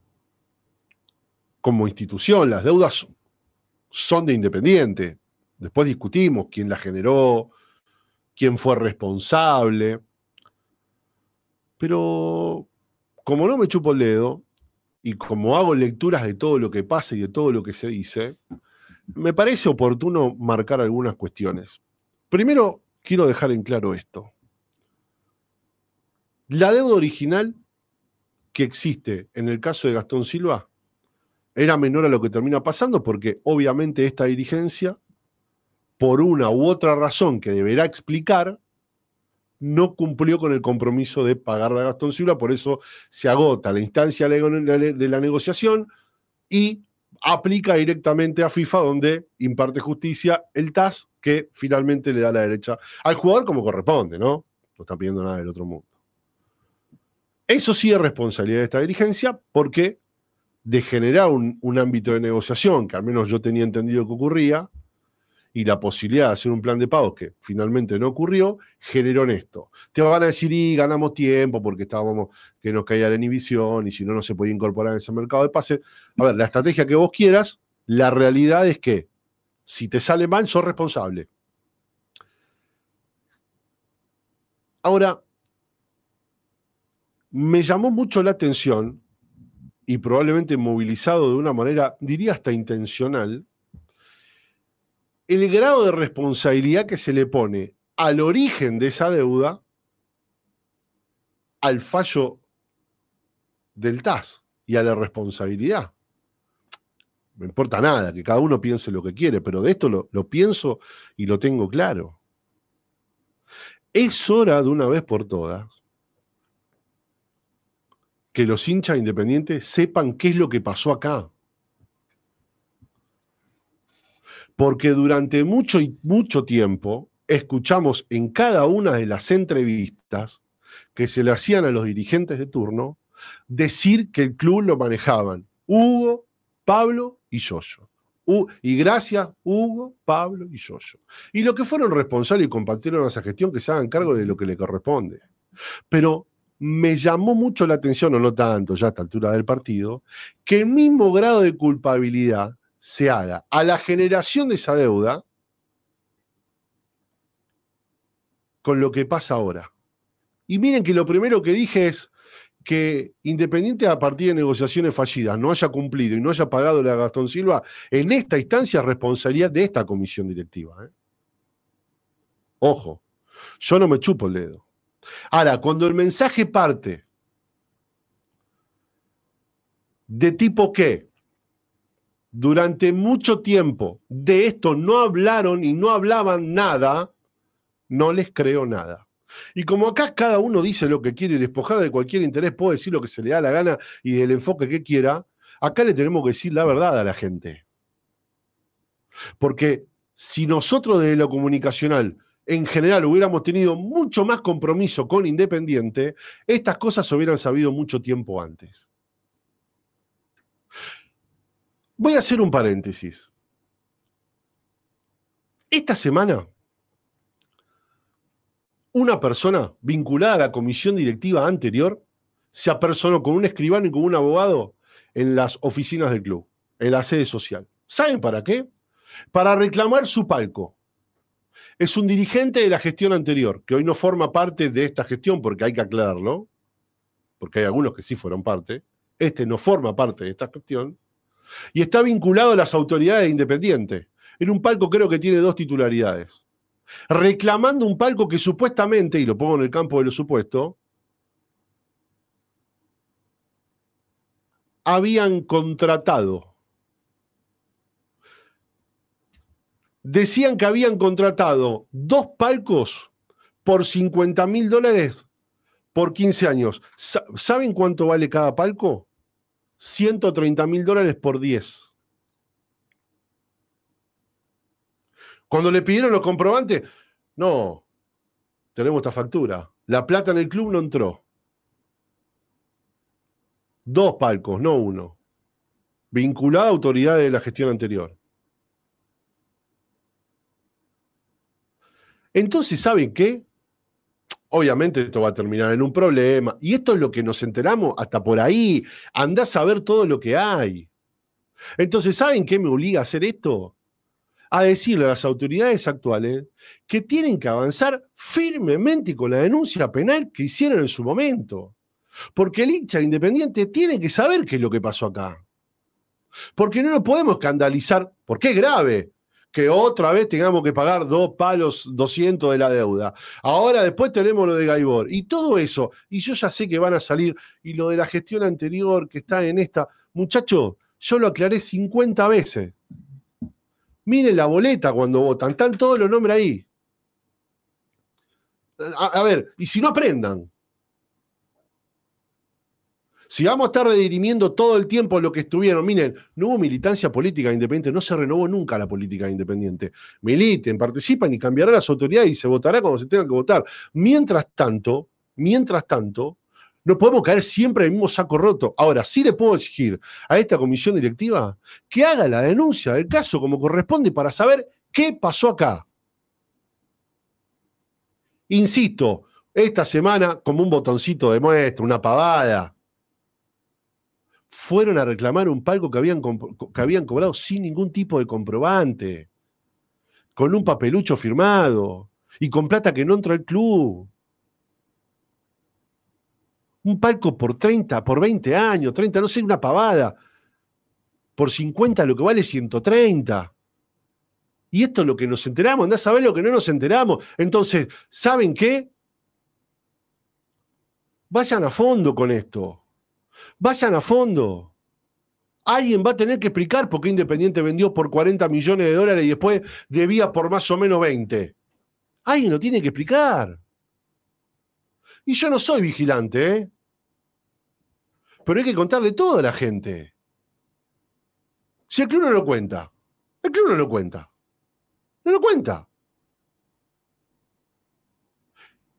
como institución? Las deudas son de Independiente. Después discutimos quién la generó, quién fue responsable. Pero como no me chupo el dedo, y como hago lecturas de todo lo que pasa y de todo lo que se dice, me parece oportuno marcar algunas cuestiones. Primero, quiero dejar en claro esto. La deuda original que existe en el caso de Gastón Silva era menor a lo que termina pasando porque obviamente esta dirigencia, por una u otra razón que deberá explicar, no cumplió con el compromiso de pagar la Gastón Silva, por eso se agota la instancia de la negociación y aplica directamente a FIFA, donde imparte justicia el TAS, que finalmente le da la derecha al jugador como corresponde, ¿no? No está pidiendo nada del otro mundo. Eso sí es responsabilidad de esta dirigencia, porque de generar un ámbito de negociación, que al menos yo tenía entendido que ocurría, y la posibilidad de hacer un plan de pagos que finalmente no ocurrió, generó en esto. Te van a decir, y ganamos tiempo porque estábamos que nos caía la inhibición y si no, no se podía incorporar en ese mercado de pases. A ver, la estrategia que vos quieras, la realidad es que si te sale mal, sos responsable. Ahora, me llamó mucho la atención y probablemente movilizado de una manera, diría hasta intencional, el grado de responsabilidad que se le pone al origen de esa deuda, al fallo del TAS y a la responsabilidad. Me importa nada, que cada uno piense lo que quiere, pero de esto lo, lo pienso y lo tengo claro. Es hora de una vez por todas que los hinchas independientes sepan qué es lo que pasó acá. porque durante mucho y mucho tiempo escuchamos en cada una de las entrevistas que se le hacían a los dirigentes de turno decir que el club lo manejaban Hugo, Pablo y Yoyo. y gracias Hugo, Pablo y Yoyo. Y lo que fueron responsables y compartieron esa gestión que se hagan cargo de lo que le corresponde. Pero me llamó mucho la atención, o no tanto ya a esta altura del partido, que el mismo grado de culpabilidad se haga a la generación de esa deuda con lo que pasa ahora. Y miren que lo primero que dije es que independiente a partir de negociaciones fallidas no haya cumplido y no haya pagado la Gastón Silva, en esta instancia responsabilidad de esta comisión directiva. ¿eh? Ojo, yo no me chupo el dedo. Ahora, cuando el mensaje parte de tipo que durante mucho tiempo de esto no hablaron y no hablaban nada, no les creo nada. Y como acá cada uno dice lo que quiere y despojado de cualquier interés, puede decir lo que se le da la gana y del enfoque que quiera, acá le tenemos que decir la verdad a la gente. Porque si nosotros desde lo comunicacional en general hubiéramos tenido mucho más compromiso con Independiente, estas cosas se hubieran sabido mucho tiempo antes. Voy a hacer un paréntesis. Esta semana, una persona vinculada a la comisión directiva anterior se apersonó con un escribano y con un abogado en las oficinas del club, en la sede social. ¿Saben para qué? Para reclamar su palco. Es un dirigente de la gestión anterior, que hoy no forma parte de esta gestión, porque hay que aclararlo, porque hay algunos que sí fueron parte, este no forma parte de esta gestión, y está vinculado a las autoridades independientes En un palco creo que tiene dos titularidades. Reclamando un palco que supuestamente, y lo pongo en el campo de lo supuesto, habían contratado. Decían que habían contratado dos palcos por 50 mil dólares por 15 años. ¿Saben cuánto vale cada palco? 130 mil dólares por 10. Cuando le pidieron los comprobantes, no, tenemos esta factura. La plata en el club no entró. Dos palcos, no uno. Vinculada a autoridades de la gestión anterior. Entonces, ¿saben qué? Obviamente esto va a terminar en un problema. Y esto es lo que nos enteramos hasta por ahí. Anda a saber todo lo que hay. Entonces, ¿saben qué me obliga a hacer esto? A decirle a las autoridades actuales que tienen que avanzar firmemente con la denuncia penal que hicieron en su momento. Porque el hincha independiente tiene que saber qué es lo que pasó acá. Porque no nos podemos escandalizar, porque es grave, que otra vez tengamos que pagar dos palos 200 de la deuda. Ahora después tenemos lo de Gaibor y todo eso. Y yo ya sé que van a salir y lo de la gestión anterior que está en esta. Muchacho, yo lo aclaré 50 veces. Miren la boleta cuando votan, están todos los nombres ahí. a ver, y si no aprendan. Si vamos a estar redirimiendo todo el tiempo lo que estuvieron, miren, no hubo militancia política independiente, no se renovó nunca la política independiente. Militen, participan y cambiarán las autoridades y se votará cuando se tenga que votar. Mientras tanto, mientras tanto, no podemos caer siempre en el mismo saco roto. Ahora, sí le puedo exigir a esta comisión directiva que haga la denuncia del caso como corresponde para saber qué pasó acá. Insisto, esta semana, como un botoncito de muestra, una pavada, fueron a reclamar un palco que habían, que habían cobrado sin ningún tipo de comprobante, con un papelucho firmado y con plata que no entró al club. Un palco por 30, por 20 años, 30, no sé, una pavada. Por 50 lo que vale 130. Y esto es lo que nos enteramos, andás, a lo que no nos enteramos. Entonces, ¿saben qué? Vayan a fondo con esto Vayan a fondo. Alguien va a tener que explicar por qué Independiente vendió por 40 millones de dólares y después debía por más o menos 20. Alguien lo tiene que explicar. Y yo no soy vigilante, ¿eh? Pero hay que contarle todo a la gente. Si el club no lo cuenta, el club no lo cuenta. No lo cuenta.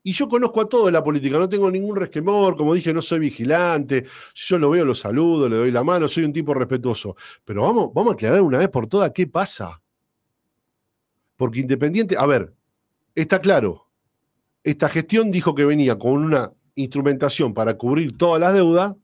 Y yo conozco a todo en la política, no tengo ningún resquemor, como dije, no soy vigilante, yo lo veo, lo saludo, le doy la mano, soy un tipo respetuoso. Pero vamos, vamos a aclarar una vez por todas qué pasa. Porque Independiente, a ver, está claro, esta gestión dijo que venía con una instrumentación para cubrir todas las deudas.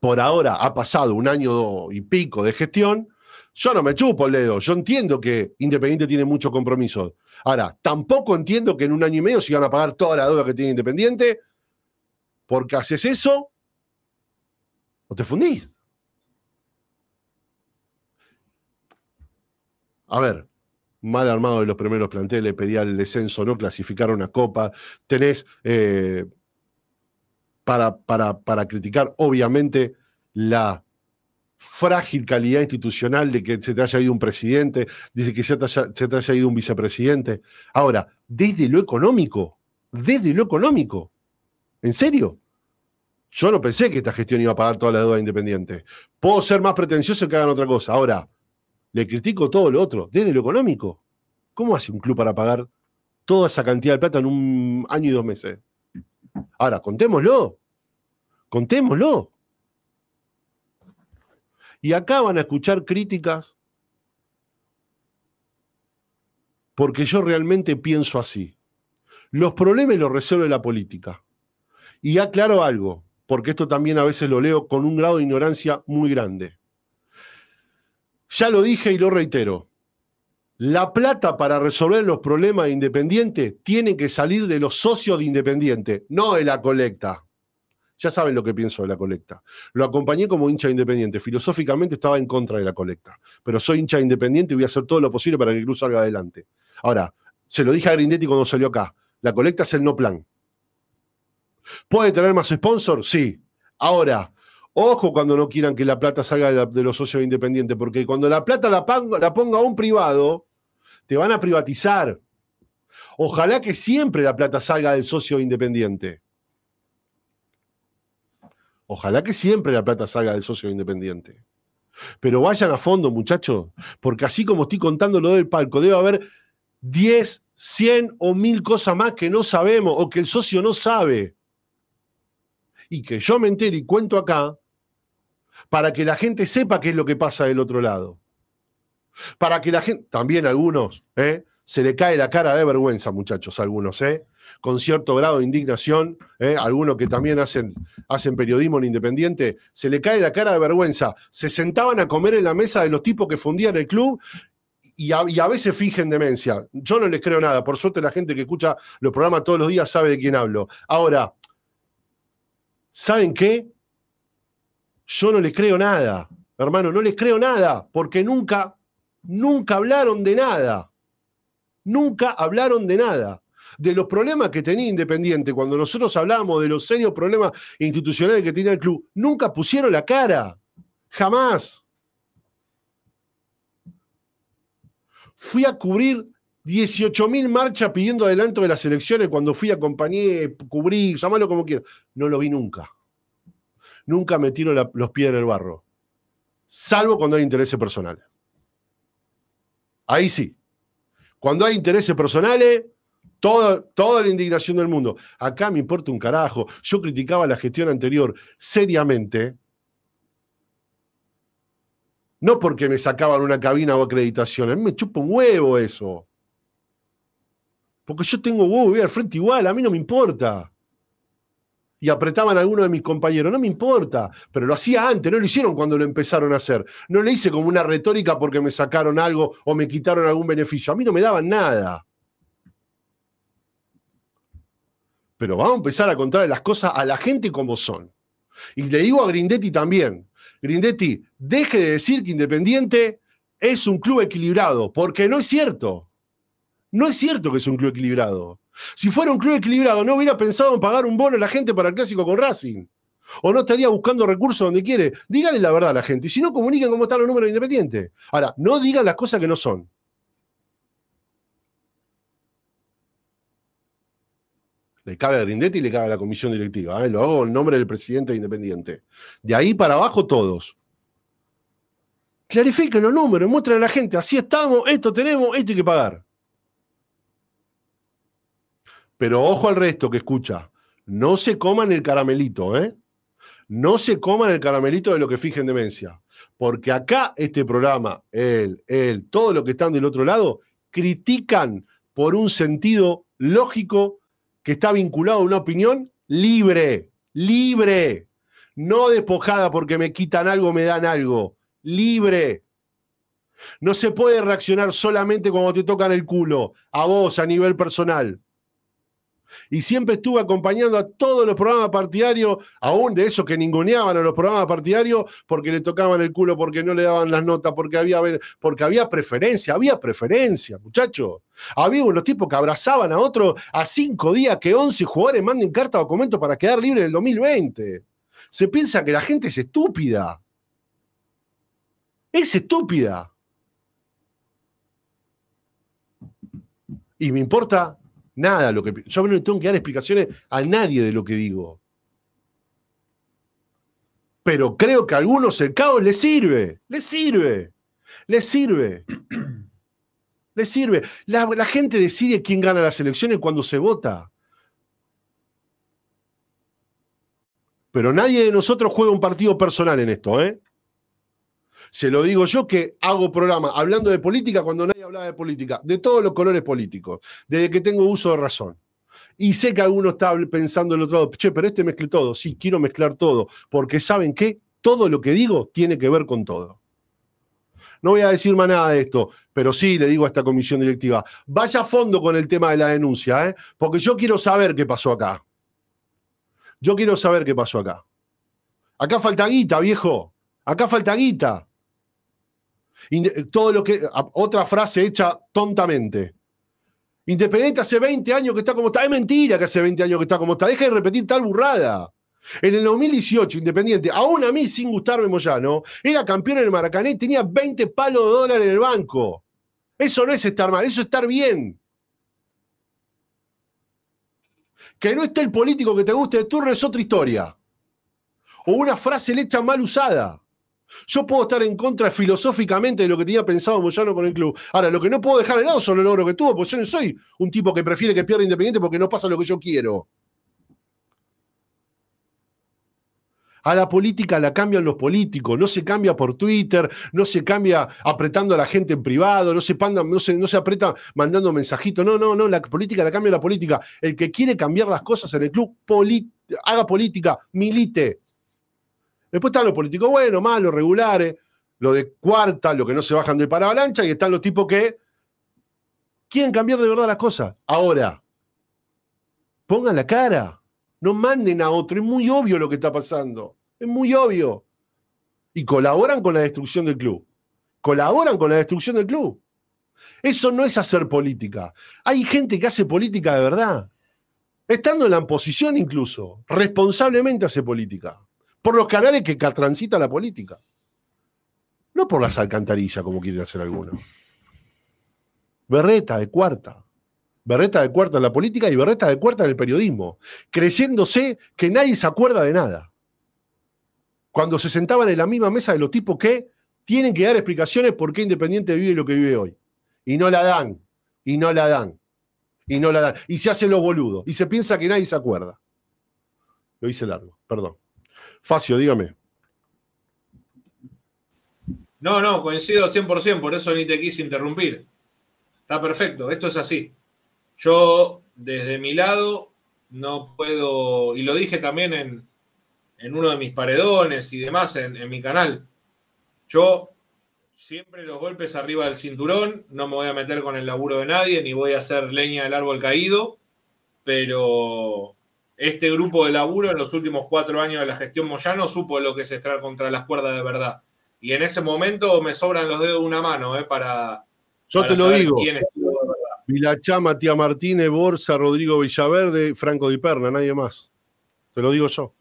Por ahora ha pasado un año y pico de gestión. Yo no me chupo el dedo, yo entiendo que Independiente tiene muchos compromisos Ahora, tampoco entiendo que en un año y medio sigan a pagar toda la deuda que tiene Independiente, porque haces eso o te fundís. A ver, mal armado de los primeros planteles, pedía el descenso, no clasificar una copa, tenés eh, para, para, para criticar obviamente la frágil calidad institucional de que se te haya ido un presidente, dice que se te, haya, ido un vicepresidente. Ahora, desde lo económico, desde lo económico, ¿en serio? Yo no pensé que esta gestión iba a pagar toda la deuda independiente. Puedo ser más pretencioso que hagan otra cosa. Ahora, le critico todo lo otro, desde lo económico. ¿Cómo hace un club para pagar toda esa cantidad de plata en un año y dos meses? Ahora, contémoslo. Contémoslo. Y acá van a escuchar críticas porque yo realmente pienso así. Los problemas los resuelve la política. Y aclaro algo, porque esto también a veces lo leo con un grado de ignorancia muy grande. Ya lo dije y lo reitero. La plata para resolver los problemas de Independiente tiene que salir de los socios de Independiente, no de la colecta. Ya saben lo que pienso de la colecta. Lo acompañé como hincha independiente. Filosóficamente estaba en contra de la colecta. Pero soy hincha independiente y voy a hacer todo lo posible para que el salga adelante. Ahora, se lo dije a Grindetti cuando salió acá. La colecta es el no plan. ¿Puede tener más sponsor? Sí. Ahora, ojo cuando no quieran que la plata salga de, los socios independientes, porque cuando la plata la, ponga, la ponga a un privado, te van a privatizar. Ojalá que siempre la plata salga del socio independiente. Ojalá que siempre la plata salga del socio independiente. Pero vayan a fondo, muchachos, porque así como estoy contando lo del palco, debe haber 10, 100 o 1000 cosas más que no sabemos o que el socio no sabe. Y que yo me entere y cuento acá para que la gente sepa qué es lo que pasa del otro lado. Para que la gente, también algunos, ¿eh? se le cae la cara de vergüenza, muchachos, algunos, ¿eh? con cierto grado de indignación, ¿eh? algunos que también hacen, hacen periodismo en Independiente, se le cae la cara de vergüenza. Se sentaban a comer en la mesa de los tipos que fundían el club y a, y a, veces fingen demencia. Yo no les creo nada. Por suerte la gente que escucha los programas todos los días sabe de quién hablo. Ahora, ¿saben qué? Yo no les creo nada, hermano, no les creo nada, porque nunca, nunca hablaron de nada. Nunca hablaron de nada de los problemas que tenía Independiente, cuando nosotros hablamos de los serios problemas institucionales que tenía el club, nunca pusieron la cara. Jamás. Fui a cubrir 18.000 marchas pidiendo adelanto de las elecciones cuando fui, a acompañé, cubrí, llamalo como quieras. No lo vi nunca. Nunca me tiro los pies en el barro. Salvo cuando hay intereses personales. Ahí sí. Cuando hay intereses personales, Toda, la indignación del mundo. Acá me importa un carajo. Yo criticaba la gestión anterior seriamente. No porque me sacaban una cabina o acreditación. A mí me chupo un huevo eso. Porque yo tengo huevo, voy al frente igual. A mí no me importa. Y apretaban a alguno de mis compañeros. No me importa. Pero lo hacía antes. No lo hicieron cuando lo empezaron a hacer. No le hice como una retórica porque me sacaron algo o me quitaron algún beneficio. A mí no me daban nada. pero vamos a empezar a contar las cosas a la gente como son. Y le digo a Grindetti también, Grindetti, deje de decir que Independiente es un club equilibrado, porque no es cierto. No es cierto que es un club equilibrado. Si fuera un club equilibrado, no hubiera pensado en pagar un bono a la gente para el clásico con Racing. O no estaría buscando recursos donde quiere. Díganle la verdad a la gente. Y si no, comuniquen cómo están los números de Independiente. Ahora, no digan las cosas que no son. Le cabe a Grindetti y le cabe a la comisión directiva. ¿eh? Lo hago en nombre del presidente independiente. De ahí para abajo, todos. Clarifiquen los números, muestren a la gente, así estamos, esto tenemos, esto hay que pagar. Pero ojo al resto que escucha. No se coman el caramelito, ¿eh? No se coman el caramelito de lo que fijen demencia. Porque acá este programa, él, él, todo lo que están del otro lado, critican por un sentido lógico que está vinculado a una opinión libre, libre, no despojada porque me quitan algo, me dan algo, libre. No se puede reaccionar solamente cuando te tocan el culo, a vos a nivel personal y siempre estuve acompañando a todos los programas partidarios, aún de esos que ninguneaban a los programas partidarios porque le tocaban el culo, porque no le daban las notas, porque había, porque había preferencia, había preferencia, muchachos. Había unos tipos que abrazaban a otros a cinco días que once jugadores manden carta o documento para quedar en el 2020. Se piensa que la gente es estúpida. Es estúpida. Y me importa Nada, lo que, yo no tengo que dar explicaciones a nadie de lo que digo. Pero creo que a algunos el caos les sirve, les sirve, les sirve. (clears throat) Les sirve. la gente decide quién gana las elecciones cuando se vota. Pero nadie de nosotros juega un partido personal en esto, ¿eh? Se lo digo yo que hago programa hablando de política cuando nadie hablaba de política, de todos los colores políticos, desde que tengo uso de razón. Y sé que alguno está pensando el otro lado, che, pero este mezcle todo. Sí, quiero mezclar todo, porque ¿saben qué? Todo lo que digo tiene que ver con todo. No voy a decir más nada de esto, pero sí le digo a esta comisión directiva, vaya a fondo con el tema de la denuncia, ¿eh? porque yo quiero saber qué pasó acá. Yo quiero saber qué pasó acá. Acá falta guita, viejo. Acá falta guita. Todo lo que. Otra frase hecha tontamente. Independiente hace 20 años que está como está. Es mentira que hace 20 años que está como está. Deja de repetir tal burrada. En el 2018, Independiente, aún a mí sin gustarme Moyano, era campeón en el Maracané y tenía 20 palos de dólares en el banco. Eso no es estar mal, eso es estar bien. Que no esté el político que te guste de turno es otra historia. O una frase hecha mal usada. Yo puedo estar en contra filosóficamente de lo que tenía pensado Moyano con el club. Ahora, lo que no puedo dejar de lado son los logros que tuvo, porque yo no soy un tipo que prefiere que pierda Independiente porque no pasa lo que yo quiero. A la política la cambian los políticos, no se cambia por Twitter, no se cambia apretando a la gente en privado, no se, panda, no se, no se aprieta mandando mensajitos, no, no, no, la política la cambia la política. El que quiere cambiar las cosas en el club, haga política, milite. Después están los políticos buenos, malos, regulares, lo de cuarta, los que no se bajan del paravalancha, y están los tipos que quieren cambiar de verdad las cosas. Ahora, pongan la cara, no manden a otro, es muy obvio lo que está pasando, es muy obvio. Y colaboran con la destrucción del club, colaboran con la destrucción del club. Eso no es hacer política. Hay gente que hace política de verdad, estando en la oposición incluso, responsablemente hace política por los canales que transita la política. No por las alcantarillas, como quieren hacer algunos. Berreta de cuarta. Berreta de cuarta en la política y berreta de cuarta en el periodismo, creyéndose que nadie se acuerda de nada. Cuando se sentaban en la misma mesa de los tipos que tienen que dar explicaciones por qué Independiente vive lo que vive hoy. Y no la dan, y no la dan, y no la dan. Y se hacen los boludos, y se piensa que nadie se acuerda. Lo hice largo, perdón. Facio, dígame. No, no, coincido 100%, por eso ni te quise interrumpir. Está perfecto, esto es así. Yo, desde mi lado, no puedo, y lo dije también en, en uno de mis paredones y demás en, en, mi canal, yo siempre los golpes arriba del cinturón, no me voy a meter con el laburo de nadie, ni voy a hacer leña del árbol caído, pero este grupo de laburo en los últimos cuatro años de la gestión Moyano supo lo que es estar contra las cuerdas de verdad. Y en ese momento me sobran los dedos de una mano eh, para. Yo te lo digo. Vilachama, Tía Matías Martínez, Borsa, Rodrigo Villaverde, Franco Di Perna, nadie más. Te lo digo yo.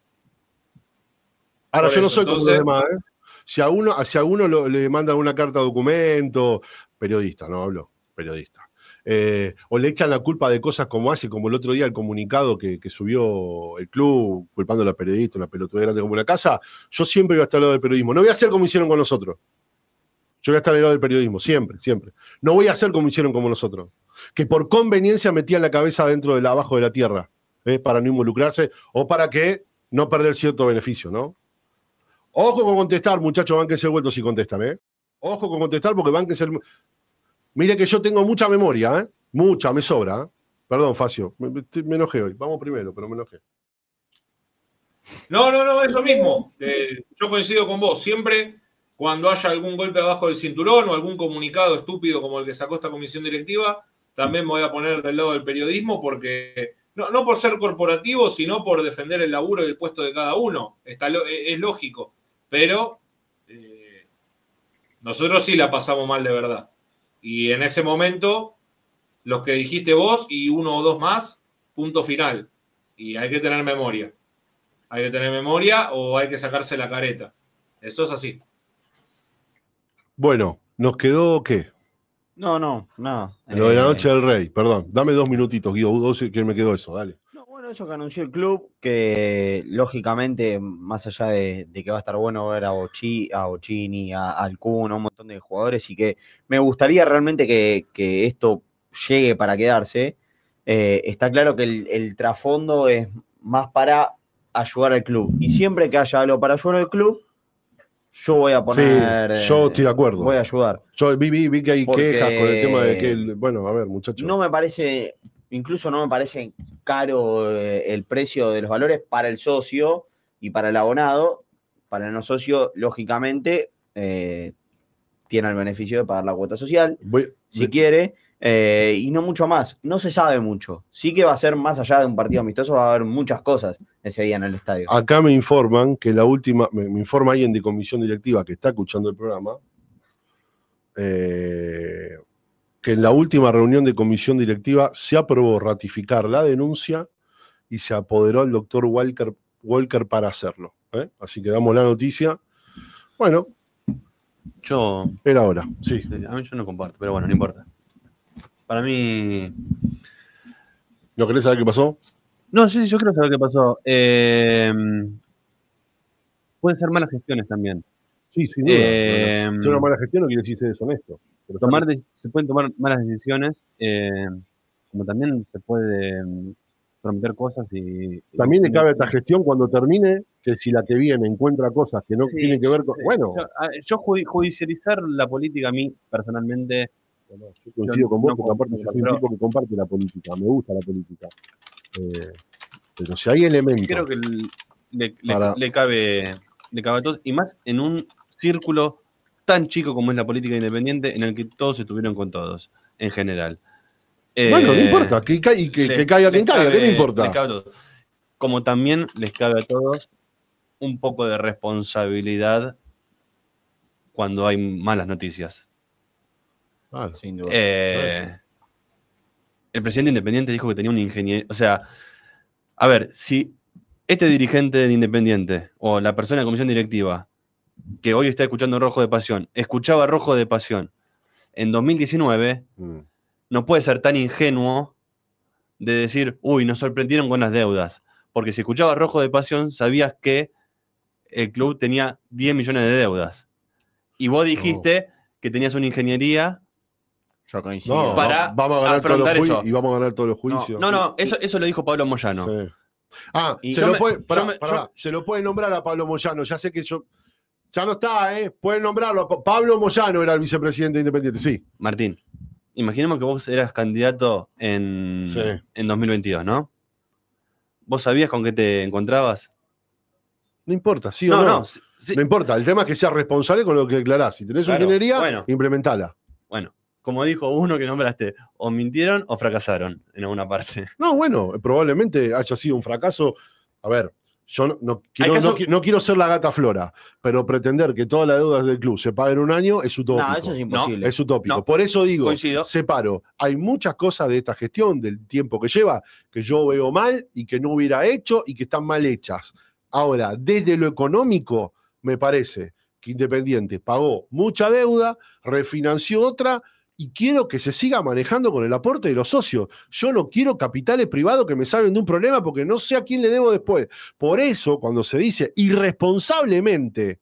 Ahora, yo no soy como los demás. ¿eh? Si a uno, si a uno le mandan una carta documento, periodista, no hablo, periodista. Eh, o le echan la culpa de cosas como hace, como el otro día el comunicado que, subió el club, culpando a la periodista, la pelotuda grande como la casa, yo siempre voy a estar al lado del periodismo. No voy a hacer como hicieron con nosotros. Yo voy a estar al lado del periodismo, siempre, siempre. No voy a hacer como hicieron como nosotros, que por conveniencia metían la cabeza dentro del abajo de la tierra, eh, para no involucrarse o para que no perder cierto beneficio, ¿no? Ojo con contestar, muchachos, van que ser vueltos si contestan, ¿eh? Ojo con contestar porque van que ser... Mire que yo tengo mucha memoria, ¿eh? Mucha, me sobra. ¿eh? Perdón, Facio, me, enojé hoy. Vamos primero, pero me enojé. No, no, no, eso mismo. Eh, yo coincido con vos. Siempre cuando haya algún golpe abajo del cinturón o algún comunicado estúpido como el que sacó esta comisión directiva, también me voy a poner del lado del periodismo porque no, por ser corporativo, sino por defender el laburo y el puesto de cada uno. Está, e, es lógico. Pero eh, nosotros sí la pasamos mal de verdad. Y en ese momento, los que dijiste vos y uno o dos más, punto final. Y hay que tener memoria. Hay que tener memoria o hay que sacarse la careta. Eso es así. Bueno, ¿nos quedó qué? No, no, nada. Lo de la eh, noche del rey, perdón. Dame dos minutitos, Guido, que me quedó eso, dale eso que anunció el club, que lógicamente, más allá de, que va a estar bueno ver a, Bochi, a Bochini, a, Alcuno, un montón de jugadores, y que me gustaría realmente que, esto llegue para quedarse, eh, está claro que el, trasfondo es más para ayudar al club. Y siempre que haya algo para ayudar al club, yo voy a poner. yo estoy de acuerdo. Voy a ayudar. Yo vi, que hay quejas con el tema de que. bueno, a ver, muchachos. No me parece incluso no me parece caro eh, el precio de los valores para el socio y para el abonado. Para el no socio, lógicamente, eh, tiene el beneficio de pagar la cuota social, si quiere, eh, y no mucho más. No se sabe mucho. Sí que va a ser más allá de un partido amistoso, va a haber muchas cosas ese día en el estadio. Acá me informan que la última, me, me informa alguien de comisión directiva que está escuchando el programa, eh, que en la última reunión de comisión directiva se aprobó ratificar la denuncia y se apoderó al doctor Walker, Walker para hacerlo. ¿eh? Así que damos la noticia. Bueno. Yo. Era ahora, sí. A mí yo no comparto, pero bueno, no importa. Para mí. ¿No querés saber qué pasó? No, sí, sí, yo quiero saber qué pasó. Eh, pueden ser malas gestiones también. Sí, sin si es eh, una mala gestión no quiere decir ser deshonesto. tomar se pueden tomar malas decisiones, eh, como también se puede prometer mm, cosas y... También le cabe a esta gestión cuando termine que si la que viene encuentra cosas que no tienen que ver con... Bueno. Yo, ah, judicializar la política a mí personalmente... Bueno, yo coincido con vos porque aparte yo soy un tipo que comparte la política, me gusta la política. Eh, pero si hay elementos... Creo que le, cabe, le cabe a todos, y más en un círculo tan chico como es la política independiente, en el que todos estuvieron con todos, en general. bueno, no eh, importa, que, que, caiga quien caiga, ¿qué le importa? Como también les cabe a todos un poco de responsabilidad cuando hay malas noticias. sin duda. Eh, el presidente independiente dijo que tenía un ingeniero. O sea, a ver, si este dirigente de Independiente o la persona de comisión directiva que hoy está escuchando Rojo de Pasión, escuchaba Rojo de Pasión en 2019, mm. no puede ser tan ingenuo de decir, uy, nos sorprendieron con las deudas. Porque si escuchaba Rojo de Pasión, sabías que el club tenía 10 millones de deudas. Y vos dijiste que tenías una ingeniería para vamos a ganar todos eso. Y vamos a ganar todos los juicios. No, no, eso, eso lo dijo Pablo Moyano. Ah, se lo, puede, nombrar a Pablo Moyano. Ya sé que yo, ya no está, ¿eh? Pueden nombrarlo. Pablo Moyano era el vicepresidente independiente, sí. Martín, imaginemos que vos eras candidato en, 2022, ¿no? ¿Vos sabías con qué te encontrabas? No importa, sí o no. No, importa. El tema es que seas responsable con lo que declarás. Si tenés ingeniería, implementala. Bueno, como dijo uno que nombraste, o mintieron o fracasaron en alguna parte. No, bueno, probablemente haya sido un fracaso. A ver, yo no, quiero, no, quiero ser la gata flora, pero pretender que todas las deudas del club se paguen un año es utópico. No, eso es imposible. es utópico. Por eso digo, separo. Hay muchas cosas de esta gestión, del tiempo que lleva, que yo veo mal y que no hubiera hecho y que están mal hechas. Ahora, desde lo económico, me parece que Independiente pagó mucha deuda, refinanció otra, y quiero que se siga manejando con el aporte de los socios. Yo no quiero capitales privados que me salven de un problema porque no sé a quién le debo después. Por eso, cuando se dice irresponsablemente,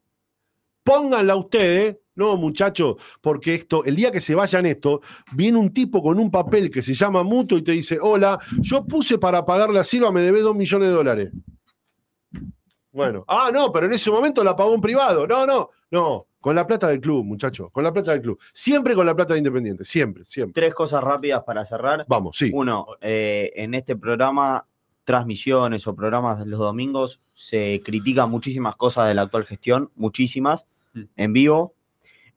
pónganla ustedes, no, muchachos, porque esto, el día que se vayan esto, viene un tipo con un papel que se llama mutuo y te dice, hola, yo puse para pagar la Silva, me debe dos millones de dólares. Bueno, ah, no, pero en ese momento la pagó un privado. No, no, no. Con la plata del club, muchacho, con la plata del club. Siempre con la plata de Independiente, siempre, siempre. Tres cosas rápidas para cerrar. Vamos, sí. Uno, eh, en este programa, transmisiones o programas los domingos, se critican muchísimas cosas de la actual gestión, muchísimas, mm. en vivo.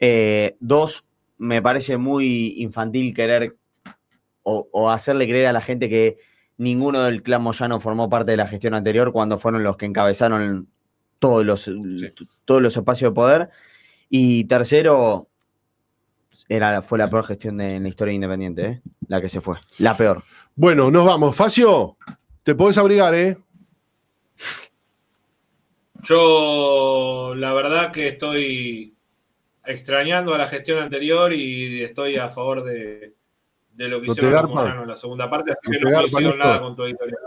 Eh, dos, me parece muy infantil querer o hacerle creer a la gente que ninguno del clan Moyano formó parte de la gestión anterior cuando fueron los que encabezaron todos los, todos los espacios de poder. Y tercero, era, fue la peor gestión de, en la historia Independiente, ¿eh? la que se fue, la peor. Bueno, nos vamos. Facio, te puedes abrigar, ¿eh? Yo, la verdad que estoy extrañando a la gestión anterior y estoy a favor de, de lo que hicieron en la segunda parte, así que no hicieron esto. nada con tu editorial.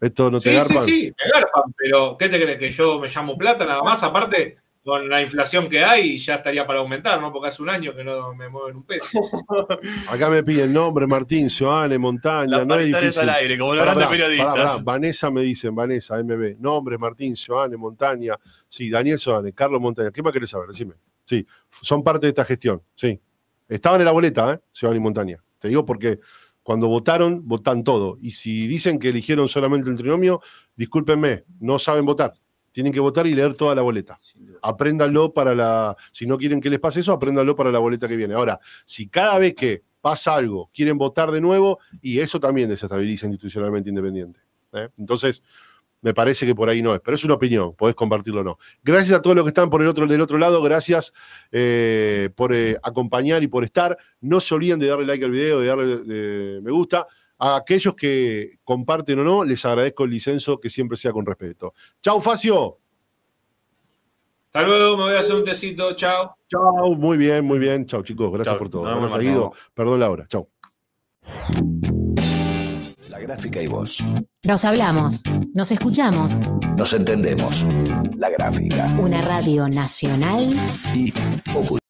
Esto no te sí, garpan. Sí, sí, me garpan, pero ¿qué te crees? Que yo me llamo plata nada más, aparte con la inflación que hay ya estaría para aumentar, ¿no? Porque hace un año que no me mueven un peso. (laughs) Acá me piden nombre, Martín, Joane, Montaña, no es difícil. al aire, como los periodistas. Vanessa me dicen, Vanessa, MB, nombre, Martín, Joane, Montaña, sí, Daniel Joane, Carlos Montaña, ¿qué más querés saber? Decime. Sí, son parte de esta gestión, sí. Estaban en la boleta, ¿eh? y Montaña digo porque cuando votaron, votan todo. Y si dicen que eligieron solamente el trinomio, discúlpenme, no saben votar. Tienen que votar y leer toda la boleta. Apréndanlo para la. Si no quieren que les pase eso, apréndanlo para la boleta que viene. Ahora, si cada vez que pasa algo, quieren votar de nuevo, y eso también desestabiliza institucionalmente independiente. ¿eh? Entonces, me parece que por ahí no es, pero es una opinión, podés compartirlo o no. Gracias a todos los que están por el otro, del otro lado, gracias eh, por eh, acompañar y por estar. No se olviden de darle like al video, de darle me gusta. A aquellos que comparten o no, les agradezco el licenso que siempre sea con respeto. Chao, Facio. Hasta luego, me voy a hacer un tecito, chao. Chao, muy bien, muy bien. Chao, chicos, gracias por todo. No, ha Perdón la hora, chao gráfica y voz. Nos hablamos, nos escuchamos. Nos entendemos. La gráfica. Una radio nacional y popular.